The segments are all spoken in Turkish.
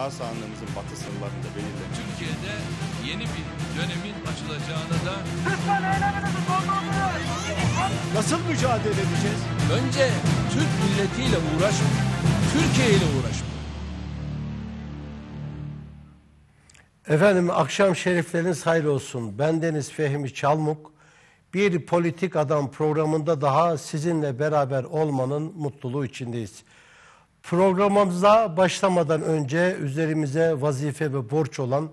hata sahanlığımızın batı sınırlarında belirlenir. Türkiye'de yeni bir dönemin açılacağına da... Lütfen eyleminizi Nasıl mücadele edeceğiz? Önce Türk milletiyle uğraşın, Türkiye ile uğraşın. Efendim akşam şeriflerin hayır olsun. Ben Deniz Fehmi Çalmuk. Bir politik adam programında daha sizinle beraber olmanın mutluluğu içindeyiz. Programımıza başlamadan önce üzerimize vazife ve borç olan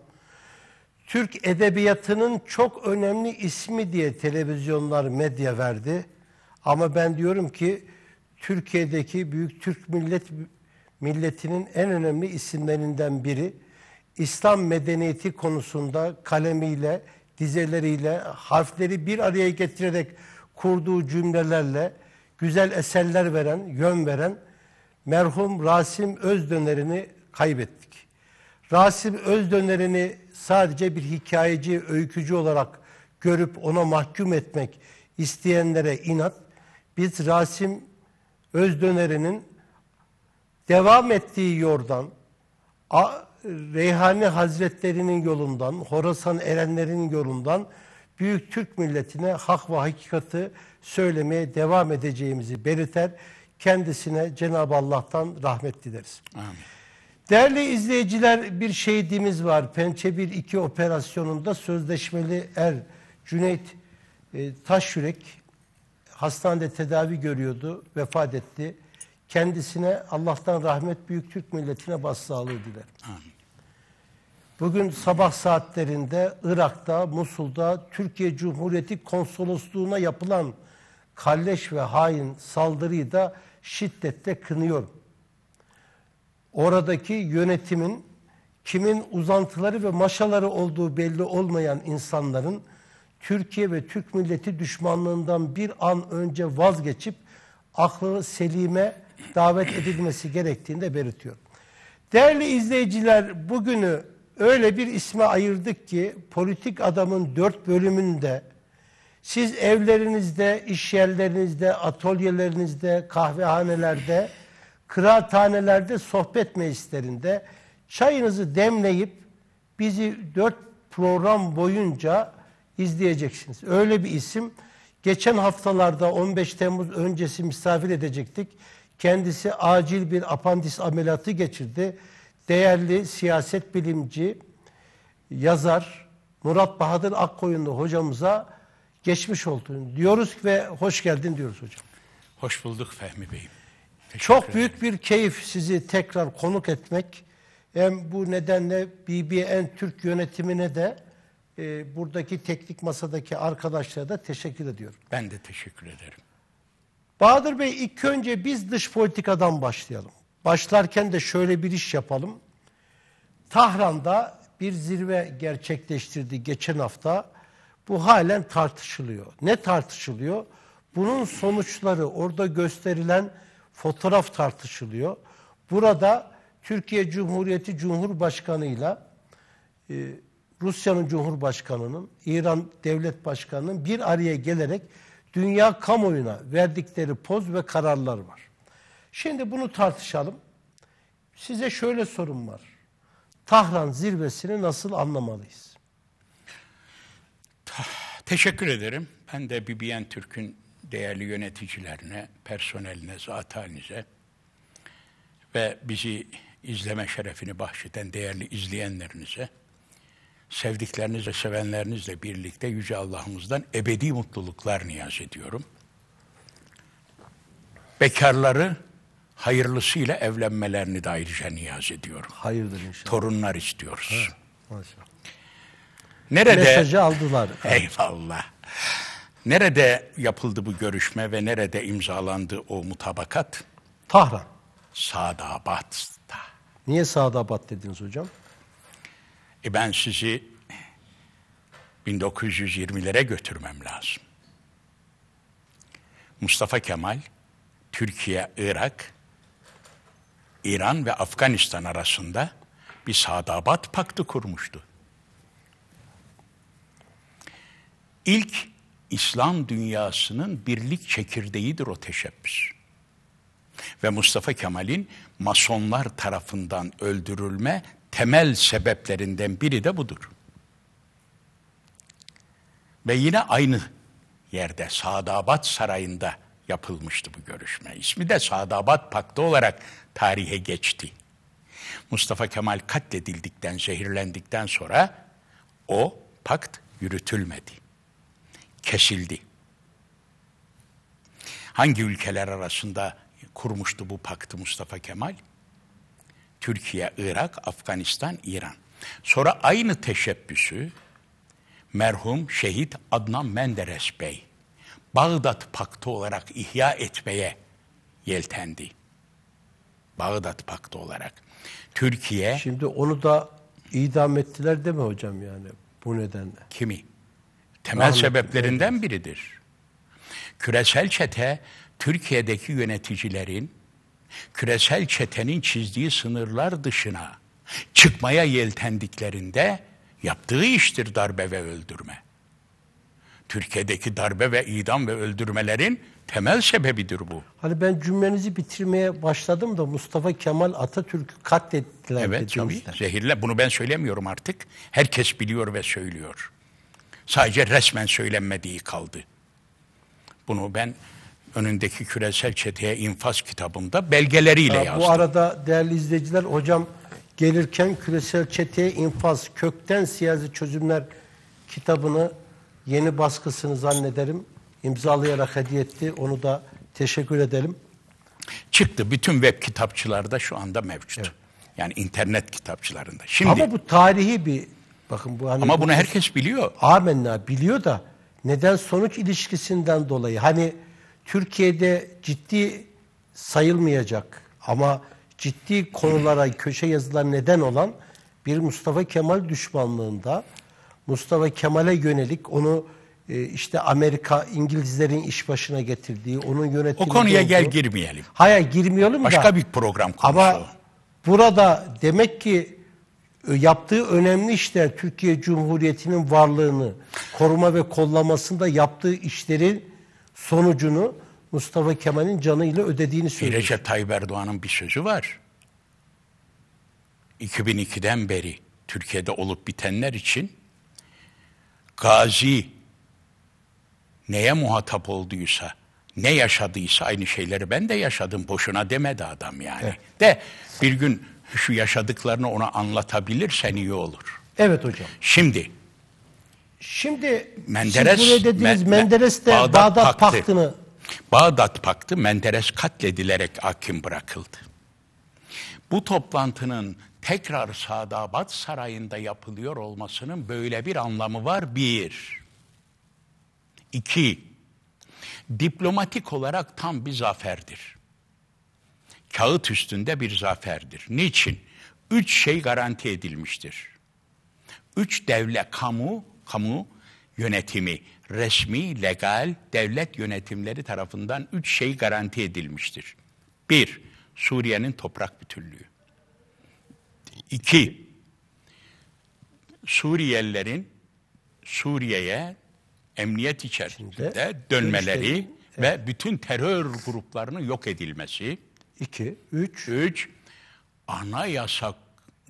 Türk edebiyatının çok önemli ismi diye televizyonlar medya verdi. Ama ben diyorum ki Türkiye'deki büyük Türk millet milletinin en önemli isimlerinden biri İslam medeniyeti konusunda kalemiyle, dizeleriyle, harfleri bir araya getirerek kurduğu cümlelerle güzel eserler veren, yön veren merhum Rasim Özdöner'ini kaybettik. Rasim Özdöner'ini sadece bir hikayeci, öykücü olarak görüp ona mahkum etmek isteyenlere inat. Biz Rasim Özdöner'inin devam ettiği yordan, Reyhani Hazretleri'nin yolundan, Horasan Erenler'in yolundan büyük Türk milletine hak ve hakikati söylemeye devam edeceğimizi belirter kendisine Cenab-ı Allah'tan rahmet dileriz. Amin. Değerli izleyiciler bir şehidimiz var. Pençe 1-2 operasyonunda sözleşmeli er Cüneyt e, Taşyürek hastanede tedavi görüyordu. Vefat etti. Kendisine Allah'tan rahmet büyük Türk milletine başsağlığı dilerim. Amin. Bugün sabah saatlerinde Irak'ta, Musul'da Türkiye Cumhuriyeti Konsolosluğu'na yapılan kalleş ve hain saldırıyı da şiddetle kınıyorum. Oradaki yönetimin kimin uzantıları ve maşaları olduğu belli olmayan insanların Türkiye ve Türk milleti düşmanlığından bir an önce vazgeçip aklı selime davet edilmesi gerektiğini de belirtiyorum. Değerli izleyiciler bugünü öyle bir isme ayırdık ki politik adamın dört bölümünde siz evlerinizde, iş yerlerinizde, atölyelerinizde, kahvehanelerde, kıraathanelerde, sohbet meclislerinde çayınızı demleyip bizi dört program boyunca izleyeceksiniz. Öyle bir isim. Geçen haftalarda 15 Temmuz öncesi misafir edecektik. Kendisi acil bir apandis ameliyatı geçirdi. Değerli siyaset bilimci, yazar Murat Bahadır Akkoyunlu hocamıza geçmiş olsun diyoruz ve hoş geldin diyoruz hocam. Hoş bulduk Fehmi Bey'im. Çok büyük bir keyif sizi tekrar konuk etmek. Hem bu nedenle BBN Türk yönetimine de e, buradaki teknik masadaki arkadaşlara da teşekkür ediyorum. Ben de teşekkür ederim. Bahadır Bey ilk önce biz dış politikadan başlayalım. Başlarken de şöyle bir iş yapalım. Tahran'da bir zirve gerçekleştirdi geçen hafta bu halen tartışılıyor. Ne tartışılıyor? Bunun sonuçları orada gösterilen fotoğraf tartışılıyor. Burada Türkiye Cumhuriyeti Cumhurbaşkanı ile Rusya'nın Cumhurbaşkanı'nın, İran Devlet Başkanı'nın bir araya gelerek dünya kamuoyuna verdikleri poz ve kararlar var. Şimdi bunu tartışalım. Size şöyle sorum var. Tahran zirvesini nasıl anlamalıyız? Teşekkür ederim. Ben de BBN Türk'ün değerli yöneticilerine, personeline, zat ve bizi izleme şerefini bahşeden değerli izleyenlerinize, sevdiklerinizle, sevenlerinizle birlikte Yüce Allah'ımızdan ebedi mutluluklar niyaz ediyorum. Bekarları hayırlısıyla evlenmelerini de ayrıca niyaz ediyorum. Hayırdır inşallah. Torunlar istiyoruz. Ha, maşallah. Nerede? Mesajı aldılar. Eyvallah. Nerede yapıldı bu görüşme ve nerede imzalandı o mutabakat? Tahran. Sadabat'ta. Niye Sadabat dediniz hocam? E ben sizi 1920'lere götürmem lazım. Mustafa Kemal, Türkiye, Irak, İran ve Afganistan arasında bir sadabat paktı kurmuştu. İlk İslam dünyasının birlik çekirdeğidir o teşebbüs. Ve Mustafa Kemal'in masonlar tarafından öldürülme temel sebeplerinden biri de budur. Ve yine aynı yerde Sadabat Sarayı'nda yapılmıştı bu görüşme. İsmi de Sadabat Paktı olarak tarihe geçti. Mustafa Kemal katledildikten, zehirlendikten sonra o pakt yürütülmedi kesildi. Hangi ülkeler arasında kurmuştu bu paktı Mustafa Kemal? Türkiye, Irak, Afganistan, İran. Sonra aynı teşebbüsü merhum şehit Adnan Menderes Bey Bağdat Paktı olarak ihya etmeye yeltendi. Bağdat Paktı olarak. Türkiye... Şimdi onu da idam ettiler deme hocam yani bu nedenle. Kimi? temel Rahmetli. sebeplerinden biridir. Küresel çete Türkiye'deki yöneticilerin küresel çetenin çizdiği sınırlar dışına çıkmaya yeltendiklerinde yaptığı iştir darbe ve öldürme. Türkiye'deki darbe ve idam ve öldürmelerin temel sebebidir bu. Hani ben cümlenizi bitirmeye başladım da Mustafa Kemal Atatürk'ü katlettiler evet, dedinizler. tabii zehirle bunu ben söylemiyorum artık. Herkes biliyor ve söylüyor. Sadece resmen söylenmediği kaldı. Bunu ben önündeki küresel çeteye infaz kitabımda belgeleriyle ha, yazdım. Bu arada değerli izleyiciler hocam gelirken küresel çeteye infaz kökten siyasi çözümler kitabını yeni baskısını zannederim imzalayarak hediye etti. Onu da teşekkür edelim. Çıktı. Bütün web kitapçılarda şu anda mevcut. Evet. Yani internet kitapçılarında. Şimdi Ama bu tarihi bir Bakın bu hani Ama bunu herkes biliyor. Amenna biliyor da neden sonuç ilişkisinden dolayı hani Türkiye'de ciddi sayılmayacak ama ciddi konulara köşe yazılan neden olan bir Mustafa Kemal düşmanlığında Mustafa Kemal'e yönelik onu e, işte Amerika İngilizlerin iş başına getirdiği onun yönetimi. O konuya olduğu, gel girmeyelim. Hayır girmeyelim Başka da. Başka bir program konusu. Ama burada demek ki ee, yaptığı önemli işler Türkiye Cumhuriyeti'nin varlığını koruma ve kollamasında yaptığı işlerin sonucunu Mustafa Kemal'in canıyla ödediğini söylüyor. Recep Tayyip Erdoğan'ın bir sözü var. 2002'den beri Türkiye'de olup bitenler için gazi neye muhatap olduysa, ne yaşadıysa aynı şeyleri ben de yaşadım. Boşuna demedi adam yani. Evet. De bir gün şu yaşadıklarını ona anlatabilirsen iyi olur. Evet hocam. Şimdi Şimdi Menderes, siz buraya dediniz men, Menderes de Bağdat, Bağdat Paktı, Paktı'nı Bağdat Paktı Menderes katledilerek hakim bırakıldı. Bu toplantının tekrar Sadabat Sarayı'nda yapılıyor olmasının böyle bir anlamı var. Bir. İki. Diplomatik olarak tam bir zaferdir kağıt üstünde bir zaferdir. Niçin? Üç şey garanti edilmiştir. Üç devlet, kamu, kamu yönetimi, resmi, legal devlet yönetimleri tarafından üç şey garanti edilmiştir. Bir, Suriye'nin toprak bütünlüğü. İki, Suriyelilerin Suriye'ye emniyet içerisinde dönmeleri ve bütün terör gruplarının yok edilmesi. 2, 3. 3. Anayasa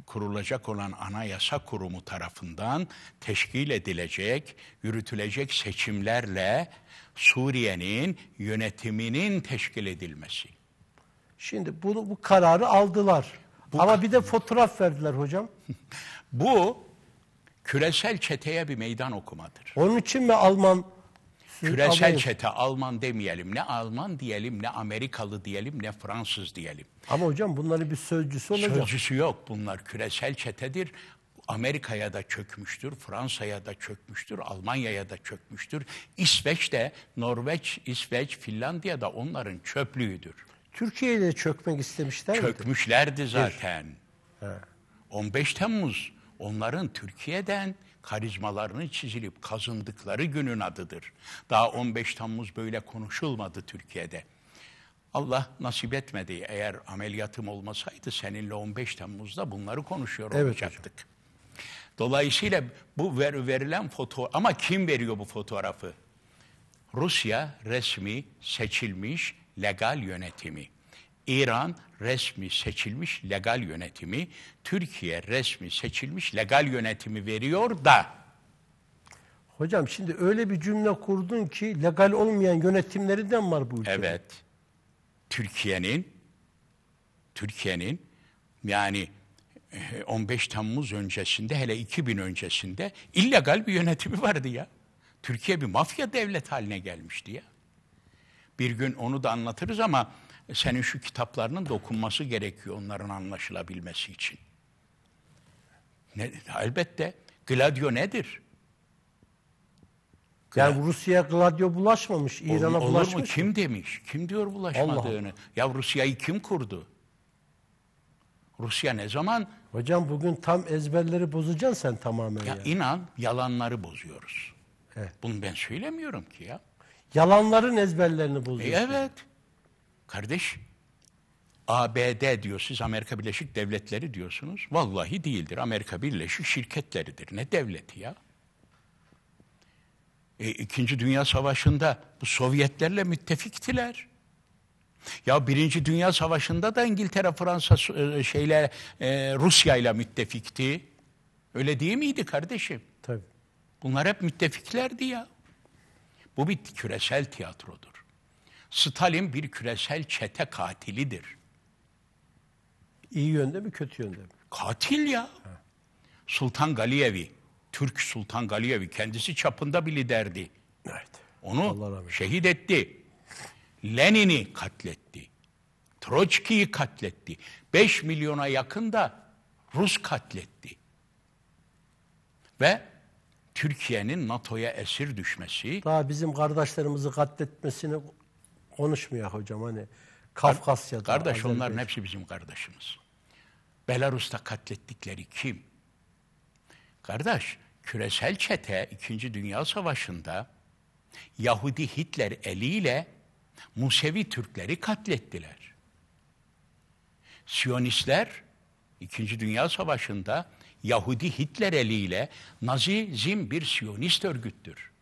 kurulacak olan anayasa kurumu tarafından teşkil edilecek, yürütülecek seçimlerle Suriye'nin yönetiminin teşkil edilmesi. Şimdi bunu bu kararı aldılar. Bu, Ama bir de fotoğraf verdiler hocam. bu küresel çeteye bir meydan okumadır. Onun için mi Alman küresel Avrupa. çete Alman demeyelim. Ne Alman diyelim, ne Amerikalı diyelim, ne Fransız diyelim. Ama hocam bunların bir sözcüsü olacak. Sözcüsü yok. Bunlar küresel çetedir. Amerika'ya da çökmüştür, Fransa'ya da çökmüştür, Almanya'ya da çökmüştür. İsveç de, Norveç, İsveç, Finlandiya da onların çöplüğüdür. Türkiye'yi de çökmek istemişler Çökmüşlerdi zaten. Ha. 15 Temmuz onların Türkiye'den karizmalarının çizilip kazındıkları günün adıdır. Daha 15 Temmuz böyle konuşulmadı Türkiye'de. Allah nasip etmedi. Eğer ameliyatım olmasaydı seninle 15 Temmuz'da bunları konuşuyor evet, olacaktık. Hocam. Dolayısıyla bu ver, verilen fotoğraf ama kim veriyor bu fotoğrafı? Rusya resmi seçilmiş legal yönetimi. İran resmi seçilmiş legal yönetimi, Türkiye resmi seçilmiş legal yönetimi veriyor da. Hocam şimdi öyle bir cümle kurdun ki legal olmayan yönetimlerinden var bu ülke? Evet. Türkiye'nin Türkiye'nin yani 15 eh, Temmuz öncesinde hele 2000 öncesinde illegal bir yönetimi vardı ya. Türkiye bir mafya devlet haline gelmişti ya. Bir gün onu da anlatırız ama senin şu kitaplarının dokunması gerekiyor onların anlaşılabilmesi için. Ne, elbette Gladio nedir? Yani Rusya Gladio bulaşmamış, İran'a bulaşmış. Olur mu? Kim demiş? Kim diyor bulaşmadığını? Allah. Ya Rusya'yı kim kurdu? Rusya ne zaman? Hocam bugün tam ezberleri bozacaksın sen tamamen. Ya yani. inan yalanları bozuyoruz. Evet. Bunu ben söylemiyorum ki ya. Yalanların ezberlerini bozuyoruz. E, evet. Kardeş, ABD diyor, siz Amerika Birleşik Devletleri diyorsunuz. Vallahi değildir. Amerika Birleşik Şirketleri'dir. Ne devleti ya? E, İkinci Dünya Savaşı'nda bu Sovyetlerle müttefiktiler. Ya Birinci Dünya Savaşı'nda da İngiltere, Fransa e, şeyle e, Rusya ile müttefikti. Öyle değil miydi kardeşim? Tabii. Bunlar hep müttefiklerdi ya. Bu bir küresel tiyatrodur. Stalin bir küresel çete katilidir. İyi yönde mi kötü yönde mi? Katil ya. Sultan Galiyevi, Türk Sultan Galiyevi kendisi çapında bir liderdi. Evet. Onu şehit etti. Lenin'i katletti. Troçki'yi katletti. 5 milyona yakın da Rus katletti. Ve Türkiye'nin NATO'ya esir düşmesi... Daha bizim kardeşlerimizi katletmesini konuşmuyor hocam hani Kafkasya'da. Kardeş Azerbaycan. onların hepsi bizim kardeşimiz. Belarus'ta katlettikleri kim? Kardeş, küresel çete 2. Dünya Savaşı'nda Yahudi Hitler eliyle Musevi Türkleri katlettiler. Siyonistler 2. Dünya Savaşı'nda Yahudi Hitler eliyle Nazizm bir Siyonist örgüttür.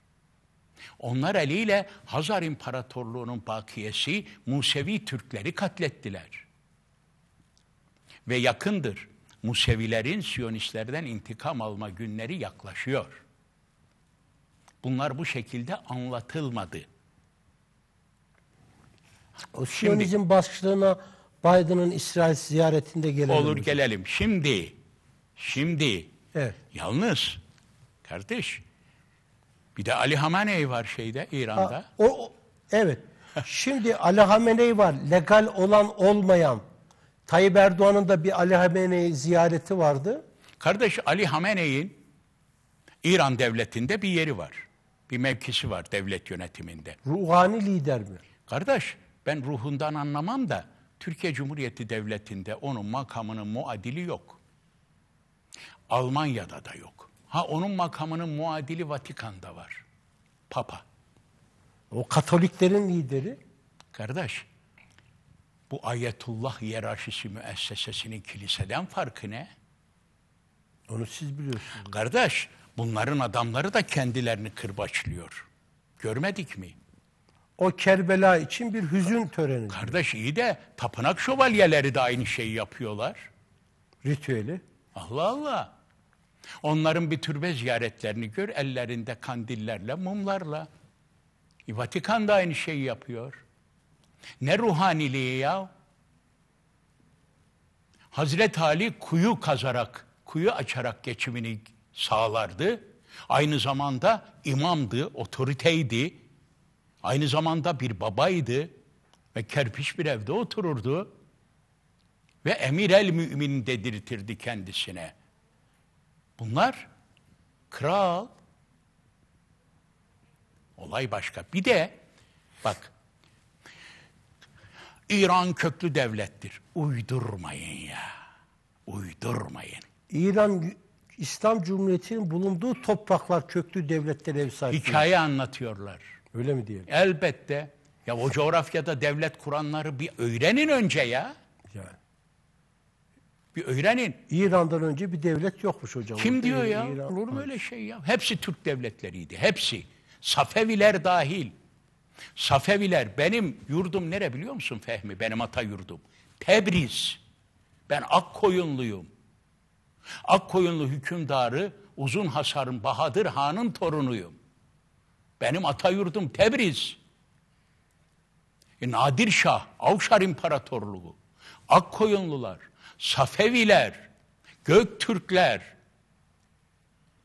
Onlar eliyle Hazar İmparatorluğu'nun bakiyesi Musevi Türkleri katlettiler. Ve yakındır. Musevilerin Siyonistlerden intikam alma günleri yaklaşıyor. Bunlar bu şekilde anlatılmadı. O Siyonizm Şimdi, başlığına Biden'ın İsrail ziyaretinde gelelim. Olur gelelim. Şimdi, şimdi. Evet. Yalnız kardeş bir de Ali Hamenei var şeyde İran'da. Ha, o, o evet. Şimdi Ali Hamenei var. Legal olan olmayan. Tayyip Erdoğan'ın da bir Ali Hamenei ziyareti vardı. Kardeş Ali Hamenei'nin İran devletinde bir yeri var. Bir mevkisi var devlet yönetiminde. Ruhani lider mi? Kardeş ben ruhundan anlamam da Türkiye Cumhuriyeti Devleti'nde onun makamının muadili yok. Almanya'da da yok. Ha onun makamının muadili Vatikan'da var. Papa. O Katoliklerin lideri. Kardeş, bu Ayetullah hiyerarşisi müessesesinin kiliseden farkı ne? Onu siz biliyorsunuz. Kardeş, bunların adamları da kendilerini kırbaçlıyor. Görmedik mi? O Kerbela için bir hüzün töreni. Kardeş iyi de tapınak şövalyeleri de aynı şeyi yapıyorlar. Ritüeli. Allah Allah. Onların bir türbe ziyaretlerini gör, ellerinde kandillerle, mumlarla. E, Vatikan da aynı şeyi yapıyor. Ne ruhaniliği ya? Hazret Ali kuyu kazarak, kuyu açarak geçimini sağlardı. Aynı zamanda imamdı, otoriteydi. Aynı zamanda bir babaydı ve kerpiç bir evde otururdu. Ve emir el mümin dedirtirdi kendisine.'' Bunlar kral. Olay başka. Bir de bak İran köklü devlettir. Uydurmayın ya. Uydurmayın. İran İslam Cumhuriyeti'nin bulunduğu topraklar köklü devletler ev sahibi. Hikaye anlatıyorlar. Öyle mi diyelim? Elbette. Ya o coğrafyada devlet kuranları bir öğrenin önce ya. Yani. Bir öğrenin. İran'dan önce bir devlet yokmuş hocam. Kim diyor ya? İran. Olur mu öyle şey ya? Hepsi Türk devletleriydi. Hepsi. Safeviler dahil. Safeviler benim yurdum nere biliyor musun Fehmi? Benim ata yurdum. Tebriz. Ben Akkoyunluyum. Akkoyunlu hükümdarı Uzun Hasar'ın Bahadır Han'ın torunuyum. Benim ata yurdum Tebriz. E, Nadir Şah, Avşar İmparatorluğu, Akkoyunlular, Safeviler, Göktürkler,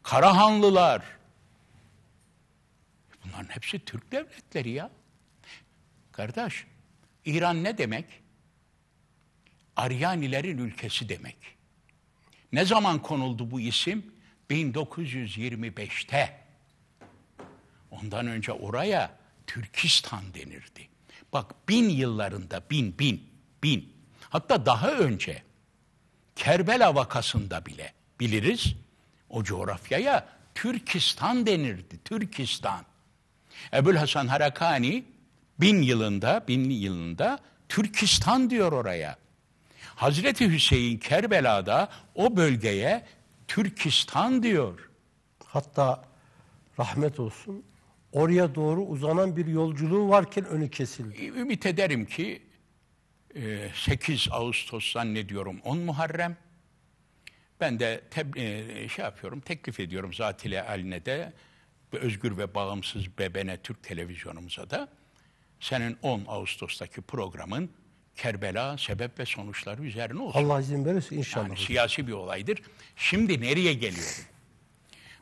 Karahanlılar. E bunların hepsi Türk devletleri ya. Kardeş, İran ne demek? Aryanilerin ülkesi demek. Ne zaman konuldu bu isim? 1925'te. Ondan önce oraya Türkistan denirdi. Bak bin yıllarında bin bin bin hatta daha önce Kerbela vakasında bile biliriz o coğrafyaya Türkistan denirdi. Türkistan. Ebul Hasan Harakani bin yılında, bin yılında Türkistan diyor oraya. Hazreti Hüseyin Kerbela'da o bölgeye Türkistan diyor. Hatta rahmet olsun oraya doğru uzanan bir yolculuğu varken önü kesildi. Ümit ederim ki 8 e, Ağustos zannediyorum 10 Muharrem. Ben de teb- e, şey yapıyorum, teklif ediyorum Zatile Aline de, özgür ve bağımsız Bebene Türk televizyonumuza da. Senin 10 Ağustos'taki programın Kerbela sebep ve sonuçları üzerine olsun. Allah izin verirse inşallah. Yani siyasi bir olaydır. Şimdi nereye geliyorum?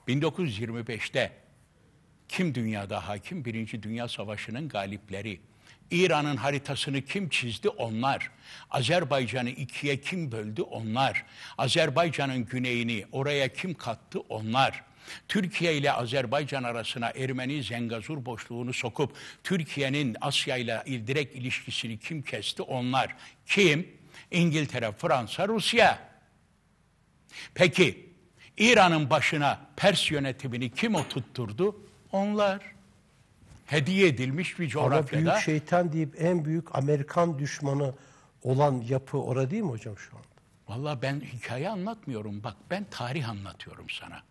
1925'te kim dünyada hakim? Birinci Dünya Savaşı'nın galipleri. İran'ın haritasını kim çizdi? Onlar. Azerbaycan'ı ikiye kim böldü? Onlar. Azerbaycan'ın güneyini oraya kim kattı? Onlar. Türkiye ile Azerbaycan arasına Ermeni Zengazur boşluğunu sokup Türkiye'nin Asya ile direkt ilişkisini kim kesti? Onlar. Kim? İngiltere, Fransa, Rusya. Peki İran'ın başına Pers yönetimini kim oturtturdu? Onlar hediye edilmiş bir coğrafyada. Ama büyük şeytan deyip en büyük Amerikan düşmanı olan yapı orada değil mi hocam şu anda? Valla ben hikaye anlatmıyorum. Bak ben tarih anlatıyorum sana.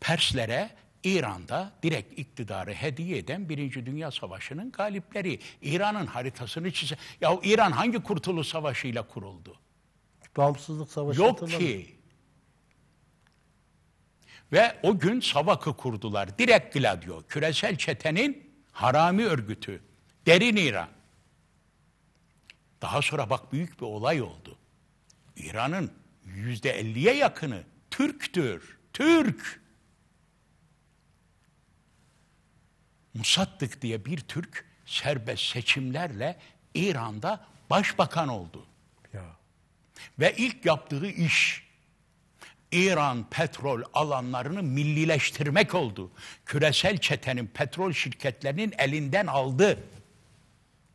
Perslere İran'da direkt iktidarı hediye eden Birinci Dünya Savaşı'nın galipleri. İran'ın haritasını çize... Ya İran hangi Kurtuluş Savaşı ile kuruldu? Bağımsızlık Savaşı Yok ki. Ve o gün Savak'ı kurdular. Direkt Gladio, küresel çetenin harami örgütü. Derin İran. Daha sonra bak büyük bir olay oldu. İran'ın yüzde elliye yakını Türktür. Türk. Musattık diye bir Türk serbest seçimlerle İran'da başbakan oldu. Ya. Ve ilk yaptığı iş İran petrol alanlarını millileştirmek oldu. Küresel çetenin petrol şirketlerinin elinden aldı.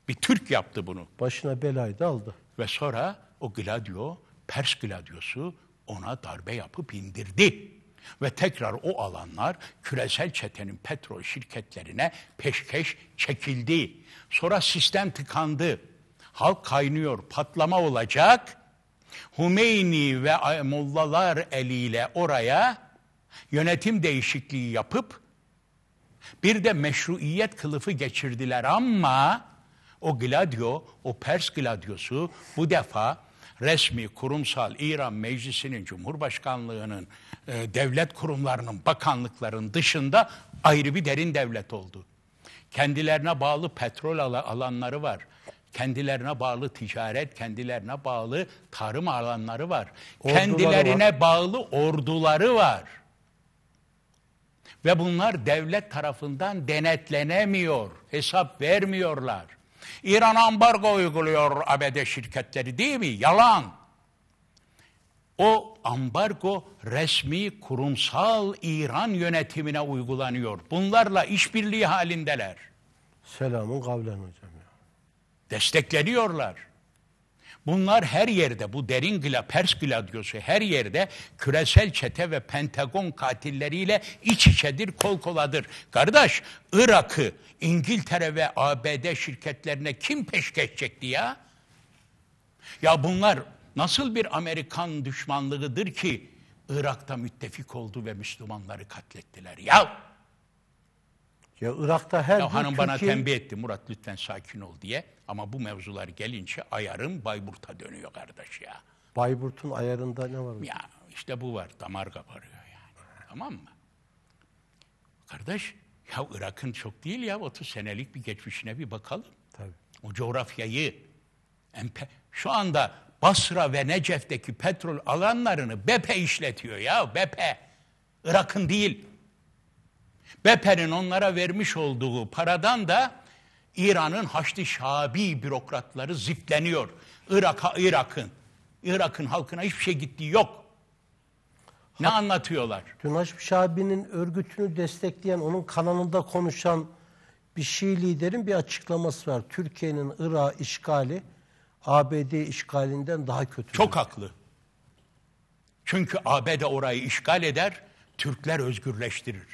Bir Türk yaptı bunu. Başına belayı da aldı. Ve sonra o gladio, Pers gladiosu ona darbe yapıp indirdi. Ve tekrar o alanlar küresel çetenin petrol şirketlerine peşkeş çekildi. Sonra sistem tıkandı. Halk kaynıyor, patlama olacak.'' Humeyni ve mollalar eliyle oraya yönetim değişikliği yapıp bir de meşruiyet kılıfı geçirdiler ama o gladyo, o Pers gladyosu bu defa resmi kurumsal İran Meclisi'nin, Cumhurbaşkanlığı'nın, e, devlet kurumlarının, bakanlıkların dışında ayrı bir derin devlet oldu. Kendilerine bağlı petrol alanları var. Kendilerine bağlı ticaret, kendilerine bağlı tarım alanları var. Orduları kendilerine var. bağlı orduları var. Ve bunlar devlet tarafından denetlenemiyor, hesap vermiyorlar. İran ambargo uyguluyor ABD şirketleri değil mi? Yalan. O ambargo resmi kurumsal İran yönetimine uygulanıyor. Bunlarla işbirliği halindeler. Selamun kavlen hocam destekleniyorlar. Bunlar her yerde, bu derin gla, Pers gladyosu her yerde küresel çete ve Pentagon katilleriyle iç içedir, kol koladır. Kardeş, Irak'ı İngiltere ve ABD şirketlerine kim peşkeş çekti ya? Ya bunlar nasıl bir Amerikan düşmanlığıdır ki Irak'ta müttefik oldu ve Müslümanları katlettiler ya? Ya Irak'ta her ya hanım Türkiye... bana tembih etti Murat lütfen sakin ol diye. Ama bu mevzular gelince ayarın Bayburt'a dönüyor kardeş ya. Bayburt'un ayarında ne var? Ya işte bu var. Damar kabarıyor yani. Tamam mı? Kardeş ya Irak'ın çok değil ya 30 senelik bir geçmişine bir bakalım. Tabii. O coğrafyayı şu anda Basra ve Necef'teki petrol alanlarını BP işletiyor ya BP. Irak'ın değil. BP'nin onlara vermiş olduğu paradan da İran'ın Haçlı Şabi bürokratları zifleniyor. Irak'a Irak'ın. Irak'ın halkına hiçbir şey gittiği yok. Ne ha, anlatıyorlar? Dün Haçlı Şabi'nin örgütünü destekleyen, onun kanalında konuşan bir Şii liderin bir açıklaması var. Türkiye'nin Irak işgali ABD işgalinden daha kötü. Çok haklı. Çünkü ABD orayı işgal eder, Türkler özgürleştirir.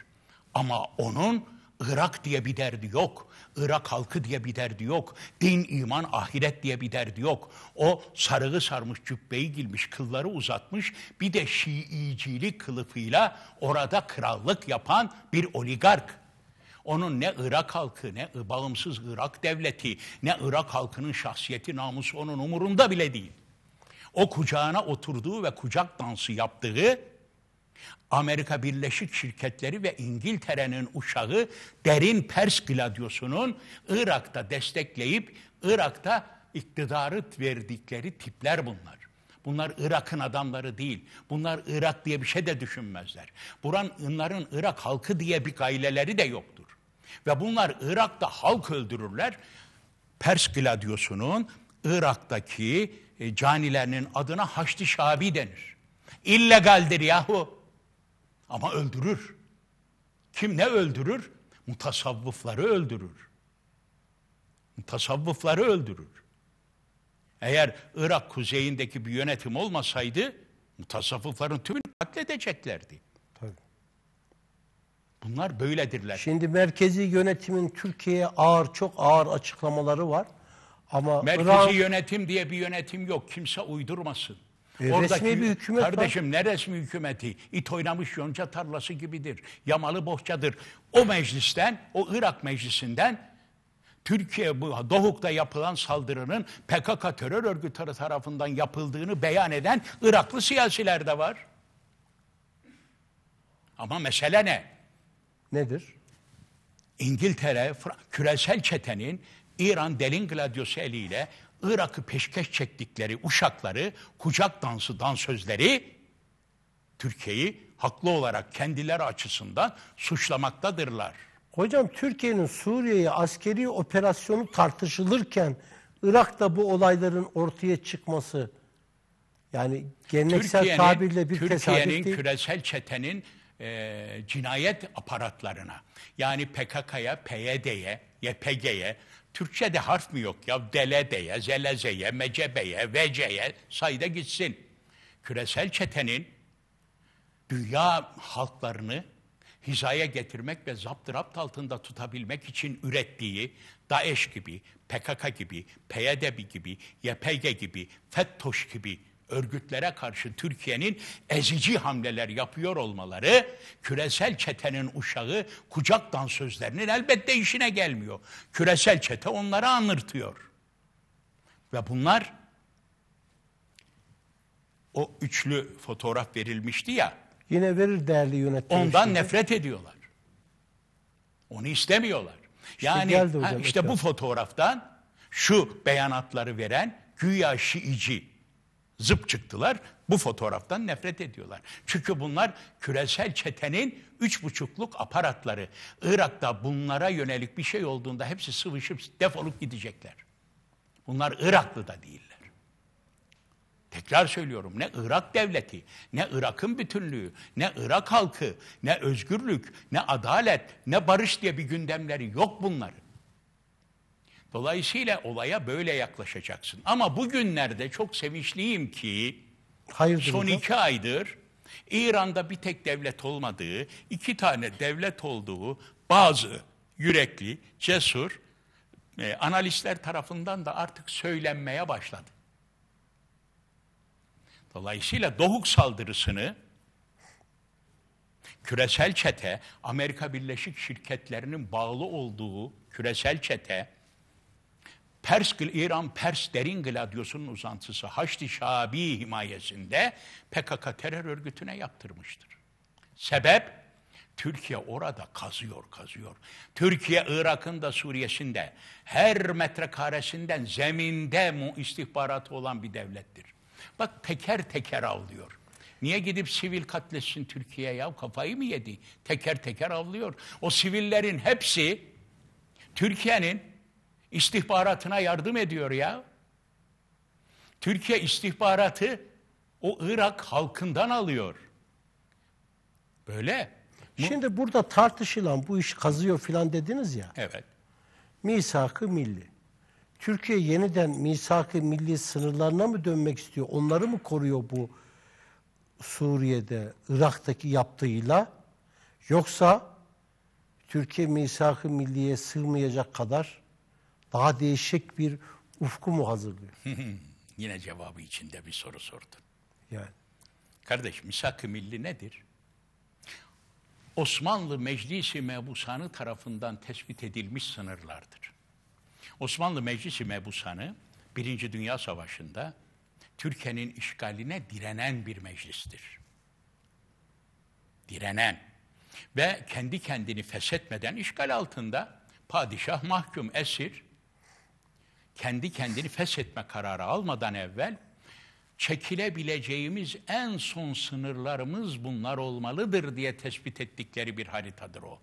Ama onun Irak diye bir derdi yok. Irak halkı diye bir derdi yok. Din, iman, ahiret diye bir derdi yok. O sarığı sarmış, cübbeyi gilmiş, kılları uzatmış. Bir de Şiicilik kılıfıyla orada krallık yapan bir oligark. Onun ne Irak halkı, ne bağımsız Irak devleti, ne Irak halkının şahsiyeti, namusu onun umurunda bile değil. O kucağına oturduğu ve kucak dansı yaptığı Amerika Birleşik Şirketleri ve İngiltere'nin uşağı derin Pers gladyosunun Irak'ta destekleyip Irak'ta iktidarı verdikleri tipler bunlar. Bunlar Irak'ın adamları değil. Bunlar Irak diye bir şey de düşünmezler. Buran, bunların Irak halkı diye bir aileleri de yoktur. Ve bunlar Irak'ta halk öldürürler. Pers gladyosunun Irak'taki e, canilerinin adına Haçlı Şabi denir. İllegaldir yahu. Ama öldürür. Kim ne öldürür? Mutasavvıfları öldürür. Mutasavvıfları öldürür. Eğer Irak kuzeyindeki bir yönetim olmasaydı mutasavvıfların tümünü katledeceklerdi. Tabii. Bunlar böyledirler. Şimdi merkezi yönetimin Türkiye'ye ağır, çok ağır açıklamaları var. Ama merkezi Irak... yönetim diye bir yönetim yok. Kimse uydurmasın. E, resmi bir hükümet Kardeşim var. ne resmi hükümeti? İt oynamış yonca tarlası gibidir. Yamalı bohçadır. O meclisten, o Irak meclisinden Türkiye bu Doğuk'ta yapılan saldırının PKK terör örgütleri tarafından yapıldığını beyan eden Iraklı siyasiler de var. Ama mesele ne? Nedir? İngiltere, küresel çetenin İran delin gladyosu eliyle Irak'ı peşkeş çektikleri uşakları, kucak dansı dansözleri Türkiye'yi haklı olarak kendileri açısından suçlamaktadırlar. Hocam Türkiye'nin Suriye'ye askeri operasyonu tartışılırken Irak'ta bu olayların ortaya çıkması yani geleneksel tabirle bir tesadüf değil. Türkiye'nin küresel çetenin e, cinayet aparatlarına yani PKK'ya, PYD'ye, YPG'ye Türkçe'de harf mi yok ya? Delede'ye, Zeleze'ye, Mecebe'ye, Vece'ye sayda gitsin. Küresel çetenin dünya halklarını hizaya getirmek ve zapt rapt altında tutabilmek için ürettiği DAEŞ gibi, PKK gibi, PYD gibi, YPG gibi, FETÖŞ gibi örgütlere karşı Türkiye'nin ezici hamleler yapıyor olmaları küresel çetenin uşağı kucak dansözlerinin elbette işine gelmiyor. Küresel çete onları anırtıyor. Ve bunlar o üçlü fotoğraf verilmişti ya. Yine verir değerli yönetmen. Ondan işte. nefret ediyorlar. Onu istemiyorlar. İşte yani geldi hocam, ha, işte bu fotoğraftan şu beyanatları veren güya Şiici zıp çıktılar. Bu fotoğraftan nefret ediyorlar. Çünkü bunlar küresel çetenin üç buçukluk aparatları. Irak'ta bunlara yönelik bir şey olduğunda hepsi sıvışıp defolup gidecekler. Bunlar Iraklı da değiller. Tekrar söylüyorum ne Irak devleti, ne Irak'ın bütünlüğü, ne Irak halkı, ne özgürlük, ne adalet, ne barış diye bir gündemleri yok bunların. Dolayısıyla olaya böyle yaklaşacaksın. Ama bugünlerde çok sevinçliyim ki Hayırdır son hocam? iki aydır İran'da bir tek devlet olmadığı, iki tane devlet olduğu bazı yürekli, cesur e, analistler tarafından da artık söylenmeye başladı. Dolayısıyla Dohuk saldırısını küresel çete, Amerika Birleşik Şirketleri'nin bağlı olduğu küresel çete, Perskül İran Pers Derin Gladyosu'nun uzantısı Haçlı Şabi himayesinde PKK terör örgütüne yaptırmıştır. Sebep Türkiye orada kazıyor, kazıyor. Türkiye Irak'ın da Suriye'sinde her metrekaresinden zeminde mu istihbaratı olan bir devlettir. Bak teker teker avlıyor. Niye gidip sivil katletsin Türkiye ya? Kafayı mı yedi? Teker teker avlıyor. O sivillerin hepsi Türkiye'nin istihbaratına yardım ediyor ya. Türkiye istihbaratı o Irak halkından alıyor. Böyle. Şimdi burada tartışılan bu iş kazıyor filan dediniz ya. Evet. Misakı milli. Türkiye yeniden misakı milli sınırlarına mı dönmek istiyor? Onları mı koruyor bu Suriye'de, Irak'taki yaptığıyla? Yoksa Türkiye misakı milliye sığmayacak kadar daha değişik bir ufku mu hazırlıyor? Yine cevabı içinde bir soru sordun. Yani. Kardeş misak-ı milli nedir? Osmanlı Meclisi Mebusanı tarafından tespit edilmiş sınırlardır. Osmanlı Meclisi Mebusanı Birinci Dünya Savaşı'nda Türkiye'nin işgaline direnen bir meclistir. Direnen ve kendi kendini feshetmeden işgal altında padişah mahkum esir kendi kendini feshetme kararı almadan evvel çekilebileceğimiz en son sınırlarımız bunlar olmalıdır diye tespit ettikleri bir haritadır o.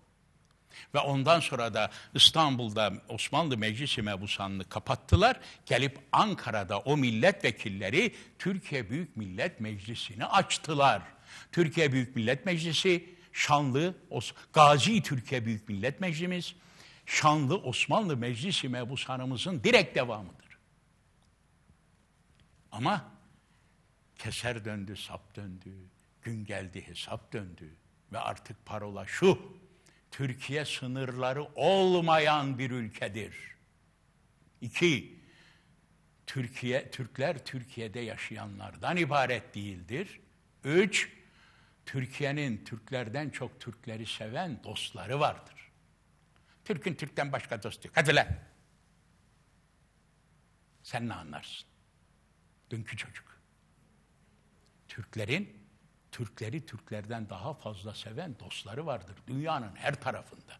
Ve ondan sonra da İstanbul'da Osmanlı Meclisi mebusanını kapattılar. Gelip Ankara'da o milletvekilleri Türkiye Büyük Millet Meclisi'ni açtılar. Türkiye Büyük Millet Meclisi, Şanlı, Gazi Türkiye Büyük Millet Meclisi'miz, şanlı Osmanlı Meclisi mebusanımızın direkt devamıdır. Ama keser döndü, sap döndü, gün geldi hesap döndü ve artık parola şu, Türkiye sınırları olmayan bir ülkedir. İki, Türkiye, Türkler Türkiye'de yaşayanlardan ibaret değildir. Üç, Türkiye'nin Türklerden çok Türkleri seven dostları vardır. Türk'ün Türk'ten başka dostu yok. Hadi lan. Sen ne anlarsın? Dünkü çocuk. Türklerin, Türkleri Türklerden daha fazla seven dostları vardır dünyanın her tarafında.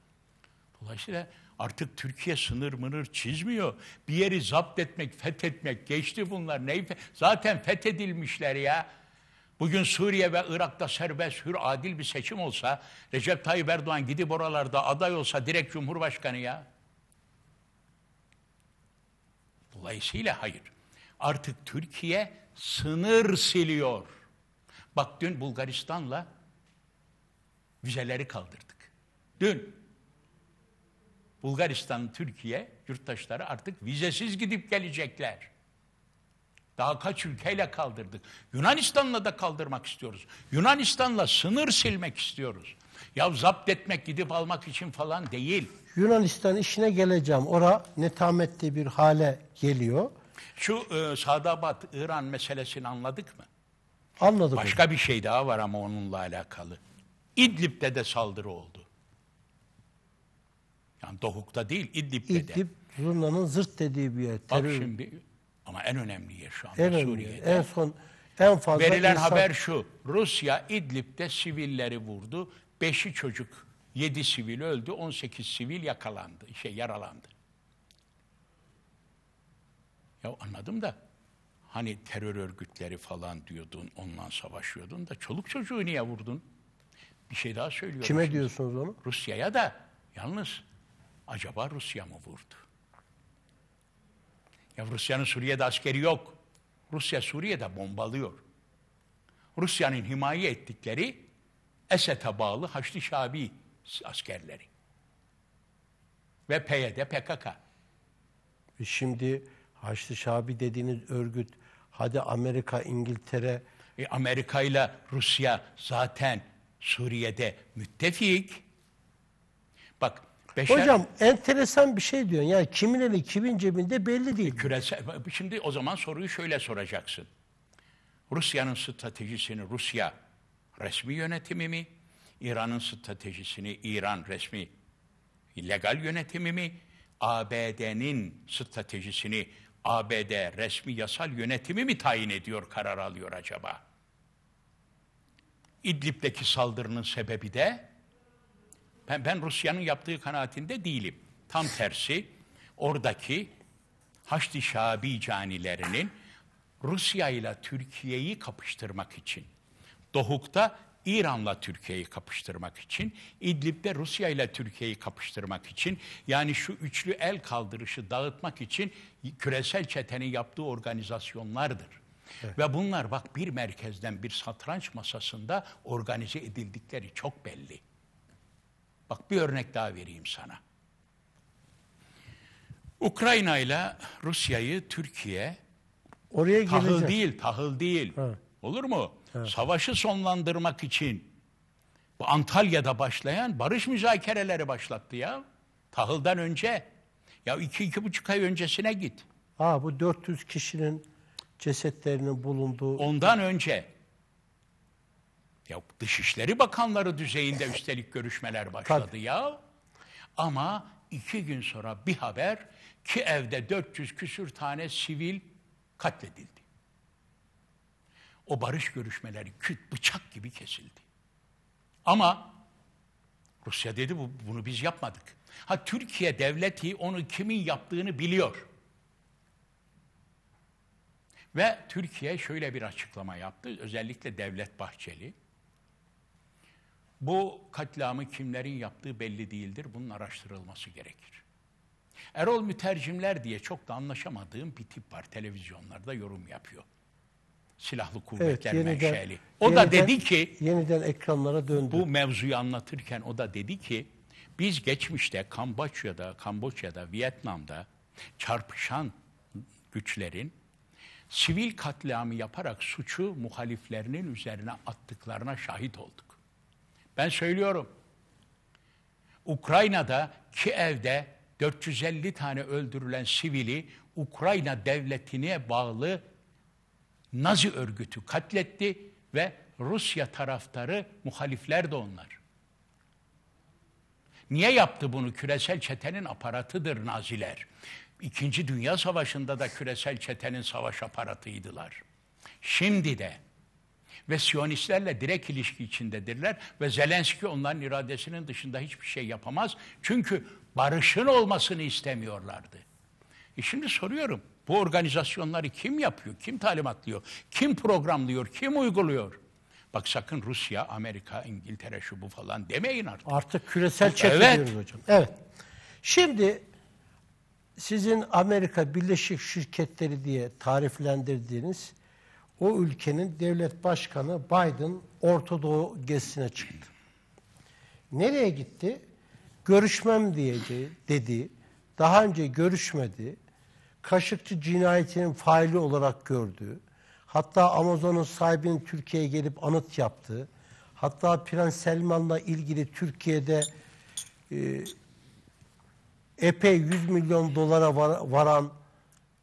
Dolayısıyla artık Türkiye sınır mınır çizmiyor. Bir yeri zapt etmek, fethetmek geçti bunlar. Neyi Zaten fethedilmişler ya. Bugün Suriye ve Irak'ta serbest, hür, adil bir seçim olsa, Recep Tayyip Erdoğan gidip oralarda aday olsa direkt Cumhurbaşkanı ya. Dolayısıyla hayır. Artık Türkiye sınır siliyor. Bak dün Bulgaristan'la vizeleri kaldırdık. Dün Bulgaristan, Türkiye yurttaşları artık vizesiz gidip gelecekler. Daha kaç ülkeyle kaldırdık. Yunanistan'la da kaldırmak istiyoruz. Yunanistan'la sınır silmek istiyoruz. Ya zapt etmek gidip almak için falan değil. Yunanistan işine geleceğim. Ora netametli bir hale geliyor. Şu e, Sadabat İran meselesini anladık mı? Anladık. Başka bir şey daha var ama onunla alakalı. İdlib'de de saldırı oldu. Yani Dohuk'ta değil İdlib'de İdlib, de. İdlib Zurna'nın zırt dediği bir yer. Terör. Bak şimdi ama en önemli yer şu anda en Suriye'de. En son en fazla Verilen insan... haber şu. Rusya İdlib'de sivilleri vurdu. Beşi çocuk, yedi sivil öldü, on sekiz sivil yakalandı, şey yaralandı. Ya anladım da hani terör örgütleri falan diyordun, ondan savaşıyordun da çoluk çocuğu niye vurdun? Bir şey daha söylüyorum. Kime şimdi. diyorsunuz onu? Rusya'ya da. Yalnız acaba Rusya mı vurdu? Ya Rusya'nın Suriye'de askeri yok. Rusya Suriye'de bombalıyor. Rusya'nın himaye ettikleri Esed'e bağlı Haçlı Şabi askerleri. Ve PYD, PKK. E şimdi Haçlı Şabi dediğiniz örgüt, hadi Amerika, İngiltere... E Amerika ile Rusya zaten Suriye'de müttefik. Bak Beşer, Hocam enteresan bir şey diyorsun. Yani kimin eli kimin cebinde belli değil. E, küresel, şimdi o zaman soruyu şöyle soracaksın. Rusya'nın stratejisini Rusya resmi yönetimi mi? İran'ın stratejisini İran resmi legal yönetimi mi? ABD'nin stratejisini ABD resmi yasal yönetimi mi tayin ediyor, karar alıyor acaba? İdlib'deki saldırının sebebi de ben, ben Rusya'nın yaptığı kanaatinde değilim. Tam tersi oradaki Haçlı Şabi canilerinin Rusya ile Türkiye'yi kapıştırmak için, Dohuk'ta İran'la Türkiye'yi kapıştırmak için, İdlib'de Rusya ile Türkiye'yi kapıştırmak için, yani şu üçlü el kaldırışı dağıtmak için küresel çetenin yaptığı organizasyonlardır. Evet. Ve bunlar bak bir merkezden bir satranç masasında organize edildikleri çok belli. Bak bir örnek daha vereyim sana. Ukrayna ile Rusya'yı Türkiye oraya tahıl gelecek. değil, tahıl değil. Ha. Olur mu? Ha. Savaşı sonlandırmak için bu Antalya'da başlayan barış müzakereleri başlattı ya. Tahıldan önce. Ya iki, iki buçuk ay öncesine git. Aa bu 400 kişinin cesetlerinin bulunduğu... Ondan önce. Ya Dışişleri Bakanları düzeyinde üstelik görüşmeler başladı ya. Ama iki gün sonra bir haber ki evde 400 küsür tane sivil katledildi. O barış görüşmeleri küt bıçak gibi kesildi. Ama Rusya dedi bu, bunu biz yapmadık. Ha Türkiye devleti onu kimin yaptığını biliyor. Ve Türkiye şöyle bir açıklama yaptı. Özellikle Devlet Bahçeli. Bu katliamı kimlerin yaptığı belli değildir. Bunun araştırılması gerekir. Erol Mütercimler diye çok da anlaşamadığım bir tip var. Televizyonlarda yorum yapıyor. Silahlı kuvvetler evet, yeniden, menşeli. O yeniden, da dedi ki... Yeniden ekranlara döndü. Bu mevzuyu anlatırken o da dedi ki... Biz geçmişte Kamboçya'da, Kamboçya'da, Vietnam'da çarpışan güçlerin sivil katliamı yaparak suçu muhaliflerinin üzerine attıklarına şahit olduk. Ben söylüyorum. Ukrayna'da Kiev'de 450 tane öldürülen sivili Ukrayna devletine bağlı Nazi örgütü katletti ve Rusya taraftarı muhalifler de onlar. Niye yaptı bunu? Küresel çetenin aparatıdır Naziler. İkinci Dünya Savaşı'nda da küresel çetenin savaş aparatıydılar. Şimdi de ve Siyonistlerle direkt ilişki içindedirler ve Zelenski onların iradesinin dışında hiçbir şey yapamaz. Çünkü barışın olmasını istemiyorlardı. E şimdi soruyorum. Bu organizasyonları kim yapıyor? Kim talimatlıyor? Kim programlıyor? Kim uyguluyor? Bak sakın Rusya, Amerika, İngiltere şu bu falan demeyin artık. Artık küresel çeki evet. hocam. Evet. Şimdi sizin Amerika Birleşik Şirketleri diye tariflendirdiğiniz o ülkenin devlet başkanı Biden Orta Doğu gezisine çıktı. Nereye gitti? Görüşmem diyeceği dedi. Daha önce görüşmedi. Kaşıkçı cinayetinin faili olarak gördü. Hatta Amazon'un sahibinin Türkiye'ye gelip anıt yaptı. Hatta Prens Selman'la ilgili Türkiye'de e, epey 100 milyon dolara varan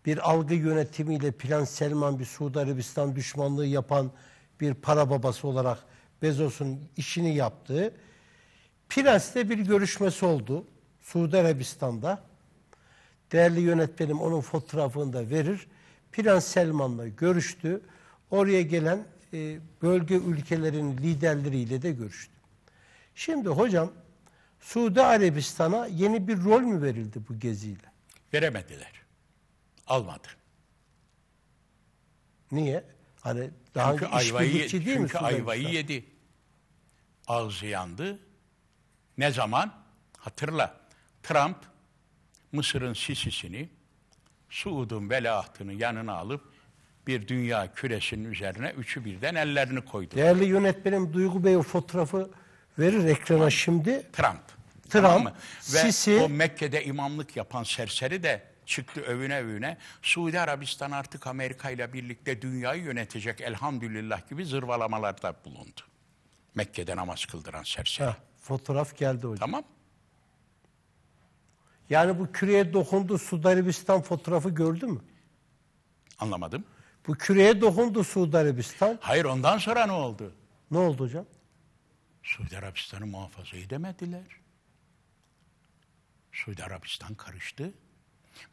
bir algı yönetimiyle Plan Selman bir Suudi Arabistan düşmanlığı yapan bir para babası olarak Bezos'un işini yaptığı Prens'le bir görüşmesi oldu Suudi Arabistan'da. Değerli yönetmenim onun fotoğrafını da verir. Prens Selman'la görüştü. Oraya gelen e, bölge ülkelerin liderleriyle de görüştü. Şimdi hocam Suudi Arabistan'a yeni bir rol mü verildi bu geziyle? Veremediler almadı. Niye? Hani daha çünkü ayvayı, değil çünkü mi? ayvayı yedi. Ağzı yandı. Ne zaman? Hatırla. Trump Mısır'ın Sisi'sini Suud'un velahtını yanına alıp bir dünya küresinin üzerine üçü birden ellerini koydu. Değerli yönetmenim Duygu Bey o fotoğrafı verir ekrana şimdi. Trump. Trump, tamam mı? Ve Sisi, o Mekke'de imamlık yapan serseri de çıktı övüne övüne. Suudi Arabistan artık Amerika ile birlikte dünyayı yönetecek elhamdülillah gibi zırvalamalarda bulundu. Mekke'de namaz kıldıran serseri. Ha, fotoğraf geldi hocam. Tamam. Yani bu küreye dokundu Suudi Arabistan fotoğrafı gördü mü? Anlamadım. Bu küreye dokundu Suudi Arabistan. Hayır ondan sonra ne oldu? Ne oldu hocam? Suudi Arabistan'ı muhafaza edemediler. Suudi Arabistan karıştı.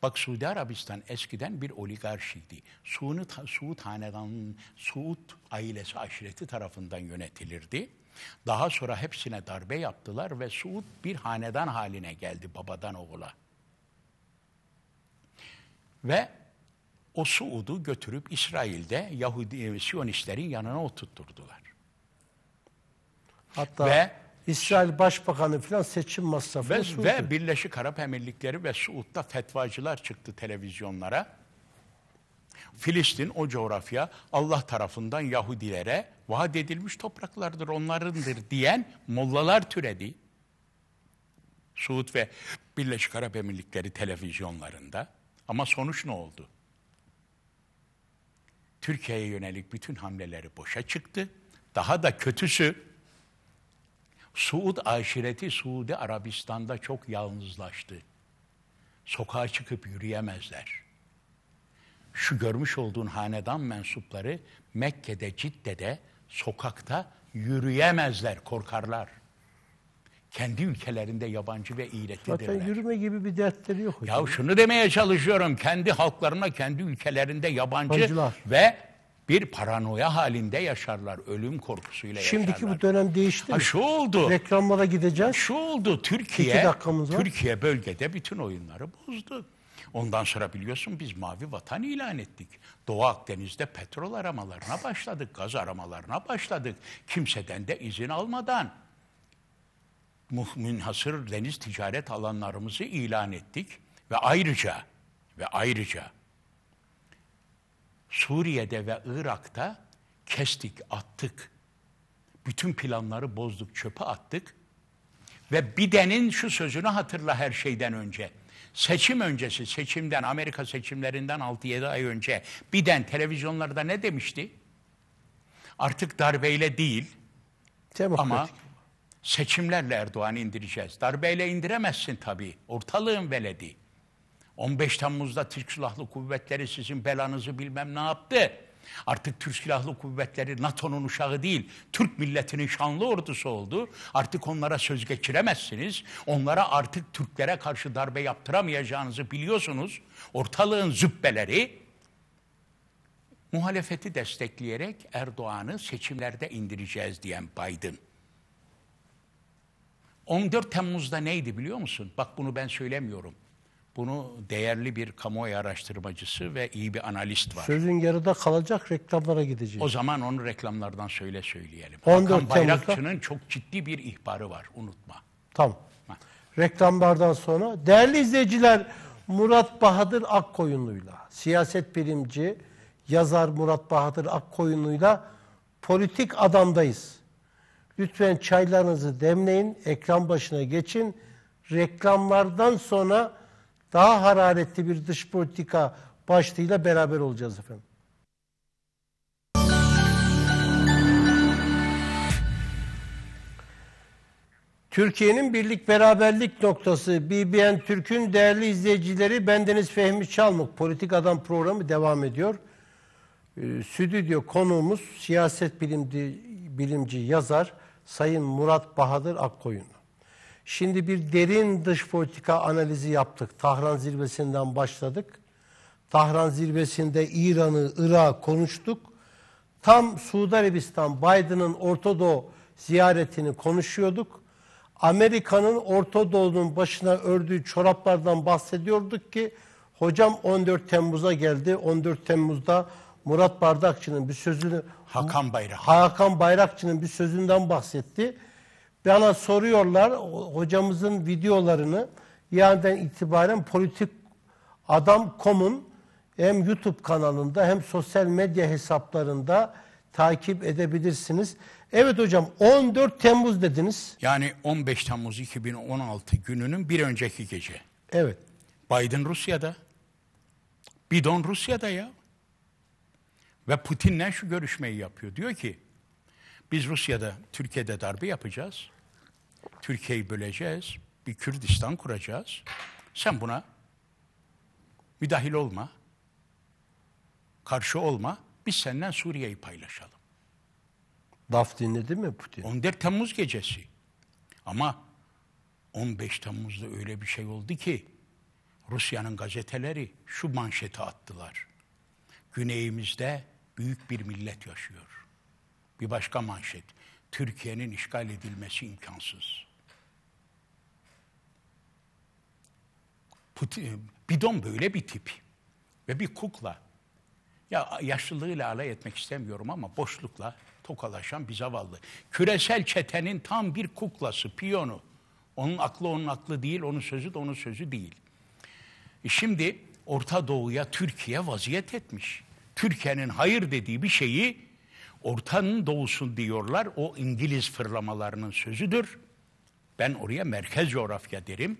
Bak Suudi Arabistan eskiden bir oligarşiydi. Suud, Suud Hanedanı'nın Suud ailesi aşireti tarafından yönetilirdi. Daha sonra hepsine darbe yaptılar ve Suud bir hanedan haline geldi babadan oğula. Ve o Suud'u götürüp İsrail'de Yahudi e, Siyonistlerin yanına oturtturdular. Hatta ve İsrail Başbakanı falan seçim masrafı. Ve, Suudi. ve Birleşik Arap Emirlikleri ve Suud'da fetvacılar çıktı televizyonlara. Filistin o coğrafya Allah tarafından Yahudilere vaat edilmiş topraklardır, onlarındır diyen mollalar türedi. Suud ve Birleşik Arap Emirlikleri televizyonlarında. Ama sonuç ne oldu? Türkiye'ye yönelik bütün hamleleri boşa çıktı. Daha da kötüsü Suud aşireti Suudi Arabistan'da çok yalnızlaştı. Sokağa çıkıp yürüyemezler. Şu görmüş olduğun hanedan mensupları Mekke'de, Cidde'de, sokakta yürüyemezler, korkarlar. Kendi ülkelerinde yabancı ve iğretlidirler. Zaten yürüme gibi bir dertleri yok. Hocam. Ya şunu demeye çalışıyorum. Kendi halklarına, kendi ülkelerinde yabancı Yabancılar. ve bir paranoya halinde yaşarlar. Ölüm korkusuyla Şimdiki yaşarlar. bu dönem değişti ha, mi? Şu oldu. Reklamlara gideceğiz. Şu oldu. Türkiye, İki var. Türkiye bölgede bütün oyunları bozdu. Ondan sonra biliyorsun biz mavi vatan ilan ettik. Doğu Akdeniz'de petrol aramalarına başladık, gaz aramalarına başladık. Kimseden de izin almadan münhasır deniz ticaret alanlarımızı ilan ettik ve ayrıca ve ayrıca Suriye'de ve Irak'ta kestik, attık. Bütün planları bozduk, çöpe attık. Ve Biden'in şu sözünü hatırla her şeyden önce. Seçim öncesi, seçimden, Amerika seçimlerinden 6-7 ay önce Biden televizyonlarda ne demişti? Artık darbeyle değil Demokratik. ama seçimlerle Erdoğan'ı indireceğiz. Darbeyle indiremezsin tabii. Ortalığın veledi. 15 Temmuz'da Türk Silahlı Kuvvetleri sizin belanızı bilmem ne yaptı. Artık Türk Silahlı Kuvvetleri NATO'nun uşağı değil, Türk milletinin şanlı ordusu oldu. Artık onlara söz geçiremezsiniz. Onlara artık Türklere karşı darbe yaptıramayacağınızı biliyorsunuz. Ortalığın zübbeleri muhalefeti destekleyerek Erdoğan'ı seçimlerde indireceğiz diyen Biden. 14 Temmuz'da neydi biliyor musun? Bak bunu ben söylemiyorum. Bunu değerli bir kamuoyu araştırmacısı ve iyi bir analist var. Sözün yarıda kalacak reklamlara gideceğiz. O zaman onu reklamlardan söyle söyleyelim. 14 Hakan Bayrakçı'nın çok ciddi bir ihbarı var unutma. Tamam. Ha. Reklamlardan sonra değerli izleyiciler Murat Bahadır Akkoyunlu'yla siyaset bilimci yazar Murat Bahadır Akkoyunlu'yla politik adamdayız. Lütfen çaylarınızı demleyin, ekran başına geçin. Reklamlardan sonra daha hararetli bir dış politika başlığıyla beraber olacağız efendim. Türkiye'nin birlik beraberlik noktası BBN Türk'ün değerli izleyicileri bendeniz Fehmi Çalmık Politik Adam programı devam ediyor. Ee, stüdyo konuğumuz siyaset bilimci, bilimci yazar Sayın Murat Bahadır Akkoyun. Şimdi bir derin dış politika analizi yaptık. Tahran zirvesinden başladık. Tahran zirvesinde İran'ı, Irak'ı konuştuk. Tam Suudi Arabistan, Biden'ın Orta Doğu ziyaretini konuşuyorduk. Amerika'nın Orta Doğu'nun başına ördüğü çoraplardan bahsediyorduk ki hocam 14 Temmuz'a geldi. 14 Temmuz'da Murat Bardakçı'nın bir sözünü Hakan Bayrak. Hakan Bayrakçı'nın bir sözünden bahsetti. Bana soruyorlar hocamızın videolarını yarından itibaren politik adam komun hem YouTube kanalında hem sosyal medya hesaplarında takip edebilirsiniz. Evet hocam 14 Temmuz dediniz. Yani 15 Temmuz 2016 gününün bir önceki gece. Evet. Biden Rusya'da. Bidon Rusya'da ya. Ve Putin'le şu görüşmeyi yapıyor. Diyor ki biz Rusya'da, Türkiye'de darbe yapacağız. Türkiye'yi böleceğiz. Bir Kürdistan kuracağız. Sen buna müdahil olma. Karşı olma. Biz senden Suriye'yi paylaşalım. Laf dinledi mi Putin? 14 Temmuz gecesi. Ama 15 Temmuz'da öyle bir şey oldu ki Rusya'nın gazeteleri şu manşeti attılar. Güneyimizde büyük bir millet yaşıyor. Bir başka manşet. Türkiye'nin işgal edilmesi imkansız. Putin, e, bidon böyle bir tip ve bir kukla. Ya yaşlılığıyla alay etmek istemiyorum ama boşlukla tokalaşan bir zavallı. Küresel çetenin tam bir kuklası, piyonu. Onun aklı onun aklı değil, onun sözü de onun sözü değil. E, şimdi Orta Doğu'ya Türkiye vaziyet etmiş. Türkiye'nin hayır dediği bir şeyi Ortanın doğusun diyorlar o İngiliz fırlamalarının sözüdür. Ben oraya merkez coğrafya derim.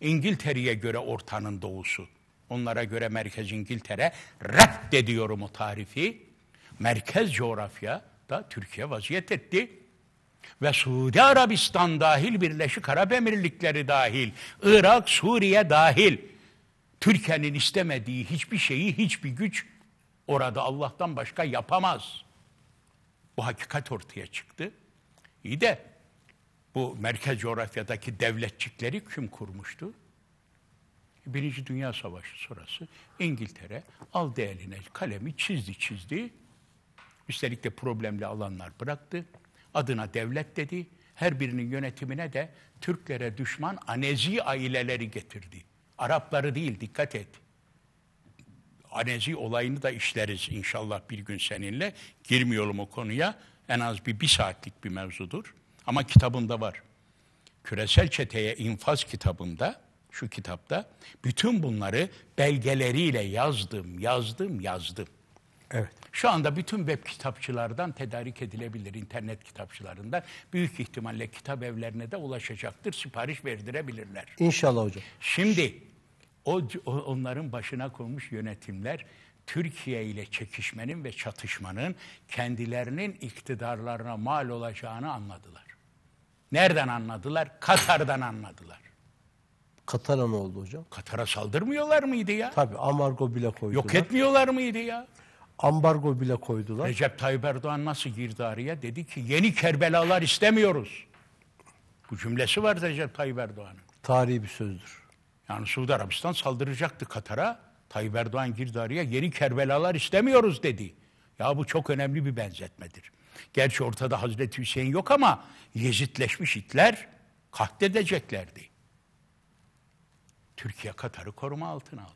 İngiltere'ye göre ortanın doğusu. Onlara göre merkez İngiltere. Reddediyorum o tarifi. Merkez coğrafya da Türkiye vaziyet etti. Ve Suudi Arabistan dahil, Birleşik Arap Emirlikleri dahil, Irak, Suriye dahil. Türkiye'nin istemediği hiçbir şeyi hiçbir güç orada Allah'tan başka yapamaz. Bu hakikat ortaya çıktı. İyi de bu merkez coğrafyadaki devletçikleri kim kurmuştu? Birinci Dünya Savaşı sonrası İngiltere aldı eline kalemi çizdi çizdi. Üstelik de problemli alanlar bıraktı. Adına devlet dedi. Her birinin yönetimine de Türklere düşman anezi aileleri getirdi. Arapları değil dikkat et anezi olayını da işleriz inşallah bir gün seninle. Girmiyorum o konuya. En az bir, bir saatlik bir mevzudur. Ama kitabımda var. Küresel Çeteye infaz kitabımda, şu kitapta bütün bunları belgeleriyle yazdım, yazdım, yazdım. Evet. Şu anda bütün web kitapçılardan tedarik edilebilir, internet kitapçılarından. Büyük ihtimalle kitap evlerine de ulaşacaktır, sipariş verdirebilirler. İnşallah hocam. Şimdi o onların başına konmuş yönetimler Türkiye ile çekişmenin ve çatışmanın kendilerinin iktidarlarına mal olacağını anladılar. Nereden anladılar? Katar'dan anladılar. Katar'a ne oldu hocam? Katar'a saldırmıyorlar mıydı ya? Tabii ambargo bile koydular. Yok etmiyorlar mıydı ya? Ambargo bile koydular. Recep Tayyip Erdoğan nasıl girdi araya? Dedi ki yeni Kerbelalar istemiyoruz. Bu cümlesi var Recep Tayyip Erdoğan'ın. Tarihi bir sözdür. Yani Suudi Arabistan saldıracaktı Katar'a. Tayyip Erdoğan girdi araya yeni Kerbelalar istemiyoruz dedi. Ya bu çok önemli bir benzetmedir. Gerçi ortada Hazreti Hüseyin yok ama yezitleşmiş itler kahdedeceklerdi. Türkiye Katar'ı koruma altına aldı.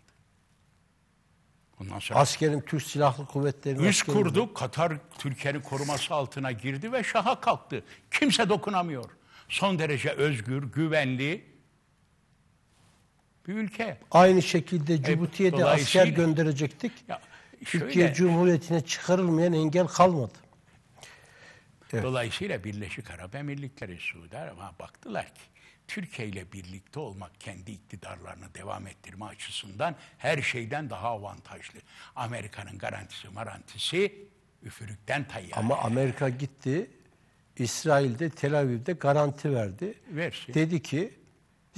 Ondan sonra askerin Türk Silahlı Kuvvetleri üst kurdu. Katar Türkiye'nin koruması altına girdi ve şaha kalktı. Kimse dokunamıyor. Son derece özgür, güvenli, bir ülke. Aynı şekilde e, Cibuti'ye de asker gönderecektik. Ya, şöyle, Türkiye Cumhuriyeti'ne çıkarılmayan engel kalmadı. Evet. Dolayısıyla Birleşik Arap Emirlikleri, Suudi Arab'a baktılar ki Türkiye ile birlikte olmak kendi iktidarlarını devam ettirme açısından her şeyden daha avantajlı. Amerika'nın garantisi marantisi üfürükten tayyare. Ama Amerika gitti, İsrail'de Tel Aviv'de garanti verdi. Versin. Dedi ki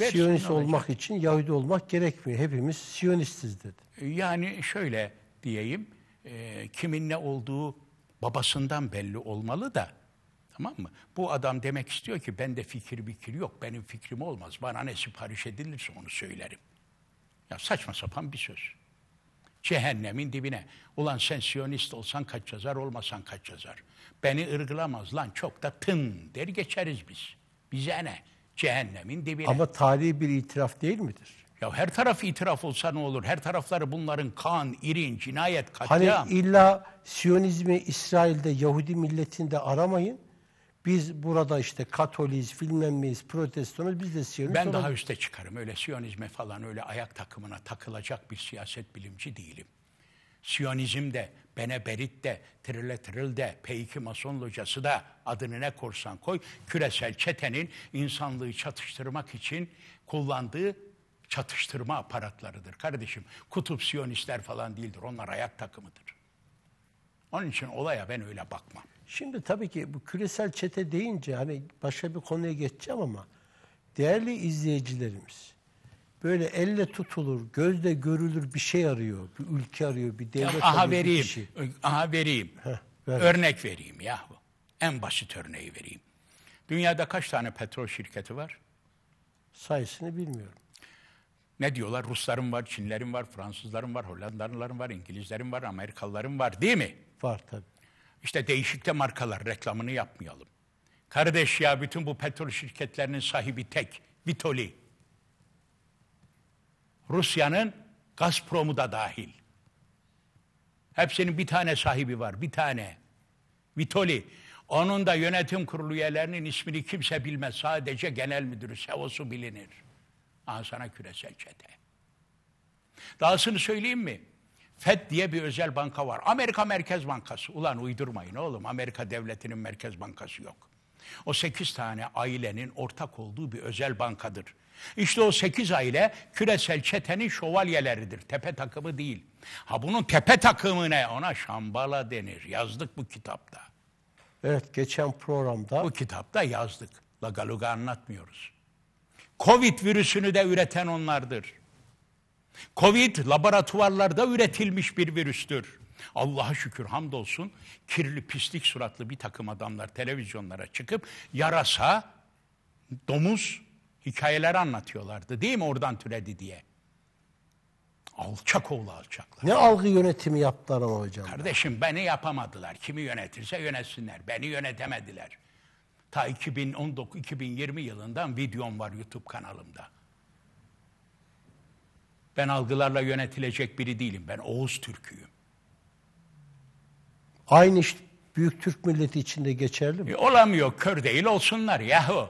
Siyonist olmak için Yahudi olmak gerekmiyor. Hepimiz Siyonistiz dedi. E, yani şöyle diyeyim, e, kimin ne olduğu babasından belli olmalı da Tamam mı? Bu adam demek istiyor ki ben de fikir fikir yok. Benim fikrim olmaz. Bana ne sipariş edilirse onu söylerim. Ya saçma sapan bir söz. Cehennemin dibine. Ulan sen siyonist olsan kaç yazar, olmasan kaç yazar. Beni ırgılamaz lan çok da tın der geçeriz biz. Bize ne? Cehennemin dibine. Ama tarihi bir itiraf değil midir? Ya her taraf itiraf olsa ne olur? Her tarafları bunların kan, irin, cinayet, katliam. Hani illa Siyonizmi İsrail'de, Yahudi milletinde aramayın. Biz burada işte Katoliz, filmden miyiz, biz de Siyonist Ben daha üste çıkarım. Öyle Siyonizme falan öyle ayak takımına takılacak bir siyaset bilimci değilim. Siyonizm de Bene Berit de, Trile Tril de, p Mason Locası da adını ne korsan koy, küresel çetenin insanlığı çatıştırmak için kullandığı çatıştırma aparatlarıdır kardeşim. Kutup siyonistler falan değildir, onlar ayak takımıdır. Onun için olaya ben öyle bakmam. Şimdi tabii ki bu küresel çete deyince hani başka bir konuya geçeceğim ama değerli izleyicilerimiz böyle elle tutulur, gözle görülür bir şey arıyor. Bir ülke arıyor, bir devlet ya, aha arıyor. Vereyim, bir kişi. Aha vereyim. Heh, ver. Örnek vereyim ya. En basit örneği vereyim. Dünyada kaç tane petrol şirketi var? Sayısını bilmiyorum. Ne diyorlar? Rusların var, Çinlerin var, Fransızların var, Hollandalıların var, İngilizlerin var, Amerikalıların var değil mi? Var tabii. İşte değişik de markalar reklamını yapmayalım. Kardeş ya bütün bu petrol şirketlerinin sahibi tek. Vitoli. Rusya'nın Gazprom'u da dahil. Hepsinin bir tane sahibi var, bir tane. Vitoli. Onun da yönetim kurulu üyelerinin ismini kimse bilmez. Sadece genel müdürü, SEO'su bilinir. sana küresel çete. Dahasını söyleyeyim mi? FED diye bir özel banka var. Amerika Merkez Bankası. Ulan uydurmayın oğlum. Amerika Devleti'nin Merkez Bankası yok. O sekiz tane ailenin ortak olduğu bir özel bankadır. İşte o sekiz aile küresel çetenin şövalyeleridir. Tepe takımı değil. Ha bunun tepe takımı ne? Ona şambala denir. Yazdık bu kitapta. Evet geçen programda. Bu kitapta yazdık. Lagaluga anlatmıyoruz. Covid virüsünü de üreten onlardır. Covid laboratuvarlarda üretilmiş bir virüstür. Allah'a şükür hamdolsun kirli pislik suratlı bir takım adamlar televizyonlara çıkıp yarasa, domuz hikayeler anlatıyorlardı değil mi oradan türedi diye. Alçak oğlu alçaklar. Ne algı yönetimi yaptılar ama hocam? Kardeşim beni yapamadılar. Kimi yönetirse yönetsinler. Beni yönetemediler. Ta 2019-2020 yılından videom var YouTube kanalımda. Ben algılarla yönetilecek biri değilim. Ben Oğuz Türk'üyüm. Aynı iş Büyük Türk milleti içinde geçerli mi? E, olamıyor. Kör değil olsunlar yahu.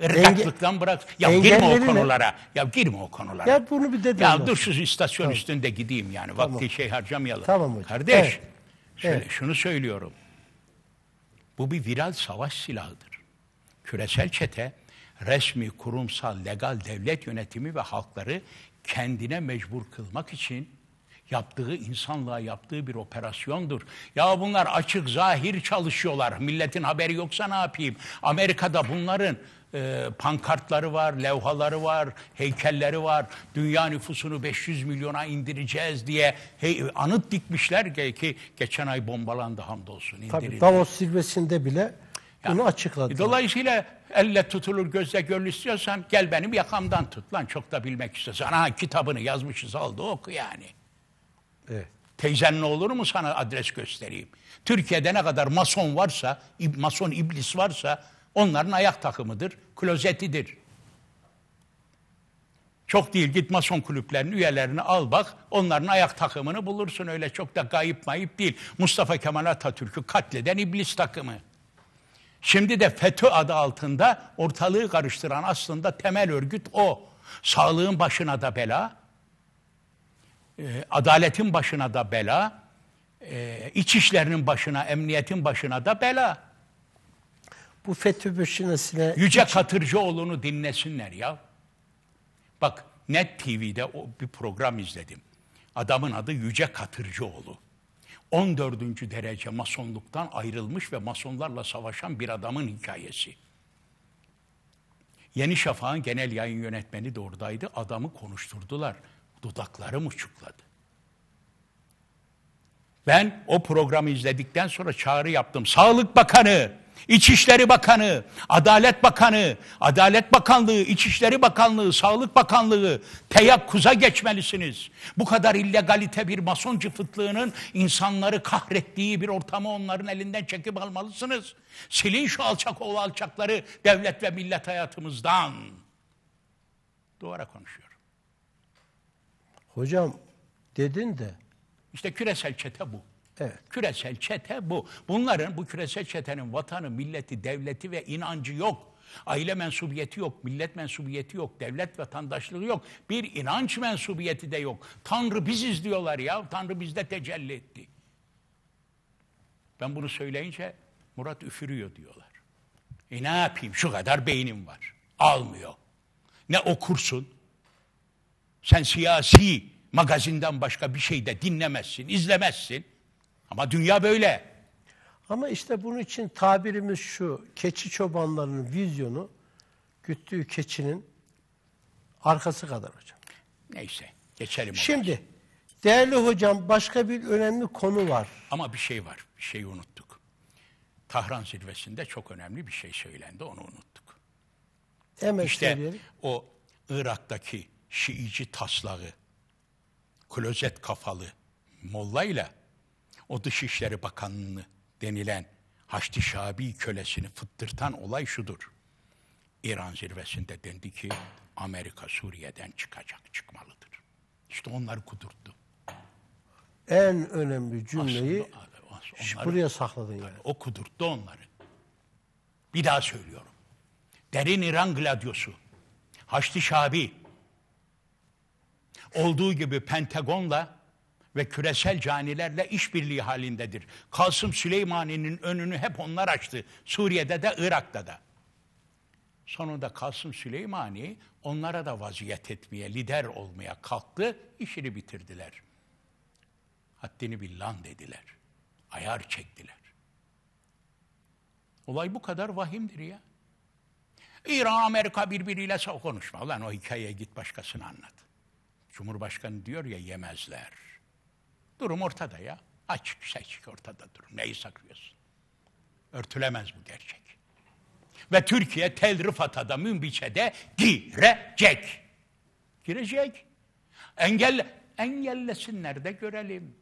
Redaklıktan bırak. Ya girme o konulara. Ya girme o konulara. Ya bunu bir dedim. Ya dur şu istasyon tamam. üstünde gideyim yani. Vakti tamam. şey harcamayalım. Tamam hocam. Kardeş. Evet. Şöyle, evet. Şunu söylüyorum. Bu bir viral savaş silahıdır. Küresel çete resmi, kurumsal, legal devlet yönetimi ve halkları kendine mecbur kılmak için yaptığı insanlığa yaptığı bir operasyondur. Ya bunlar açık zahir çalışıyorlar. Milletin haberi yoksa ne yapayım? Amerika'da bunların e, pankartları var, levhaları var, heykelleri var. Dünya nüfusunu 500 milyona indireceğiz diye hey, anıt dikmişler ki geçen ay bombalandı hamdolsun. Tabii Davos zirvesinde bile yani, bunu açıkladı. E, dolayısıyla elle tutulur gözle görülür istiyorsan gel benim yakamdan tut lan çok da bilmek istiyorsan. Ha kitabını yazmışız aldı oku yani. Evet. Teyzen ne olur mu sana adres göstereyim. Türkiye'de ne kadar mason varsa, mason iblis varsa Onların ayak takımıdır, klozetidir. Çok değil git mason kulüplerinin üyelerini al bak. Onların ayak takımını bulursun öyle çok da gayip mayip değil. Mustafa Kemal Atatürk'ü katleden iblis takımı. Şimdi de FETÖ adı altında ortalığı karıştıran aslında temel örgüt o. Sağlığın başına da bela, e, adaletin başına da bela, e, iç işlerinin başına, emniyetin başına da bela bu FETÖ böşünesine... Yüce hiç... Katırcıoğlu'nu dinlesinler ya. Bak Net TV'de o bir program izledim. Adamın adı Yüce Katırcıoğlu. 14. derece masonluktan ayrılmış ve masonlarla savaşan bir adamın hikayesi. Yeni Şafak'ın genel yayın yönetmeni de oradaydı. Adamı konuşturdular. Dudaklarım uçukladı. Ben o programı izledikten sonra çağrı yaptım. Sağlık Bakanı İçişleri Bakanı, Adalet Bakanı, Adalet Bakanlığı, İçişleri Bakanlığı, Sağlık Bakanlığı teyakkuza geçmelisiniz. Bu kadar illegalite bir mason fıtlığının insanları kahrettiği bir ortamı onların elinden çekip almalısınız. Silin şu alçak oğlu alçakları devlet ve millet hayatımızdan. Duvara konuşuyorum. Hocam dedin de. İşte küresel çete bu. Evet. Küresel çete bu. Bunların, bu küresel çetenin vatanı, milleti, devleti ve inancı yok. Aile mensubiyeti yok, millet mensubiyeti yok, devlet vatandaşlığı yok. Bir inanç mensubiyeti de yok. Tanrı biziz diyorlar ya, Tanrı bizde tecelli etti. Ben bunu söyleyince Murat üfürüyor diyorlar. E ne yapayım, şu kadar beynim var. Almıyor. Ne okursun? Sen siyasi magazinden başka bir şey de dinlemezsin, izlemezsin. Ama dünya böyle. Ama işte bunun için tabirimiz şu, keçi çobanlarının vizyonu güttüğü keçinin arkası kadar hocam. Neyse, geçelim. Şimdi, olarak. değerli hocam başka bir önemli konu var. Ama bir şey var, bir şeyi unuttuk. Tahran zirvesinde çok önemli bir şey söylendi, onu unuttuk. Hemen işte söyleyelim. o Irak'taki Şiici taslağı, klozet kafalı mollayla o Dışişleri Bakanlığı denilen Haçlı Şabi kölesini fıttırtan olay şudur. İran zirvesinde dendi ki Amerika Suriye'den çıkacak, çıkmalıdır. İşte onları kudurttu. En önemli cümleyi aslında, onları, buraya sakladın yani. O kudurttu onları. Bir daha söylüyorum. Derin İran gladyosu, Haçlı Şabi, olduğu gibi Pentagon'la ve küresel canilerle işbirliği halindedir. Kasım Süleymani'nin önünü hep onlar açtı. Suriye'de de Irak'ta da. Sonunda Kasım Süleymani onlara da vaziyet etmeye, lider olmaya kalktı. İşini bitirdiler. Haddini billan dediler. Ayar çektiler. Olay bu kadar vahimdir ya. İran, Amerika birbiriyle konuşma. Lan o hikayeye git başkasını anlat. Cumhurbaşkanı diyor ya yemezler. Durum ortada ya. Açık seçik ortada durum. Neyi saklıyorsun? Örtülemez bu gerçek. Ve Türkiye Tel Rifat'a da girecek. Girecek. Engel engellesinler de görelim.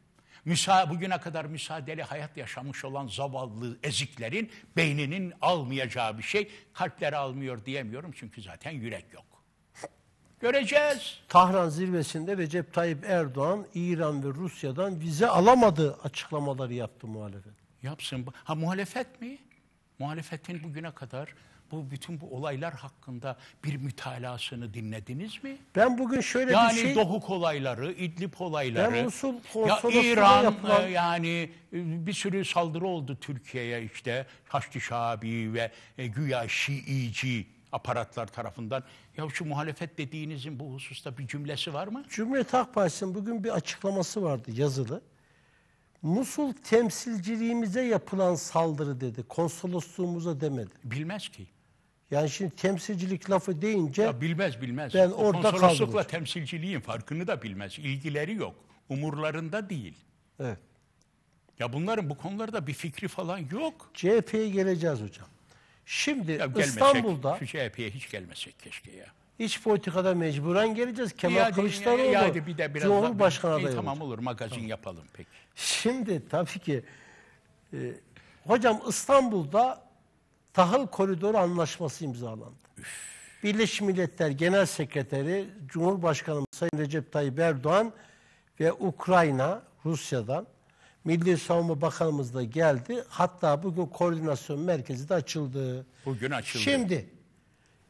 Müsa, bugüne kadar müsaadeli hayat yaşamış olan zavallı eziklerin beyninin almayacağı bir şey kalpleri almıyor diyemiyorum çünkü zaten yürek yok. Göreceğiz. Tahran zirvesinde Recep Tayyip Erdoğan İran ve Rusya'dan vize alamadığı açıklamaları yaptı muhalefet. Yapsın. Ha muhalefet mi? Muhalefetin bugüne kadar bu bütün bu olaylar hakkında bir mütalasını dinlediniz mi? Ben bugün şöyle yani bir şey... Yani Dohuk olayları, İdlib olayları... Ben Musul konsolosluğuna ya İran yapılan... E, yani e, bir sürü saldırı oldu Türkiye'ye işte Haçlı Şabi ve e, güya Şiici aparatlar tarafından. Ya şu muhalefet dediğinizin bu hususta bir cümlesi var mı? Cumhuriyet Halk Partisi'nin bugün bir açıklaması vardı yazılı. Musul temsilciliğimize yapılan saldırı dedi. Konsolosluğumuza demedi. Bilmez ki. Yani şimdi temsilcilik lafı deyince... Ya bilmez bilmez. Ben orada Konsoloslukla kaldım. temsilciliğin farkını da bilmez. İlgileri yok. Umurlarında değil. Evet. Ya bunların bu konularda bir fikri falan yok. CHP'ye geleceğiz hocam. Şimdi ya gelmesek, İstanbul'da şu CHP'ye hiç gelmesek keşke ya. İç politikada mecburen geleceğiz. Kemal iade, Kılıçdaroğlu iade bir de biraz Cumhurbaşkanı adayı Tamam olur magazin tamam. yapalım peki. Şimdi tabii ki e, hocam İstanbul'da tahıl koridoru anlaşması imzalandı. Üf. Birleşmiş Milletler Genel Sekreteri Cumhurbaşkanımız Sayın Recep Tayyip Erdoğan ve Ukrayna Rusya'dan Milli Savunma Bakanımız da geldi. Hatta bugün koordinasyon merkezi de açıldı. Bugün açıldı. Şimdi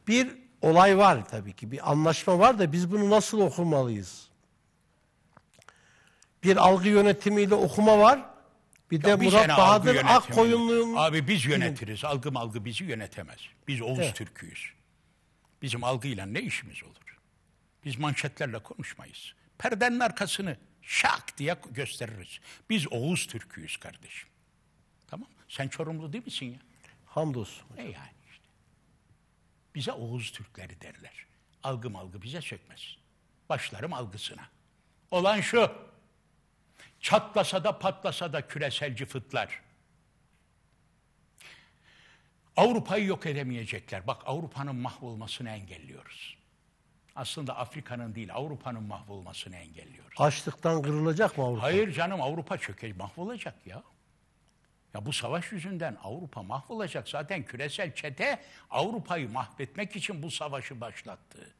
bir olay var tabii ki. Bir anlaşma var da biz bunu nasıl okumalıyız? Bir algı yönetimiyle okuma var. Bir de Murat Bahadır Akkoyunlu'nun... Abi biz yönetiriz. Algı algı bizi yönetemez. Biz Oğuz evet. Türk'üyüz. Bizim algıyla ne işimiz olur? Biz manşetlerle konuşmayız. Perdenin arkasını şak diye gösteririz. Biz Oğuz Türküyüz kardeşim. Tamam Sen Çorumlu değil misin ya? Hamdolsun. E yani işte. Bize Oğuz Türkleri derler. Algı malgı bize sökmez. Başlarım algısına. Olan şu. Çatlasa da patlasa da küreselci fıtlar. Avrupa'yı yok edemeyecekler. Bak Avrupa'nın mahvolmasını engelliyoruz aslında Afrika'nın değil Avrupa'nın mahvolmasını engelliyoruz. Açlıktan kırılacak mı Avrupa? Hayır canım Avrupa çökecek mahvolacak ya. Ya bu savaş yüzünden Avrupa mahvolacak. Zaten küresel çete Avrupa'yı mahvetmek için bu savaşı başlattı.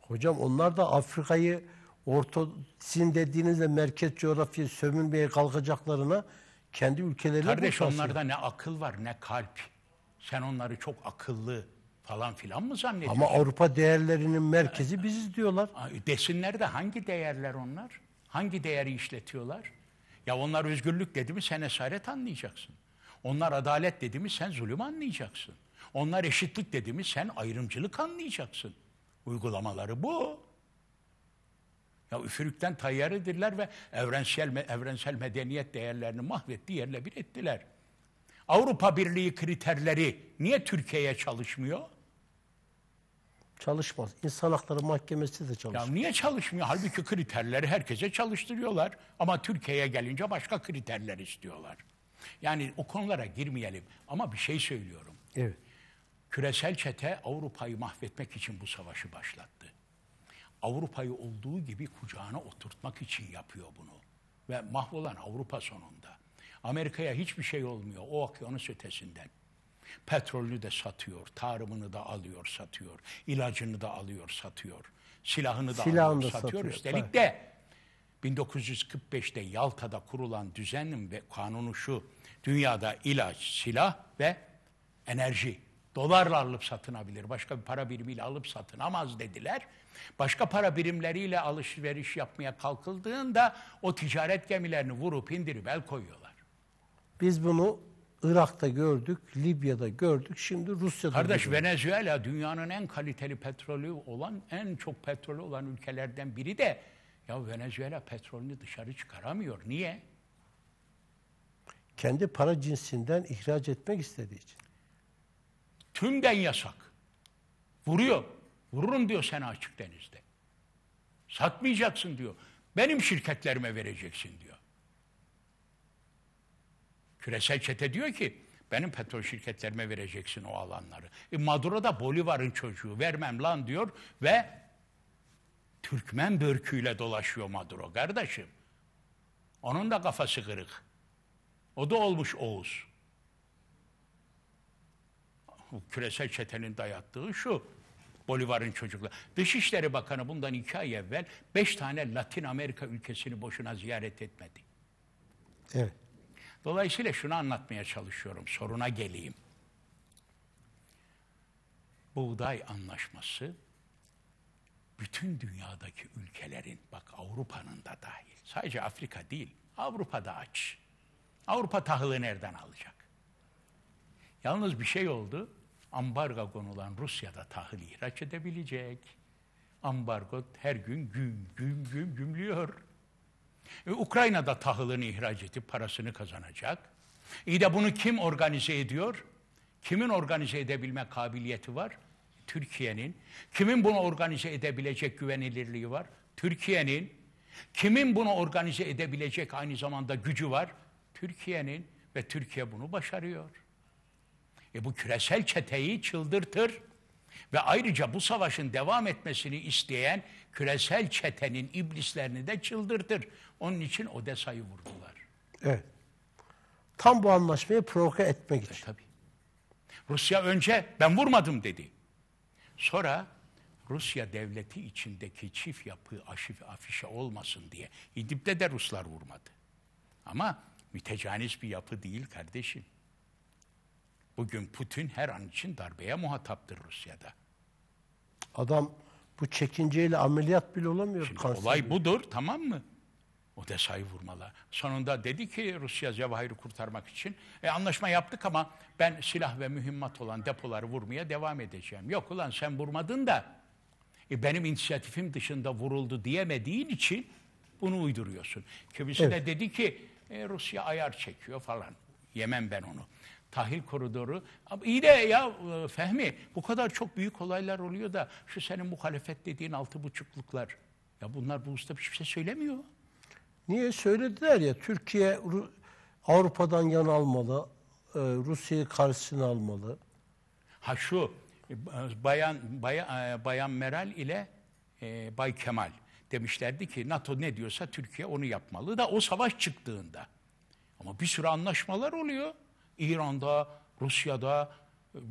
Hocam onlar da Afrika'yı orta sizin dediğinizde merkez coğrafyayı sömürmeye kalkacaklarına kendi ülkelerine Kardeş onlarda ne akıl var ne kalp. Sen onları çok akıllı falan filan mı zannediyorsun? Ama Avrupa değerlerinin merkezi biziz diyorlar. Besinlerde hangi değerler onlar? Hangi değeri işletiyorlar? Ya onlar özgürlük dedi mi sen esaret anlayacaksın. Onlar adalet dedi mi sen zulüm anlayacaksın. Onlar eşitlik dedi mi sen ayrımcılık anlayacaksın. Uygulamaları bu. Ya üfürükten tayyarıdırlar ve evrensel, evrensel medeniyet değerlerini mahvetti, yerle bir ettiler. Avrupa Birliği kriterleri niye Türkiye'ye çalışmıyor? Çalışmaz. İnsan Hakları Mahkemesi de çalışmaz. Ya niye çalışmıyor? Halbuki kriterleri herkese çalıştırıyorlar. Ama Türkiye'ye gelince başka kriterler istiyorlar. Yani o konulara girmeyelim. Ama bir şey söylüyorum. Evet. Küresel çete Avrupa'yı mahvetmek için bu savaşı başlattı. Avrupa'yı olduğu gibi kucağına oturtmak için yapıyor bunu. Ve mahvolan Avrupa sonunda. Amerika'ya hiçbir şey olmuyor o okyanus ötesinden. Petrolünü de satıyor, tarımını da alıyor, satıyor. ilacını da alıyor, satıyor. Silahını da Silahını alıyor, da satıyor. satıyor. Üstelik evet. de 1945'te Yalta'da kurulan düzenin ve kanunu şu. Dünyada ilaç, silah ve enerji dolarla alıp satınabilir. Başka bir para birimiyle alıp satınamaz dediler. Başka para birimleriyle alışveriş yapmaya kalkıldığında o ticaret gemilerini vurup indirip el koyuyorlar. Biz bunu Irak'ta gördük, Libya'da gördük, şimdi Rusya'da Kardeş gördük. Venezuela dünyanın en kaliteli petrolü olan, en çok petrolü olan ülkelerden biri de ya Venezuela petrolünü dışarı çıkaramıyor. Niye? Kendi para cinsinden ihraç etmek istediği için. Tümden yasak. Vuruyor. Vururum diyor seni açık denizde. Satmayacaksın diyor. Benim şirketlerime vereceksin diyor. Küresel çete diyor ki benim petrol şirketlerime vereceksin o alanları. E Maduro da Bolivar'ın çocuğu vermem lan diyor ve Türkmen börküyle dolaşıyor Maduro kardeşim. Onun da kafası kırık. O da olmuş Oğuz. Küresel çetenin dayattığı şu. Bolivar'ın çocukları. Dışişleri Bakanı bundan iki ay evvel beş tane Latin Amerika ülkesini boşuna ziyaret etmedi. Evet. Dolayısıyla şunu anlatmaya çalışıyorum, soruna geleyim. Buğday anlaşması bütün dünyadaki ülkelerin, bak Avrupa'nın da dahil, sadece Afrika değil, Avrupa da aç. Avrupa tahılı nereden alacak? Yalnız bir şey oldu, ambargo konulan Rusya'da tahıl ihraç edebilecek. Ambargo her gün gün gün gün gümlüyor. E, Ukrayna da tahılını ihraç edip parasını kazanacak. İyi de bunu kim organize ediyor? Kimin organize edebilme kabiliyeti var? Türkiye'nin. Kimin bunu organize edebilecek güvenilirliği var? Türkiye'nin. Kimin bunu organize edebilecek aynı zamanda gücü var? Türkiye'nin ve Türkiye bunu başarıyor. E bu küresel çeteyi çıldırtır. Ve ayrıca bu savaşın devam etmesini isteyen küresel çetenin iblislerini de çıldırtır. Onun için Odessa'yı vurdular. Evet. Tam bu anlaşmayı provoke etmek e, için. E, tabii. Rusya önce ben vurmadım dedi. Sonra Rusya devleti içindeki çift yapı aşif afişe olmasın diye İdlib'de de Ruslar vurmadı. Ama mütecanis bir yapı değil kardeşim. Bugün Putin her an için darbeye muhataptır Rusya'da. Adam bu çekinceyle ameliyat bile olamıyor. Şimdi kanserli. olay budur tamam mı? O Odessa'yı vurmalar. Sonunda dedi ki Rusya Cevahir'i kurtarmak için e, anlaşma yaptık ama ben silah ve mühimmat olan depoları vurmaya devam edeceğim. Yok ulan sen vurmadın da e, benim inisiyatifim dışında vuruldu diyemediğin için bunu uyduruyorsun. Kimisi evet. de dedi ki e, Rusya ayar çekiyor falan. Yemem ben onu tahil koridoru. Ama iyi de ya e, Fehmi bu kadar çok büyük olaylar oluyor da şu senin muhalefet dediğin altı buçukluklar. Ya bunlar bu usta hiçbir şey söylemiyor. Niye? Söylediler ya Türkiye Avrupa'dan yan almalı, e, Rusya'yı karşısına almalı. Ha şu, e, bayan, bayan, bayan Meral ile e, Bay Kemal demişlerdi ki NATO ne diyorsa Türkiye onu yapmalı da o savaş çıktığında. Ama bir sürü anlaşmalar oluyor. İran'da, Rusya'da,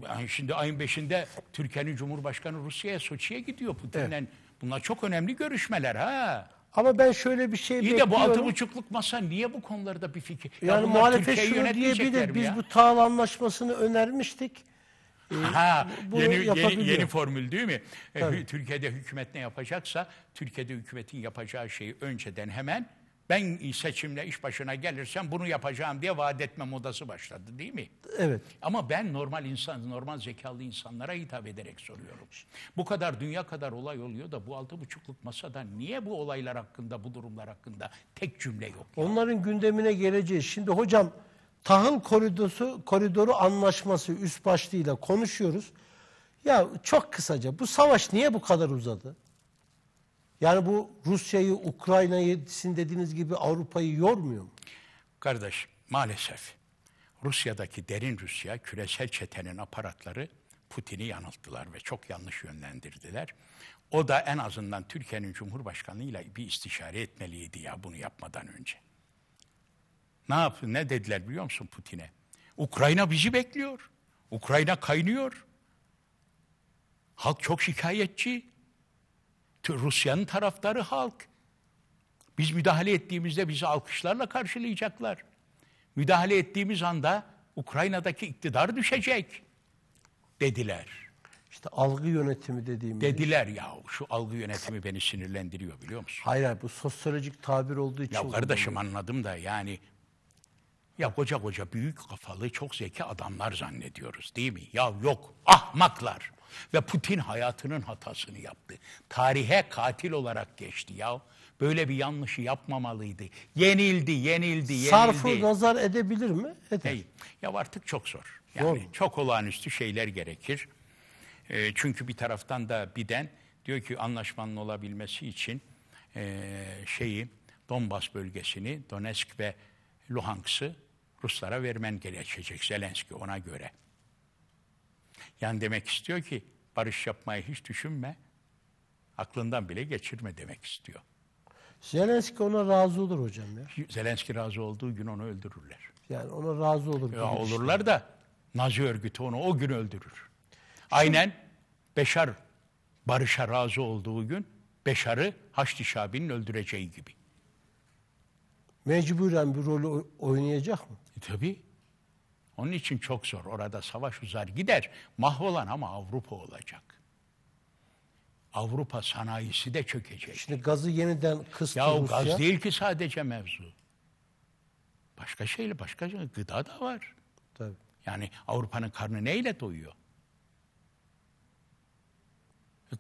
yani şimdi ayın 5'inde Türkiye'nin Cumhurbaşkanı Rusya'ya, Soçi'ye gidiyor Putin'le. Evet. Bunlar çok önemli görüşmeler ha. Ama ben şöyle bir şey İyi bekliyorum. İyi de bu altı buçukluk masa niye bu konularda bir fikir? Yani ya muhalefet şunu diyebilir. Biz bu Tağıl Anlaşması'nı önermiştik. Ee, ha, yeni, yeni, yeni formül değil mi? Tabii. Türkiye'de hükümet ne yapacaksa, Türkiye'de hükümetin yapacağı şeyi önceden hemen ben seçimle iş başına gelirsem bunu yapacağım diye vaat etme modası başladı değil mi? Evet. Ama ben normal insan, normal zekalı insanlara hitap ederek soruyorum. Bu kadar dünya kadar olay oluyor da bu altı buçukluk masada niye bu olaylar hakkında, bu durumlar hakkında tek cümle yok? Ya? Onların gündemine geleceğiz. Şimdi hocam tahıl koridoru, koridoru anlaşması üst başlığıyla konuşuyoruz. Ya çok kısaca bu savaş niye bu kadar uzadı? Yani bu Rusya'yı, Ukrayna'yı sizin dediğiniz gibi Avrupa'yı yormuyor mu? Kardeş maalesef Rusya'daki derin Rusya küresel çetenin aparatları Putin'i yanılttılar ve çok yanlış yönlendirdiler. O da en azından Türkiye'nin Cumhurbaşkanı'yla bir istişare etmeliydi ya bunu yapmadan önce. Ne yap ne dediler biliyor musun Putin'e? Ukrayna bizi bekliyor. Ukrayna kaynıyor. Halk çok şikayetçi. Rusya'nın taraftarı halk. Biz müdahale ettiğimizde bizi alkışlarla karşılayacaklar. Müdahale ettiğimiz anda Ukrayna'daki iktidar düşecek dediler. İşte algı yönetimi dediğim. Dediler ya şu algı yönetimi beni sinirlendiriyor biliyor musun? Hayır hayır bu sosyolojik tabir olduğu için. Ya kardeşim oluyor. anladım da yani ya koca koca büyük kafalı çok zeki adamlar zannediyoruz değil mi? Ya yok ahmaklar. Ve Putin hayatının hatasını yaptı. Tarihe katil olarak geçti ya. Böyle bir yanlışı yapmamalıydı. Yenildi, yenildi, yenildi. Sarfı nazar edebilir mi? Eder. Değil. Ya artık çok zor. Yani Doğru. çok olağanüstü şeyler gerekir. E, çünkü bir taraftan da Biden diyor ki anlaşmanın olabilmesi için e, şeyi Donbas bölgesini, Donetsk ve Luhansk'ı Ruslara vermen gerekecek Zelenski ona göre. Yani demek istiyor ki barış yapmayı hiç düşünme, aklından bile geçirme demek istiyor. Zelenski ona razı olur hocam ya. Zelenski razı olduğu gün onu öldürürler. Yani ona razı olur. Ya olurlar işte. da Nazi örgütü onu o gün öldürür. Aynen Beşar barışa razı olduğu gün Beşar'ı Haçlı Şabi'nin öldüreceği gibi. Mecburen bir rolü oynayacak mı? E, tabii. Onun için çok zor. Orada savaş uzar gider. Mahvolan ama Avrupa olacak. Avrupa sanayisi de çökecek. İşte gazı yeniden kıstı ya Rusya. gaz değil ki sadece mevzu. Başka şeyle başka şey. Gıda da var. Tabii. Yani Avrupa'nın karnı neyle doyuyor?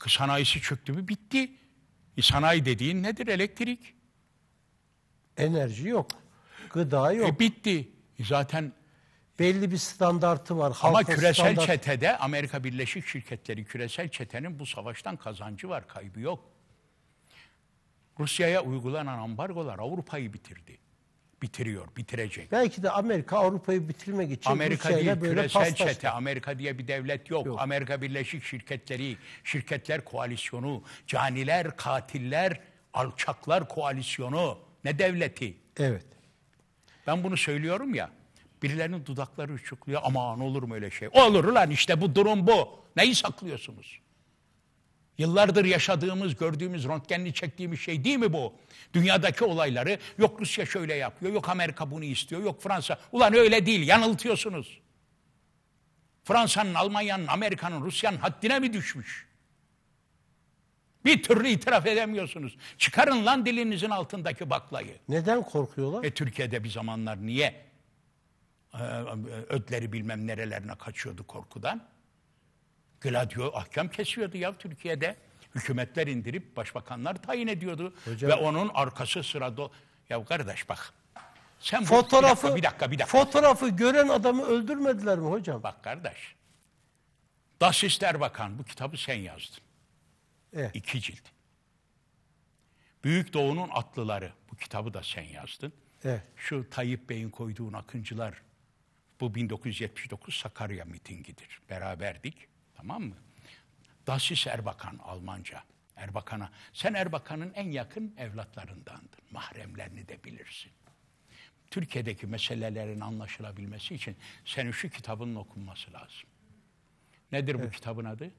E, sanayisi çöktü mü bitti. E, sanayi dediğin nedir? Elektrik. Enerji yok. Gıda yok. E, bitti. E, zaten belli bir standartı var. Ama küresel standart... çetede Amerika Birleşik Şirketleri küresel çetenin bu savaştan kazancı var, kaybı yok. Rusya'ya uygulanan ambargolar Avrupa'yı bitirdi. Bitiriyor, bitirecek. Belki de Amerika Avrupa'yı bitirmek için Amerika Rusya'yla değil, böyle küresel pastaştı. çete. Amerika diye bir devlet yok. yok. Amerika Birleşik Şirketleri, şirketler koalisyonu, caniler, katiller, alçaklar koalisyonu. Ne devleti? Evet. Ben bunu söylüyorum ya. Birilerinin dudakları uçukluyor. Aman olur mu öyle şey? Olur lan işte bu durum bu. Neyi saklıyorsunuz? Yıllardır yaşadığımız, gördüğümüz, röntgenli çektiğimiz şey değil mi bu? Dünyadaki olayları yok Rusya şöyle yapıyor, yok Amerika bunu istiyor, yok Fransa. Ulan öyle değil, yanıltıyorsunuz. Fransa'nın, Almanya'nın, Amerika'nın, Rusya'nın haddine mi düşmüş? Bir türlü itiraf edemiyorsunuz. Çıkarın lan dilinizin altındaki baklayı. Neden korkuyorlar? E Türkiye'de bir zamanlar niye? Ee, ötleri bilmem nerelerine kaçıyordu korkudan. Gladio ahkam kesiyordu ya Türkiye'de. Hükümetler indirip başbakanlar tayin ediyordu. Hocam, ve onun arkası sırada... Ya kardeş bak. Sen fotoğrafı, bu, bir, dakika, bir dakika bir dakika. Fotoğrafı gören adamı öldürmediler mi hocam? Bak kardeş. Das ist Erbakan bu kitabı sen yazdın. Evet. İki cilt. Büyük Doğu'nun atlıları bu kitabı da sen yazdın. Evet. Şu Tayyip Bey'in koyduğun akıncılar bu 1979 Sakarya mitingidir. Beraberdik. Tamam mı? Dasis Erbakan Almanca. Erbakan'a. Sen Erbakan'ın en yakın evlatlarındandır Mahremlerini de bilirsin. Türkiye'deki meselelerin anlaşılabilmesi için senin şu kitabının okunması lazım. Nedir evet. bu kitabın adı?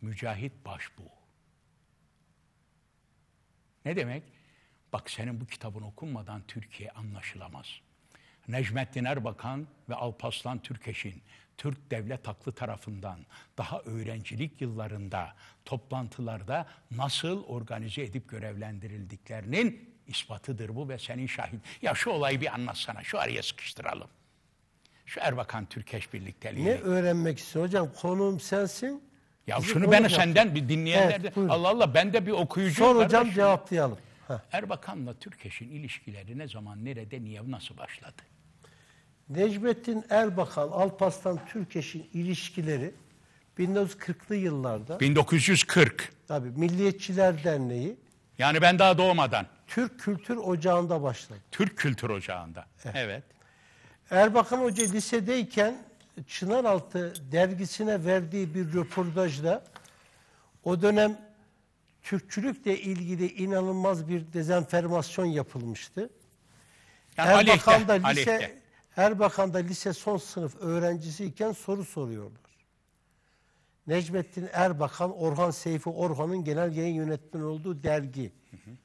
Mücahit Başbuğ. Ne demek? Bak senin bu kitabın okunmadan Türkiye anlaşılamaz. Necmettin Erbakan ve Alpaslan Türkeş'in Türk Devlet Aklı tarafından daha öğrencilik yıllarında toplantılarda nasıl organize edip görevlendirildiklerinin ispatıdır bu ve senin şahit. Ya şu olayı bir anlatsana, şu araya sıkıştıralım. Şu Erbakan Türkeş birlikteliği. Ne öğrenmek istiyorsun hocam? Konuğum sensin. Ya Bizi şunu ben senden bir dinleyenler evet, Allah Allah ben de bir okuyucu. Sor hocam cevaplayalım. Erbakan'la Türkeş'in ilişkileri ne zaman, nerede, niye, nasıl başladı? Necmettin Erbakan, Alpaslan Türkeş'in ilişkileri 1940'lı yıllarda 1940. Tabi Milliyetçiler Derneği. Yani ben daha doğmadan. Türk Kültür Ocağı'nda başladı. Türk Kültür Ocağı'nda. Evet. evet. Erbakan Hoca lisedeyken Çınaraltı dergisine verdiği bir röportajda o dönem Türkçülükle ilgili inanılmaz bir dezenformasyon yapılmıştı. Yani Erbakan aleyhte, da lise aleyhte. Erbakan'da lise son sınıf öğrencisi iken soru soruyorlar. Necmettin Erbakan, Orhan Seyfi Orhan'ın genel yayın yönetmeni olduğu dergi. Hı hı.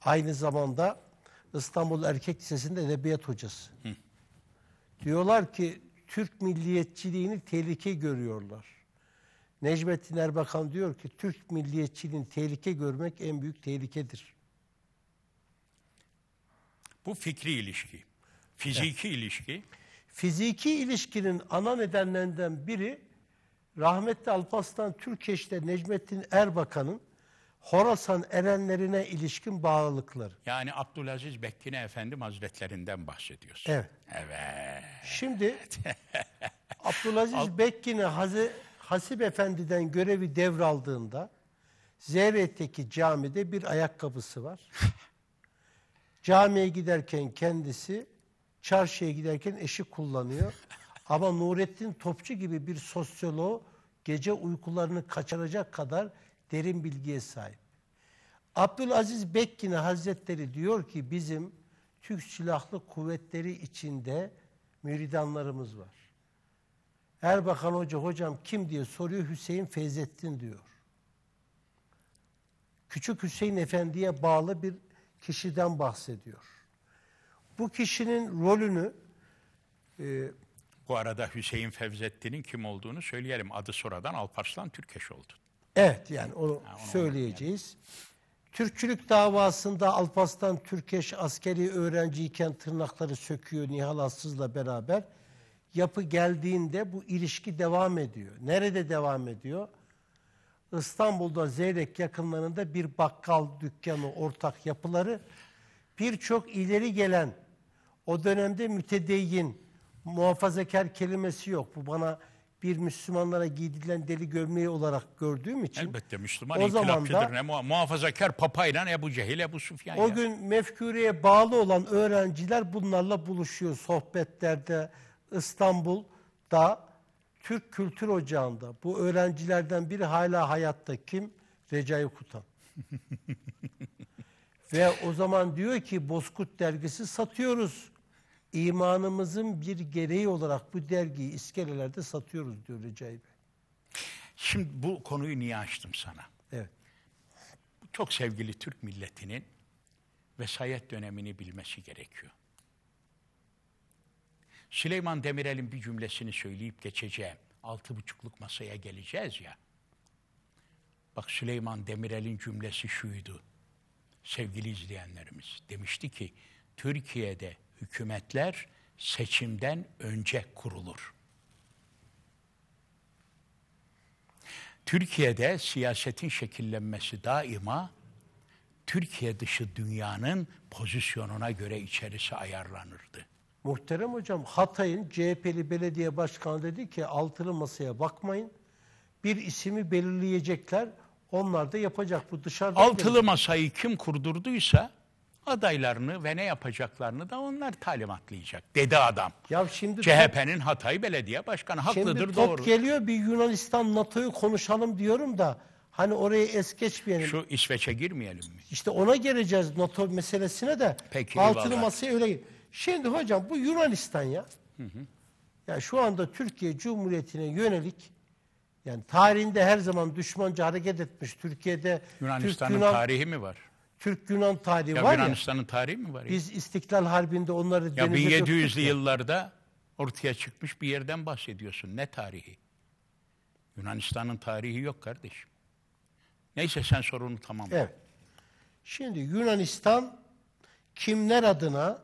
Aynı zamanda İstanbul Erkek Lisesi'nde edebiyat hocası. Hı. Diyorlar ki Türk milliyetçiliğini tehlike görüyorlar. Necmettin Erbakan diyor ki Türk milliyetçiliğini tehlike görmek en büyük tehlikedir. Bu fikri ilişki. Fiziki evet. ilişki. Fiziki ilişkinin ana nedenlerinden biri rahmetli Alparslan Türkeş'te Necmettin Erbakan'ın Horasan erenlerine ilişkin bağlılıkları. Yani Abdülaziz Bekkine Efendi Hazretlerinden bahsediyorsun. Evet. Evet. Şimdi Abdülaziz Al- Bekkine Hazi, Hasip Efendi'den görevi devraldığında Zeyret'teki camide bir ayakkabısı var. Camiye giderken kendisi Çarşıya giderken eşi kullanıyor. Ama Nurettin Topçu gibi bir sosyoloğu gece uykularını kaçıracak kadar derin bilgiye sahip. Abdülaziz Bekkine Hazretleri diyor ki bizim Türk Silahlı Kuvvetleri içinde müridanlarımız var. Erbakan Hoca hocam kim diye soruyor Hüseyin Feyzettin diyor. Küçük Hüseyin Efendi'ye bağlı bir kişiden bahsediyor bu kişinin rolünü... E, bu arada Hüseyin Fevzettin'in kim olduğunu söyleyelim. Adı sonradan Alparslan Türkeş oldu. Evet yani onu, ha, onu söyleyeceğiz. Yani. Türkçülük davasında Alparslan Türkeş askeri öğrenciyken tırnakları söküyor Nihal Assız'la beraber. Yapı geldiğinde bu ilişki devam ediyor. Nerede devam ediyor? İstanbul'da Zeyrek yakınlarında bir bakkal dükkanı ortak yapıları birçok ileri gelen o dönemde mütedeyyin, muhafazakar kelimesi yok. Bu bana bir Müslümanlara giydirilen deli gömleği olarak gördüğüm için. Elbette Müslüman o zaman da, ne muha muhafazakar papayla Ebu Cehil, Ebu Sufyan. O ya. gün mefkureye bağlı olan öğrenciler bunlarla buluşuyor sohbetlerde İstanbul'da Türk Kültür Ocağı'nda. Bu öğrencilerden biri hala hayatta kim? Recai Kutan. Ve o zaman diyor ki Bozkurt dergisi satıyoruz imanımızın bir gereği olarak bu dergiyi iskelelerde satıyoruz diyor Recai Bey. Şimdi bu konuyu niye açtım sana? Evet. Çok sevgili Türk milletinin vesayet dönemini bilmesi gerekiyor. Süleyman Demirel'in bir cümlesini söyleyip geçeceğim. Altı buçukluk masaya geleceğiz ya. Bak Süleyman Demirel'in cümlesi şuydu. Sevgili izleyenlerimiz demişti ki Türkiye'de hükümetler seçimden önce kurulur. Türkiye'de siyasetin şekillenmesi daima Türkiye dışı dünyanın pozisyonuna göre içerisi ayarlanırdı. Muhterem hocam Hatay'ın CHP'li belediye başkanı dedi ki altılı masaya bakmayın. Bir isimi belirleyecekler. Onlar da yapacak bu dışarıda. Altılı masayı kim kurdurduysa adaylarını ve ne yapacaklarını da onlar talimatlayacak dedi adam. Ya şimdi CHP'nin Hatay Belediye Başkanı haklıdır şimdi top doğru. geliyor bir Yunanistan NATO'yu konuşalım diyorum da hani orayı es geçmeyelim. Şu İsveç'e girmeyelim mi? İşte ona geleceğiz NATO meselesine de. Peki, altını masaya öyle. Şimdi hocam bu Yunanistan ya. Hı hı. Ya şu anda Türkiye Cumhuriyeti'ne yönelik yani tarihinde her zaman düşmanca hareket etmiş Türkiye'de Yunanistan'ın Türk, Yunan... tarihi mi var? Türk-Yunan tarihi ya var Yunanistan'ın ya. Yunanistan'ın tarihi mi var ya? Biz İstiklal Harbi'nde onları ya 1700'lü yıllarda ortaya çıkmış bir yerden bahsediyorsun. Ne tarihi? Yunanistan'ın tarihi yok kardeşim. Neyse sen sorunu tamamla. Evet. Şimdi Yunanistan kimler adına,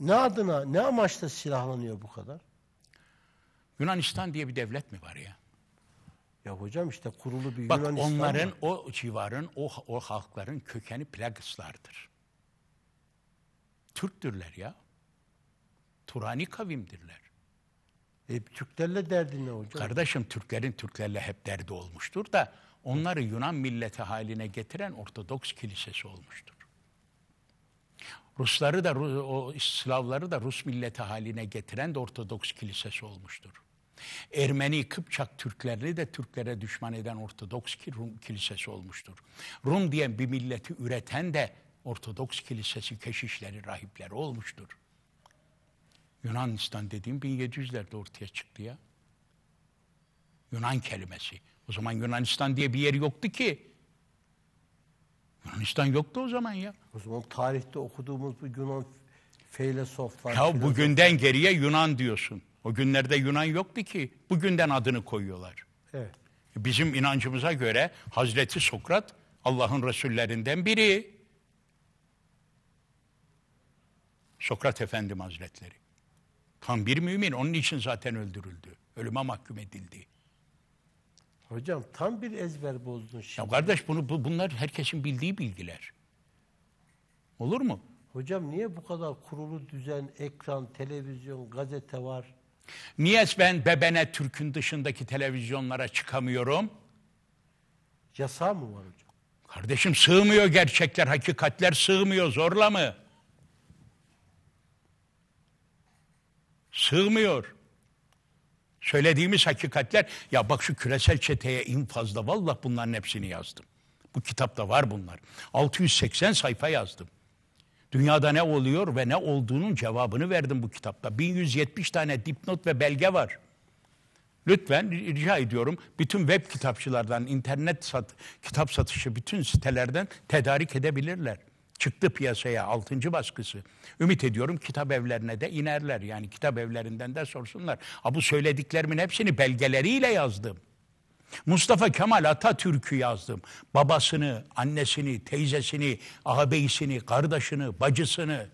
ne adına, ne amaçla silahlanıyor bu kadar? Yunanistan diye bir devlet mi var ya? Ya hocam işte kurulu bir Bak, Yunanistan. Bak onların mı? o civarın o, o halkların kökeni Plagislardır. Türktürler ya. Turani kavimdirler. E, Türklerle derdi ne hocam? Kardeşim Türklerin Türklerle hep derdi olmuştur da onları Yunan milleti haline getiren Ortodoks kilisesi olmuştur. Rusları da o Slavları da Rus milleti haline getiren de Ortodoks kilisesi olmuştur. Ermeni Kıpçak Türklerini de Türklere düşman eden Ortodoks Rum Kilisesi olmuştur. Rum diyen bir milleti üreten de Ortodoks Kilisesi keşişleri, rahipleri olmuştur. Yunanistan dediğim 1700'lerde ortaya çıktı ya. Yunan kelimesi. O zaman Yunanistan diye bir yer yoktu ki. Yunanistan yoktu o zaman ya. O zaman tarihte okuduğumuz bu Yunan feylesoflar. Ya bugünden geriye Yunan diyorsun. O günlerde Yunan yoktu ki bugünden adını koyuyorlar. Evet. Bizim inancımıza göre Hazreti Sokrat Allah'ın Resullerinden biri. Sokrat Efendi Hazretleri. Tam bir mümin onun için zaten öldürüldü. Ölüme mahkum edildi. Hocam tam bir ezber bozdun şimdi. Ya kardeş bunu bu, bunlar herkesin bildiği bilgiler. Olur mu? Hocam niye bu kadar kurulu düzen, ekran, televizyon, gazete var? Niye ben Bebene Türk'ün dışındaki televizyonlara çıkamıyorum? Yasa mı var hocam? Kardeşim sığmıyor gerçekler, hakikatler sığmıyor. Zorla mı? Sığmıyor. Söylediğimiz hakikatler, ya bak şu küresel çeteye infazda, vallahi bunların hepsini yazdım. Bu kitapta var bunlar. 680 sayfa yazdım. Dünyada ne oluyor ve ne olduğunun cevabını verdim bu kitapta. 1170 tane dipnot ve belge var. Lütfen rica ediyorum bütün web kitapçılardan, internet sat, kitap satışı bütün sitelerden tedarik edebilirler. Çıktı piyasaya 6. baskısı. Ümit ediyorum kitap evlerine de inerler. Yani kitap evlerinden de sorsunlar. Ha bu söylediklerimin hepsini belgeleriyle yazdım. Mustafa Kemal Atatürk'ü yazdım. Babasını, annesini, teyzesini, ağabeyisini, kardeşini, bacısını,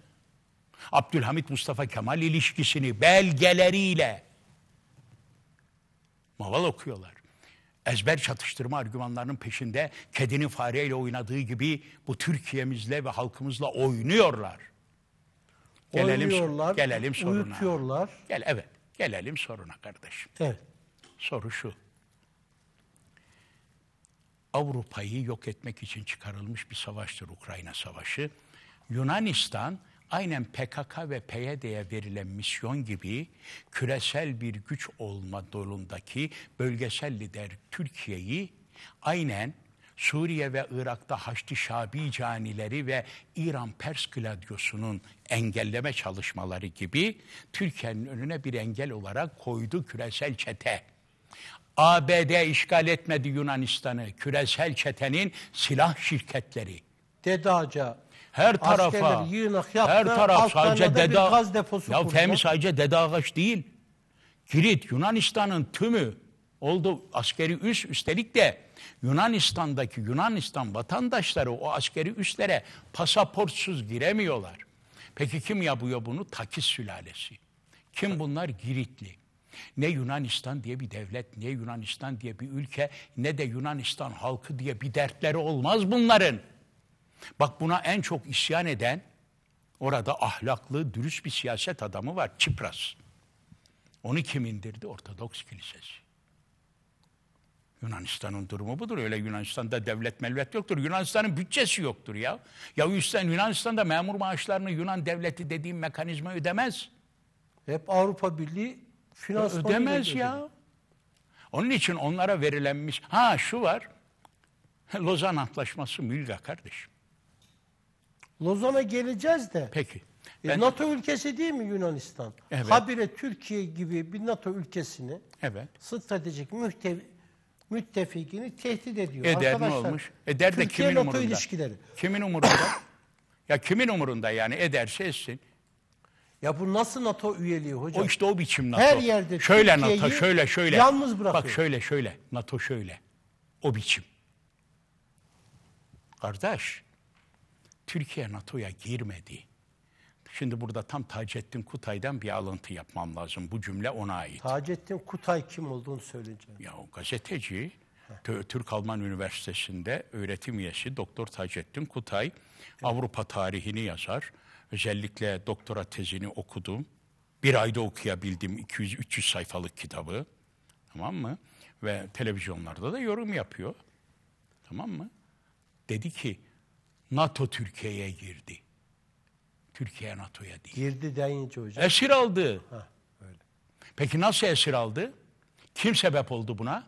Abdülhamit Mustafa Kemal ilişkisini belgeleriyle maval okuyorlar. Ezber çatıştırma argümanlarının peşinde kedinin fareyle oynadığı gibi bu Türkiye'mizle ve halkımızla oynuyorlar. Gelelim, Oynuyorlar, gelelim soruna. Uyutuyorlar. Gel, evet, gelelim soruna kardeşim. Evet. Soru şu. Avrupa'yı yok etmek için çıkarılmış bir savaştır Ukrayna Savaşı. Yunanistan aynen PKK ve PYD'ye verilen misyon gibi küresel bir güç olma dolundaki bölgesel lider Türkiye'yi aynen Suriye ve Irak'ta Haçlı Şabi canileri ve İran Pers gladyosunun engelleme çalışmaları gibi Türkiye'nin önüne bir engel olarak koydu küresel çete. ABD işgal etmedi Yunanistan'ı. Küresel çetenin silah şirketleri. Dedaca her tarafa yaptı. Her taraf sadece Deda gaz deposu Ya Fehmi sadece Deda Ağaç değil. Girit Yunanistan'ın tümü oldu askeri üs üstelik de Yunanistan'daki Yunanistan vatandaşları o askeri üslere pasaportsuz giremiyorlar. Peki kim yapıyor bunu? Takis sülalesi. Kim bunlar? Giritli. Ne Yunanistan diye bir devlet, ne Yunanistan diye bir ülke, ne de Yunanistan halkı diye bir dertleri olmaz bunların. Bak buna en çok isyan eden orada ahlaklı, dürüst bir siyaset adamı var, Çipras. Onu kim indirdi? Ortodoks Kilisesi. Yunanistan'ın durumu budur. Öyle Yunanistan'da devlet melvet yoktur. Yunanistan'ın bütçesi yoktur ya. Ya üstten Yunanistan'da memur maaşlarını Yunan devleti dediğim mekanizma ödemez. Hep Avrupa Birliği Finansman ödemez ya. Onun için onlara verilenmiş. Ha şu var. Lozan Antlaşması mülga kardeşim. Lozan'a geleceğiz de. Peki. E, ben... NATO ülkesi değil mi Yunanistan? Evet. Habire Türkiye gibi bir NATO ülkesini evet. stratejik mühtev müttefikini tehdit ediyor. Eder Arkadaşlar, ne olmuş? Eder de kimin umurunda? ilişkileri. Kimin umurunda? ya kimin umurunda yani ederse etsin. Ya bu nasıl NATO üyeliği hocam? O işte o biçim NATO. Her yerde şöyle NATO, şöyle şöyle. Yalnız bırakıyor. Bak şöyle şöyle. NATO şöyle. O biçim. Kardeş, Türkiye NATO'ya girmedi. Şimdi burada tam Taceddin Kutay'dan bir alıntı yapmam lazım. Bu cümle ona ait. Taceddin Kutay kim olduğunu söyleyeceğim. Ya o gazeteci. Türk Alman Üniversitesi'nde öğretim üyesi Doktor Taceddin Kutay Avrupa tarihini yazar. Özellikle doktora tezini okudum. Bir ayda okuyabildim 200-300 sayfalık kitabı. Tamam mı? Ve televizyonlarda da yorum yapıyor. Tamam mı? Dedi ki NATO Türkiye'ye girdi. Türkiye NATO'ya değil. Girdi deyince hocam. Esir aldı. Ha, öyle. Peki nasıl esir aldı? Kim sebep oldu buna?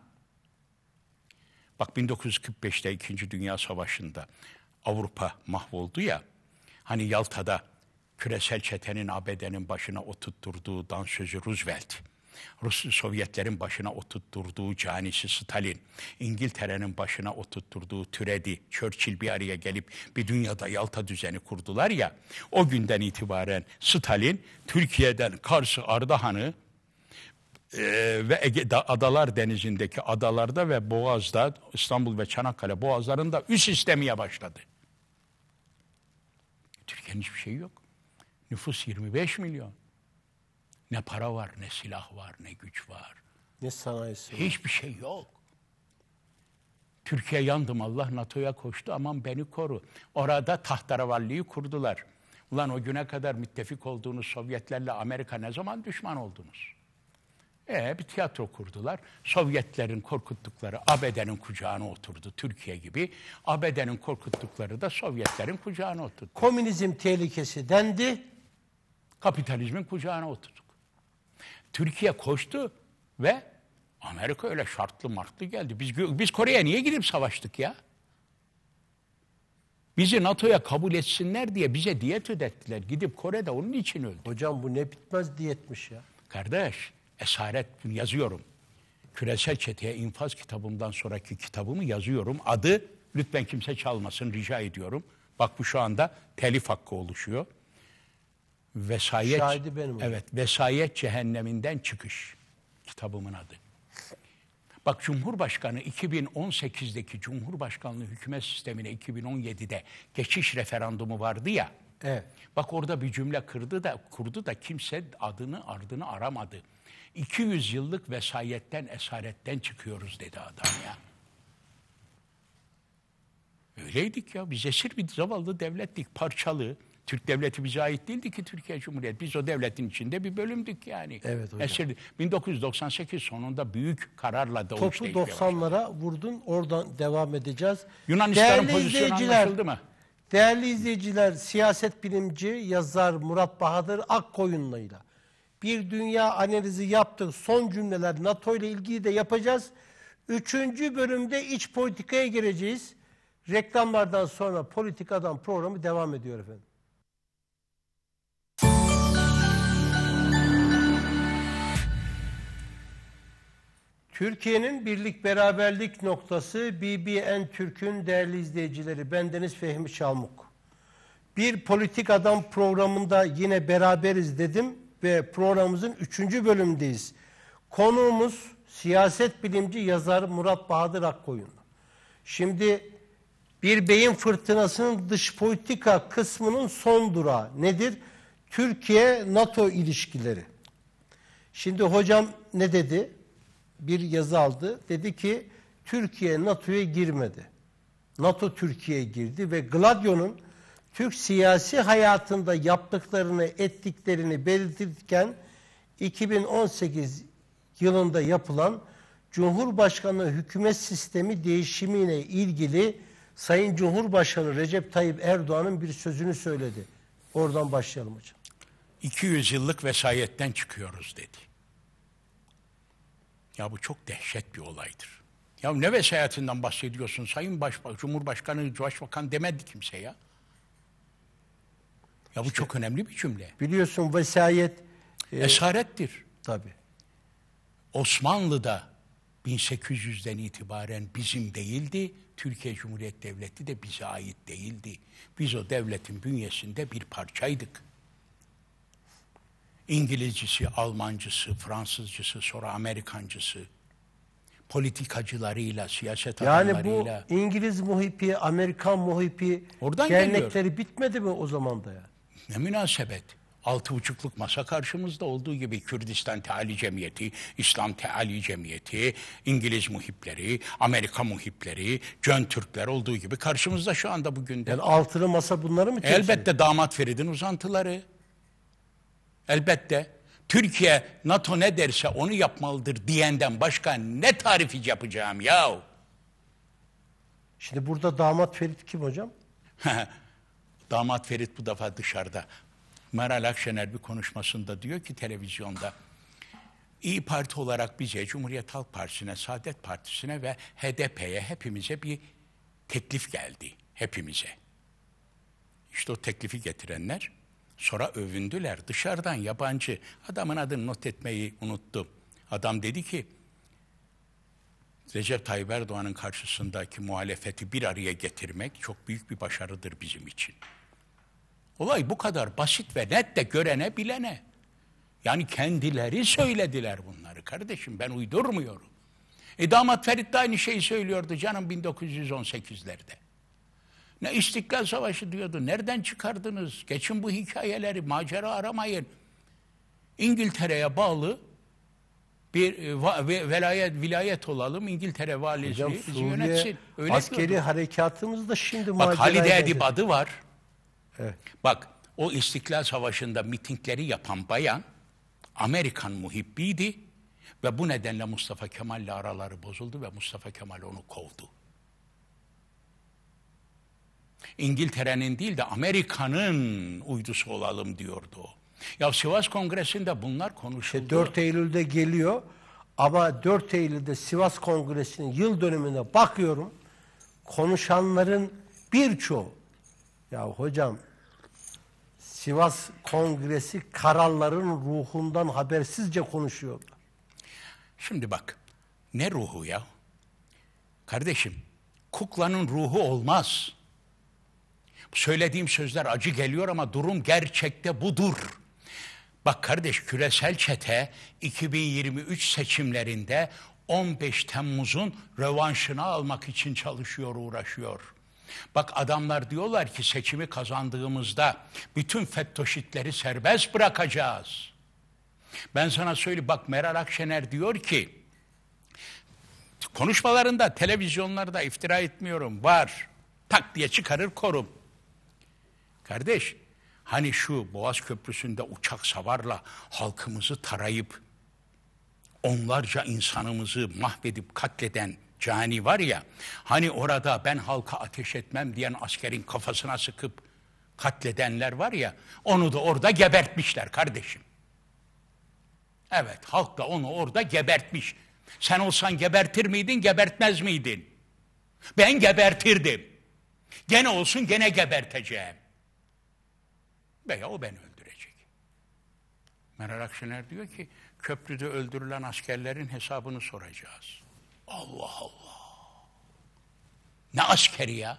Bak 1945'te 2. Dünya Savaşı'nda Avrupa mahvoldu ya. Hani Yalta'da küresel çetenin ABD'nin başına oturtturduğu dansözü Roosevelt, Rus Sovyetlerin başına oturtturduğu canisi Stalin, İngiltere'nin başına oturtturduğu Türedi, Churchill bir araya gelip bir dünyada Yalta düzeni kurdular ya, o günden itibaren Stalin Türkiye'den Kars'ı Ardahan'ı e, ve Ege, Adalar Denizi'ndeki adalarda ve Boğaz'da, İstanbul ve Çanakkale Boğazları'nda üst istemeye başladı. Türkiye'nin hiçbir şeyi yok. Nüfus 25 milyon. Ne para var, ne silah var, ne güç var. Ne sanayisi var. Hiçbir şey yok. Türkiye yandım Allah NATO'ya koştu aman beni koru. Orada tahtaravalliyi kurdular. Ulan o güne kadar müttefik olduğunuz Sovyetlerle Amerika ne zaman düşman oldunuz? Ee, bir tiyatro kurdular. Sovyetlerin korkuttukları ABD'nin kucağına oturdu Türkiye gibi. ABD'nin korkuttukları da Sovyetlerin kucağına oturdu. Komünizm tehlikesi dendi. Kapitalizmin kucağına oturduk. Türkiye koştu ve Amerika öyle şartlı martlı geldi. Biz, biz Kore'ye niye girip savaştık ya? Bizi NATO'ya kabul etsinler diye bize diyet ödettiler. Gidip Kore'de onun için öldü. Hocam bu ne bitmez diyetmiş ya. Kardeş, esaret yazıyorum. Küresel Çeteye infaz kitabımdan sonraki kitabımı yazıyorum. Adı lütfen kimse çalmasın rica ediyorum. Bak bu şu anda telif hakkı oluşuyor vesayet Şahidi benim hocam. Evet, vesayet cehenneminden çıkış kitabımın adı. Bak Cumhurbaşkanı 2018'deki Cumhurbaşkanlığı hükümet sistemine 2017'de geçiş referandumu vardı ya. Evet. Bak orada bir cümle kırdı da kurdu da kimse adını ardını aramadı. 200 yıllık vesayetten esaretten çıkıyoruz dedi adam ya. Öyleydik ya biz esir bir zavallı devlettik parçalı. Türk devleti bize ait değildi ki Türkiye Cumhuriyeti. Biz o devletin içinde bir bölümdük yani. Evet hocam. Esirdi. 1998 sonunda büyük kararla da Topu 90'lara vurdun oradan devam edeceğiz. Yunanistan'ın pozisyonu anlaşıldı mı? Değerli izleyiciler, siyaset bilimci, yazar Murat Bahadır Akkoyunlu'yla bir dünya analizi yaptık. Son cümleler NATO ile ilgili de yapacağız. Üçüncü bölümde iç politikaya gireceğiz. Reklamlardan sonra politikadan programı devam ediyor efendim. Türkiye'nin birlik beraberlik noktası BBN Türk'ün değerli izleyicileri. ben Deniz Fehmi Çalmuk. Bir politik adam programında yine beraberiz dedim ve programımızın üçüncü bölümündeyiz. Konuğumuz siyaset bilimci yazar Murat Bahadır Akkoyun. Şimdi bir beyin fırtınasının dış politika kısmının son durağı nedir? Türkiye-NATO ilişkileri. Şimdi hocam ne dedi? bir yazı aldı. Dedi ki Türkiye NATO'ya girmedi. NATO Türkiye'ye girdi ve Gladio'nun Türk siyasi hayatında yaptıklarını, ettiklerini belirtirken 2018 yılında yapılan Cumhurbaşkanı hükümet sistemi değişimiyle ilgili Sayın Cumhurbaşkanı Recep Tayyip Erdoğan'ın bir sözünü söyledi. Oradan başlayalım hocam. 200 yıllık vesayetten çıkıyoruz dedi. Ya bu çok dehşet bir olaydır. Ya ne vesayetinden bahsediyorsun Sayın Başbakan, Cumhurbaşkanı, Başbakan demedi kimse ya. Ya bu işte, çok önemli bir cümle. Biliyorsun vesayet... E, Esarettir. Tabii. Osmanlı'da 1800'den itibaren bizim değildi, Türkiye Cumhuriyet Devleti de bize ait değildi. Biz o devletin bünyesinde bir parçaydık. İngilizcesi, Almancısı, Fransızcısı, sonra Amerikancısı, politikacılarıyla, siyaset yani adamlarıyla. Yani bu İngiliz muhipi, Amerikan muhipi gelenekleri bitmedi mi o zaman da ya? Ne münasebet. Altı buçukluk masa karşımızda olduğu gibi Kürdistan Teali Cemiyeti, İslam Teali Cemiyeti, İngiliz muhipleri, Amerika muhipleri, Cön Türkler olduğu gibi karşımızda şu anda bugün de. Yani altılı masa bunları mı? Elbette Damat Ferid'in uzantıları. Elbette Türkiye NATO ne derse onu yapmalıdır diyenden başka ne tarifi yapacağım yahu? Şimdi burada damat Ferit kim hocam? damat Ferit bu defa dışarıda. Meral Akşener bir konuşmasında diyor ki televizyonda İyi Parti olarak bize Cumhuriyet Halk Partisi'ne, Saadet Partisi'ne ve HDP'ye hepimize bir teklif geldi. Hepimize. İşte o teklifi getirenler Sonra övündüler dışarıdan yabancı. Adamın adını not etmeyi unuttum. Adam dedi ki Recep Tayyip Erdoğan'ın karşısındaki muhalefeti bir araya getirmek çok büyük bir başarıdır bizim için. Olay bu kadar basit ve net de görene bilene. Yani kendileri söylediler bunları kardeşim ben uydurmuyorum. E damat Ferit de aynı şeyi söylüyordu canım 1918'lerde. Ne İstiklal Savaşı diyordu. Nereden çıkardınız? Geçin bu hikayeleri, macera aramayın. İngiltere'ye bağlı bir e, velayet vilayet olalım İngiltere valisi Hocam, bizi yönetsin. Öyle askeri diyordu. harekatımız da şimdi Bak Halide Edip adı var. Evet. Bak o İstiklal Savaşı'nda mitingleri yapan bayan Amerikan muhibbiydi ve bu nedenle Mustafa Kemal'le araları bozuldu ve Mustafa Kemal onu kovdu. İngiltere'nin değil de Amerika'nın uydusu olalım diyordu. Ya Sivas Kongresi'nde bunlar konuşuldu. İşte 4 Eylül'de geliyor ama 4 Eylül'de Sivas Kongresi'nin yıl dönümüne bakıyorum. Konuşanların birçoğu ya hocam Sivas Kongresi kararların ruhundan habersizce konuşuyorlar. Şimdi bak ne ruhu ya? Kardeşim kuklanın ruhu olmaz. Söylediğim sözler acı geliyor ama durum gerçekte budur. Bak kardeş küresel çete 2023 seçimlerinde 15 Temmuz'un rövanşını almak için çalışıyor, uğraşıyor. Bak adamlar diyorlar ki seçimi kazandığımızda bütün FETÖ'şitleri serbest bırakacağız. Ben sana söyleyeyim bak Meral Akşener diyor ki konuşmalarında, televizyonlarda iftira etmiyorum var. Tak diye çıkarır korum. Kardeş, hani şu Boğaz Köprüsü'nde uçak savarla halkımızı tarayıp onlarca insanımızı mahvedip katleden cani var ya, hani orada ben halka ateş etmem diyen askerin kafasına sıkıp katledenler var ya, onu da orada gebertmişler kardeşim. Evet, halk da onu orada gebertmiş. Sen olsan gebertir miydin, gebertmez miydin? Ben gebertirdim. Gene olsun gene geberteceğim veya o beni öldürecek. Meral Akşener diyor ki köprüde öldürülen askerlerin hesabını soracağız. Allah Allah. Ne askeri ya?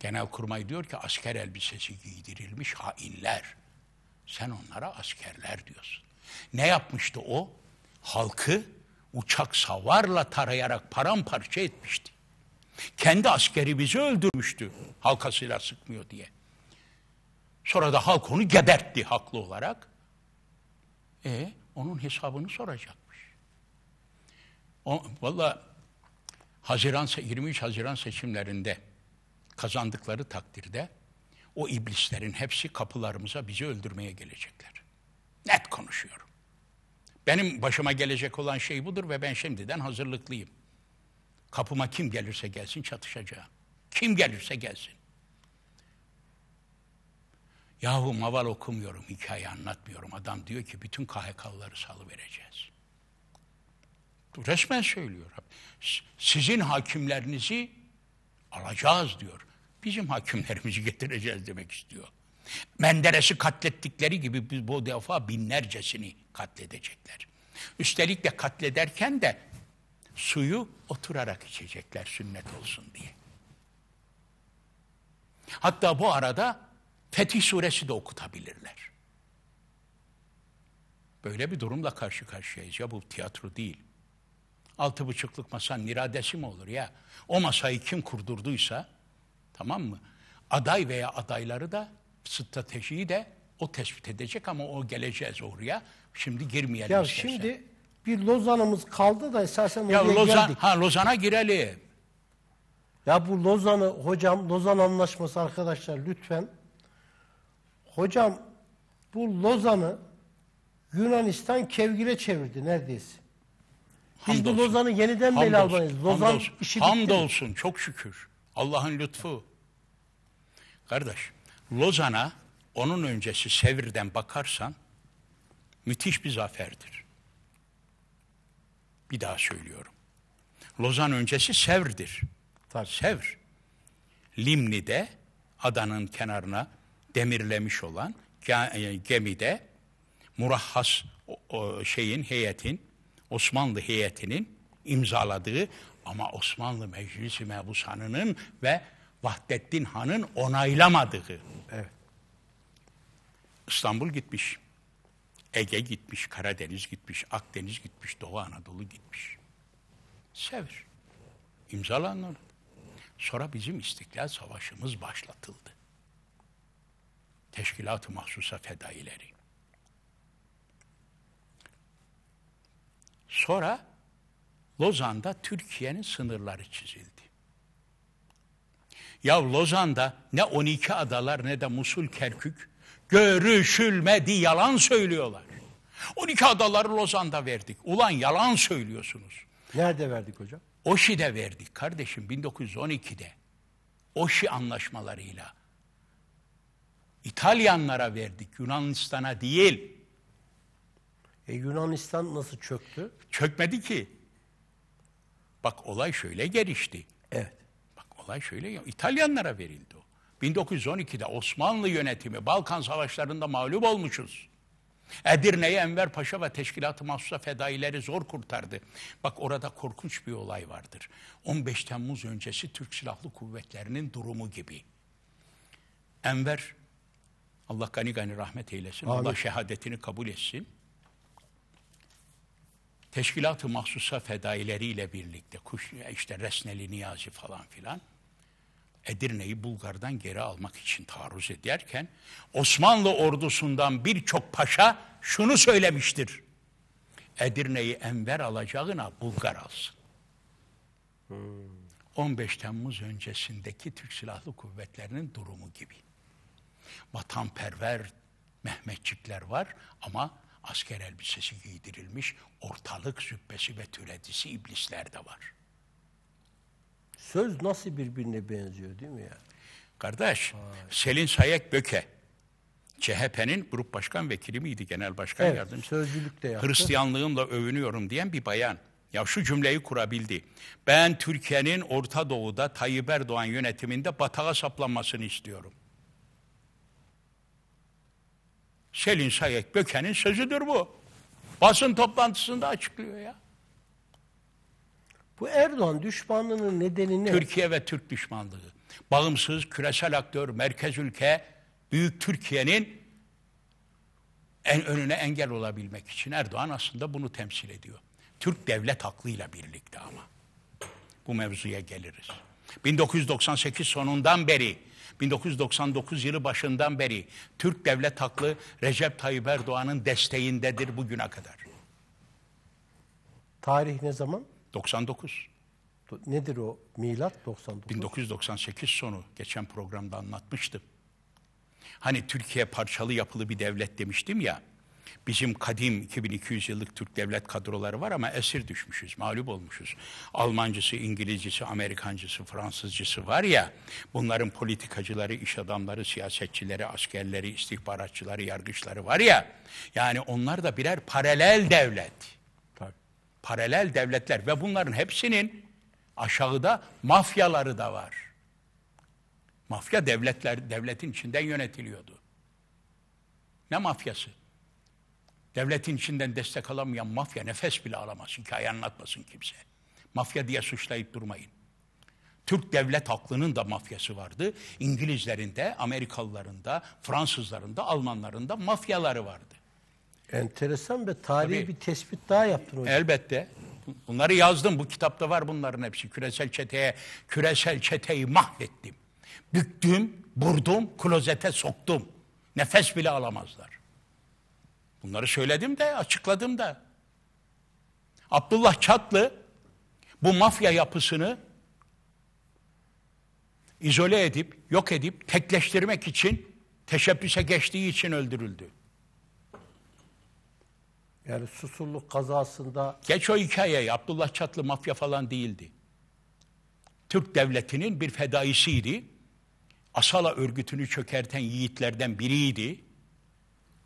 Genelkurmay diyor ki asker elbisesi giydirilmiş hainler. Sen onlara askerler diyorsun. Ne yapmıştı o? Halkı uçak savarla tarayarak paramparça etmişti. Kendi askeri bizi öldürmüştü halkasıyla sıkmıyor diye. Sonra da halk onu gebertti haklı olarak. E onun hesabını soracakmış. O, valla Haziran 23 Haziran seçimlerinde kazandıkları takdirde o iblislerin hepsi kapılarımıza bizi öldürmeye gelecekler. Net konuşuyorum. Benim başıma gelecek olan şey budur ve ben şimdiden hazırlıklıyım. Kapıma kim gelirse gelsin çatışacağım. Kim gelirse gelsin. Yahu maval okumuyorum, hikaye anlatmıyorum. Adam diyor ki bütün KHK'lıları salıvereceğiz. Resmen söylüyor. Sizin hakimlerinizi alacağız diyor. Bizim hakimlerimizi getireceğiz demek istiyor. Menderes'i katlettikleri gibi biz bu defa binlercesini katledecekler. Üstelik de katlederken de suyu oturarak içecekler sünnet olsun diye. Hatta bu arada Fetih suresi de okutabilirler. Böyle bir durumla karşı karşıyayız. Ya bu tiyatro değil. Altı buçukluk masanın iradesi mi olur ya? O masayı kim kurdurduysa, tamam mı? Aday veya adayları da, stratejiyi de o tespit edecek ama o geleceğiz oraya. Şimdi girmeyelim Ya istersen. şimdi bir Lozan'ımız kaldı da esasen ya oraya Lozan, geldik. Ha Lozan'a girelim. Ya bu Lozan'ı hocam, Lozan Anlaşması arkadaşlar lütfen Hocam bu Lozan'ı Yunanistan kevgire çevirdi neredeyse. Biz Hamdolsun. bu Lozan'ı yeniden bel almayız. Lozan Hamdolsun. işi bitti. Hamdolsun mi? çok şükür. Allah'ın lütfu. Kardeş Lozan'a onun öncesi Sevir'den bakarsan müthiş bir zaferdir. Bir daha söylüyorum. Lozan öncesi Sevr'dir. Tabii. Sevr. Limni'de adanın kenarına demirlemiş olan e, gemide murahhas şeyin heyetin Osmanlı heyetinin imzaladığı ama Osmanlı Meclisi Mebusanı'nın ve Vahdettin Han'ın onaylamadığı. Evet. İstanbul gitmiş. Ege gitmiş, Karadeniz gitmiş, Akdeniz gitmiş, Doğu Anadolu gitmiş. Sevir. İmzalanır. Sonra bizim İstiklal Savaşımız başlatıldı teşkilat-ı mahsusa fedaileri. Sonra Lozan'da Türkiye'nin sınırları çizildi. Ya Lozan'da ne 12 adalar ne de Musul Kerkük görüşülmedi yalan söylüyorlar. 12 adaları Lozan'da verdik. Ulan yalan söylüyorsunuz. Nerede verdik hocam? OŞİ'de verdik kardeşim 1912'de. Oşi anlaşmalarıyla İtalyanlara verdik, Yunanistan'a değil. E Yunanistan nasıl çöktü? Çökmedi ki. Bak olay şöyle gelişti. Evet. Bak olay şöyle, İtalyanlara verildi o. 1912'de Osmanlı yönetimi Balkan Savaşları'nda mağlup olmuşuz. Edirne'yi Enver Paşa ve Teşkilat-ı Mahsusa fedaileri zor kurtardı. Bak orada korkunç bir olay vardır. 15 Temmuz öncesi Türk Silahlı Kuvvetleri'nin durumu gibi. Enver Allah gani gani rahmet eylesin. Amin. Allah şehadetini kabul etsin. Teşkilat-ı mahsusa fedaileriyle birlikte kuş işte Resneli Niyazi falan filan Edirne'yi Bulgar'dan geri almak için taarruz ederken Osmanlı ordusundan birçok paşa şunu söylemiştir. Edirne'yi Enver alacağına Bulgar alsın. Hmm. 15 Temmuz öncesindeki Türk Silahlı Kuvvetleri'nin durumu gibi vatanperver Mehmetçikler var ama asker elbisesi giydirilmiş ortalık züppesi ve türedisi iblisler de var. Söz nasıl birbirine benziyor değil mi ya? Kardeş, Vay. Selin Sayek Böke, CHP'nin grup başkan vekili miydi, genel başkan evet, yardımcısı? Sözcülükte yaptı. Hristiyanlığımla övünüyorum diyen bir bayan. Ya şu cümleyi kurabildi. Ben Türkiye'nin Orta Doğu'da Tayyip Erdoğan yönetiminde batağa saplanmasını istiyorum. Selin Sayek Böken'in sözüdür bu. Basın toplantısında açıklıyor ya. Bu Erdoğan düşmanlığının nedeni ne? Türkiye ve Türk düşmanlığı. Bağımsız, küresel aktör, merkez ülke, büyük Türkiye'nin en önüne engel olabilmek için Erdoğan aslında bunu temsil ediyor. Türk devlet aklıyla birlikte ama. Bu mevzuya geliriz. 1998 sonundan beri 1999 yılı başından beri Türk devlet haklı Recep Tayyip Erdoğan'ın desteğindedir bugüne kadar. Tarih ne zaman? 99. Nedir o milat 99? 1998 sonu geçen programda anlatmıştım. Hani Türkiye parçalı yapılı bir devlet demiştim ya. Bizim kadim 2200 yıllık Türk devlet kadroları var ama esir düşmüşüz, mağlup olmuşuz. Almancısı, İngilizcesi, Amerikancısı, Fransızcısı var ya, bunların politikacıları, iş adamları, siyasetçileri, askerleri, istihbaratçıları, yargıçları var ya, yani onlar da birer paralel devlet. Paralel devletler ve bunların hepsinin aşağıda mafyaları da var. Mafya devletler devletin içinden yönetiliyordu. Ne mafyası? Devletin içinden destek alamayan mafya nefes bile alamaz. Hikaye anlatmasın kimse. Mafya diye suçlayıp durmayın. Türk devlet aklının da mafyası vardı. İngilizlerin de, Amerikalıların da, Fransızların da, Almanların da mafyaları vardı. Enteresan ve tarihi Tabii, bir tespit daha yaptın hocam. Elbette. Bunları yazdım. Bu kitapta var bunların hepsi. Küresel çeteye, küresel çeteyi mahvettim. Büktüm, burdum, klozete soktum. Nefes bile alamazlar. Bunları söyledim de, açıkladım da. Abdullah Çatlı bu mafya yapısını izole edip, yok edip tekleştirmek için teşebbüse geçtiği için öldürüldü. Yani Susurluk kazasında... Geç o hikayeyi. Abdullah Çatlı mafya falan değildi. Türk devletinin bir fedaisiydi. Asala örgütünü çökerten yiğitlerden biriydi.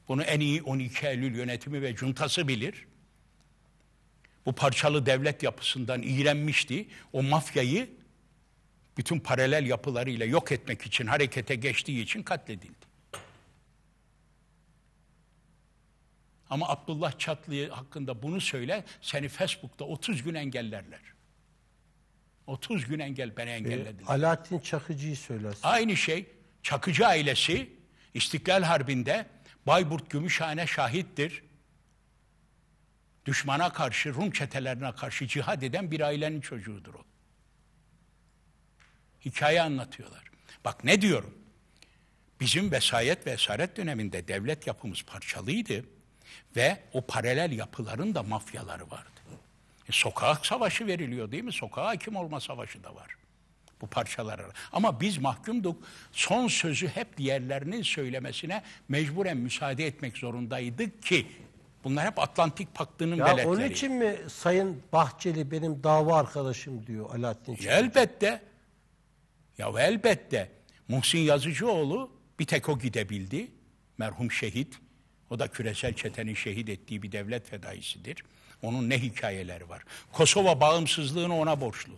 Bunu en iyi 12 Eylül yönetimi ve cuntası bilir. Bu parçalı devlet yapısından iğrenmişti. O mafyayı bütün paralel yapılarıyla yok etmek için harekete geçtiği için katledildi. Ama Abdullah Çatlı hakkında bunu söyle, seni Facebook'ta 30 gün engellerler. 30 gün engel beni ee, engellediler. E, Alaaddin Çakıcı'yı söylersin. Aynı şey. Çakıcı ailesi İstiklal Harbi'nde Bayburt Gümüşhane şahittir. Düşmana karşı, Rum çetelerine karşı cihad eden bir ailenin çocuğudur o. Hikaye anlatıyorlar. Bak ne diyorum? Bizim vesayet ve esaret döneminde devlet yapımız parçalıydı ve o paralel yapıların da mafyaları vardı. E, sokak savaşı veriliyor değil mi? Sokağa hakim olma savaşı da var bu parçalar. Ama biz mahkumduk. Son sözü hep diğerlerinin söylemesine mecburen müsaade etmek zorundaydık ki bunlar hep Atlantik Paktı'nın ya Onun için mi Sayın Bahçeli benim dava arkadaşım diyor Alaaddin Çakıcı? Elbette. Ya elbette. Muhsin Yazıcıoğlu bir tek o gidebildi. Merhum şehit. O da küresel çetenin şehit ettiği bir devlet fedaisidir. Onun ne hikayeleri var. Kosova bağımsızlığını ona borçlu.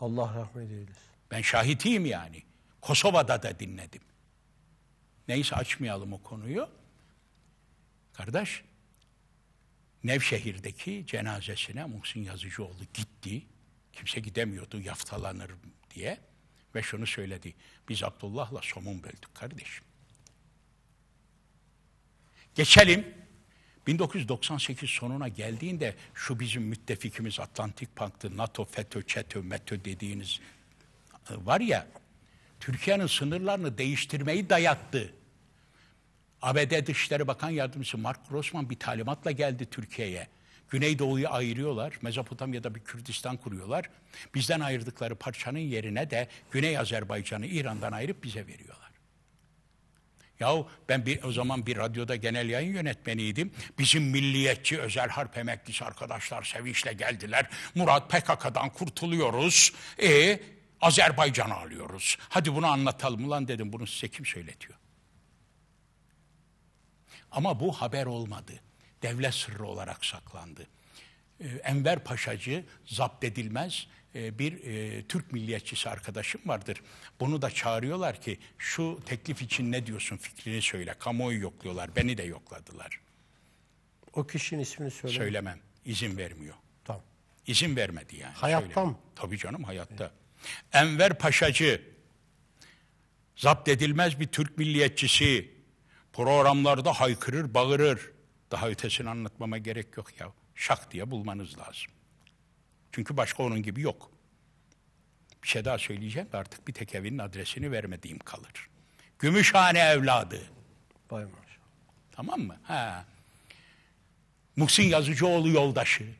Allah rahmet eylesin. Ben şahitiyim yani. Kosova'da da dinledim. Neyse açmayalım o konuyu. Kardeş, Nevşehir'deki cenazesine Muhsin Yazıcıoğlu gitti. Kimse gidemiyordu yaftalanır diye. Ve şunu söyledi. Biz Abdullah'la somun böldük kardeşim. Geçelim 1998 sonuna geldiğinde şu bizim müttefikimiz Atlantik panktı, NATO, FETÖ, ÇETÖ, METÖ dediğiniz e, var ya Türkiye'nin sınırlarını değiştirmeyi dayattı. ABD Dışişleri Bakan Yardımcısı Mark Grossman bir talimatla geldi Türkiye'ye. Güneydoğu'yu ayırıyorlar. Mezopotamya'da bir Kürdistan kuruyorlar. Bizden ayırdıkları parçanın yerine de Güney Azerbaycan'ı İran'dan ayırıp bize veriyorlar. Yahu ben bir, o zaman bir radyoda genel yayın yönetmeniydim. Bizim milliyetçi özel harp emeklisi arkadaşlar sevinçle geldiler. Murat PKK'dan kurtuluyoruz. E Azerbaycan'ı alıyoruz. Hadi bunu anlatalım ulan dedim. Bunu size kim söyletiyor? Ama bu haber olmadı. Devlet sırrı olarak saklandı. E, Enver Paşacı zapt edilmez e, bir e, Türk milliyetçisi arkadaşım vardır. Bunu da çağırıyorlar ki şu teklif için ne diyorsun fikrini söyle. Kamuoyu yokluyorlar. Beni de yokladılar. O kişinin ismini söyle. Söylemem. İzin vermiyor. Tamam. İzin vermedi yani. Hayatta Söylemem. mı? Tabii canım hayatta. Evet. Enver Paşacı, zapt edilmez bir Türk milliyetçisi, programlarda haykırır, bağırır. Daha ötesini anlatmama gerek yok ya. Şak diye bulmanız lazım. Çünkü başka onun gibi yok. Bir şey daha söyleyeceğim de artık bir tek evinin adresini vermediğim kalır. Gümüşhane evladı. Baymış. Tamam mı? Ha. Muhsin Yazıcıoğlu yoldaşı.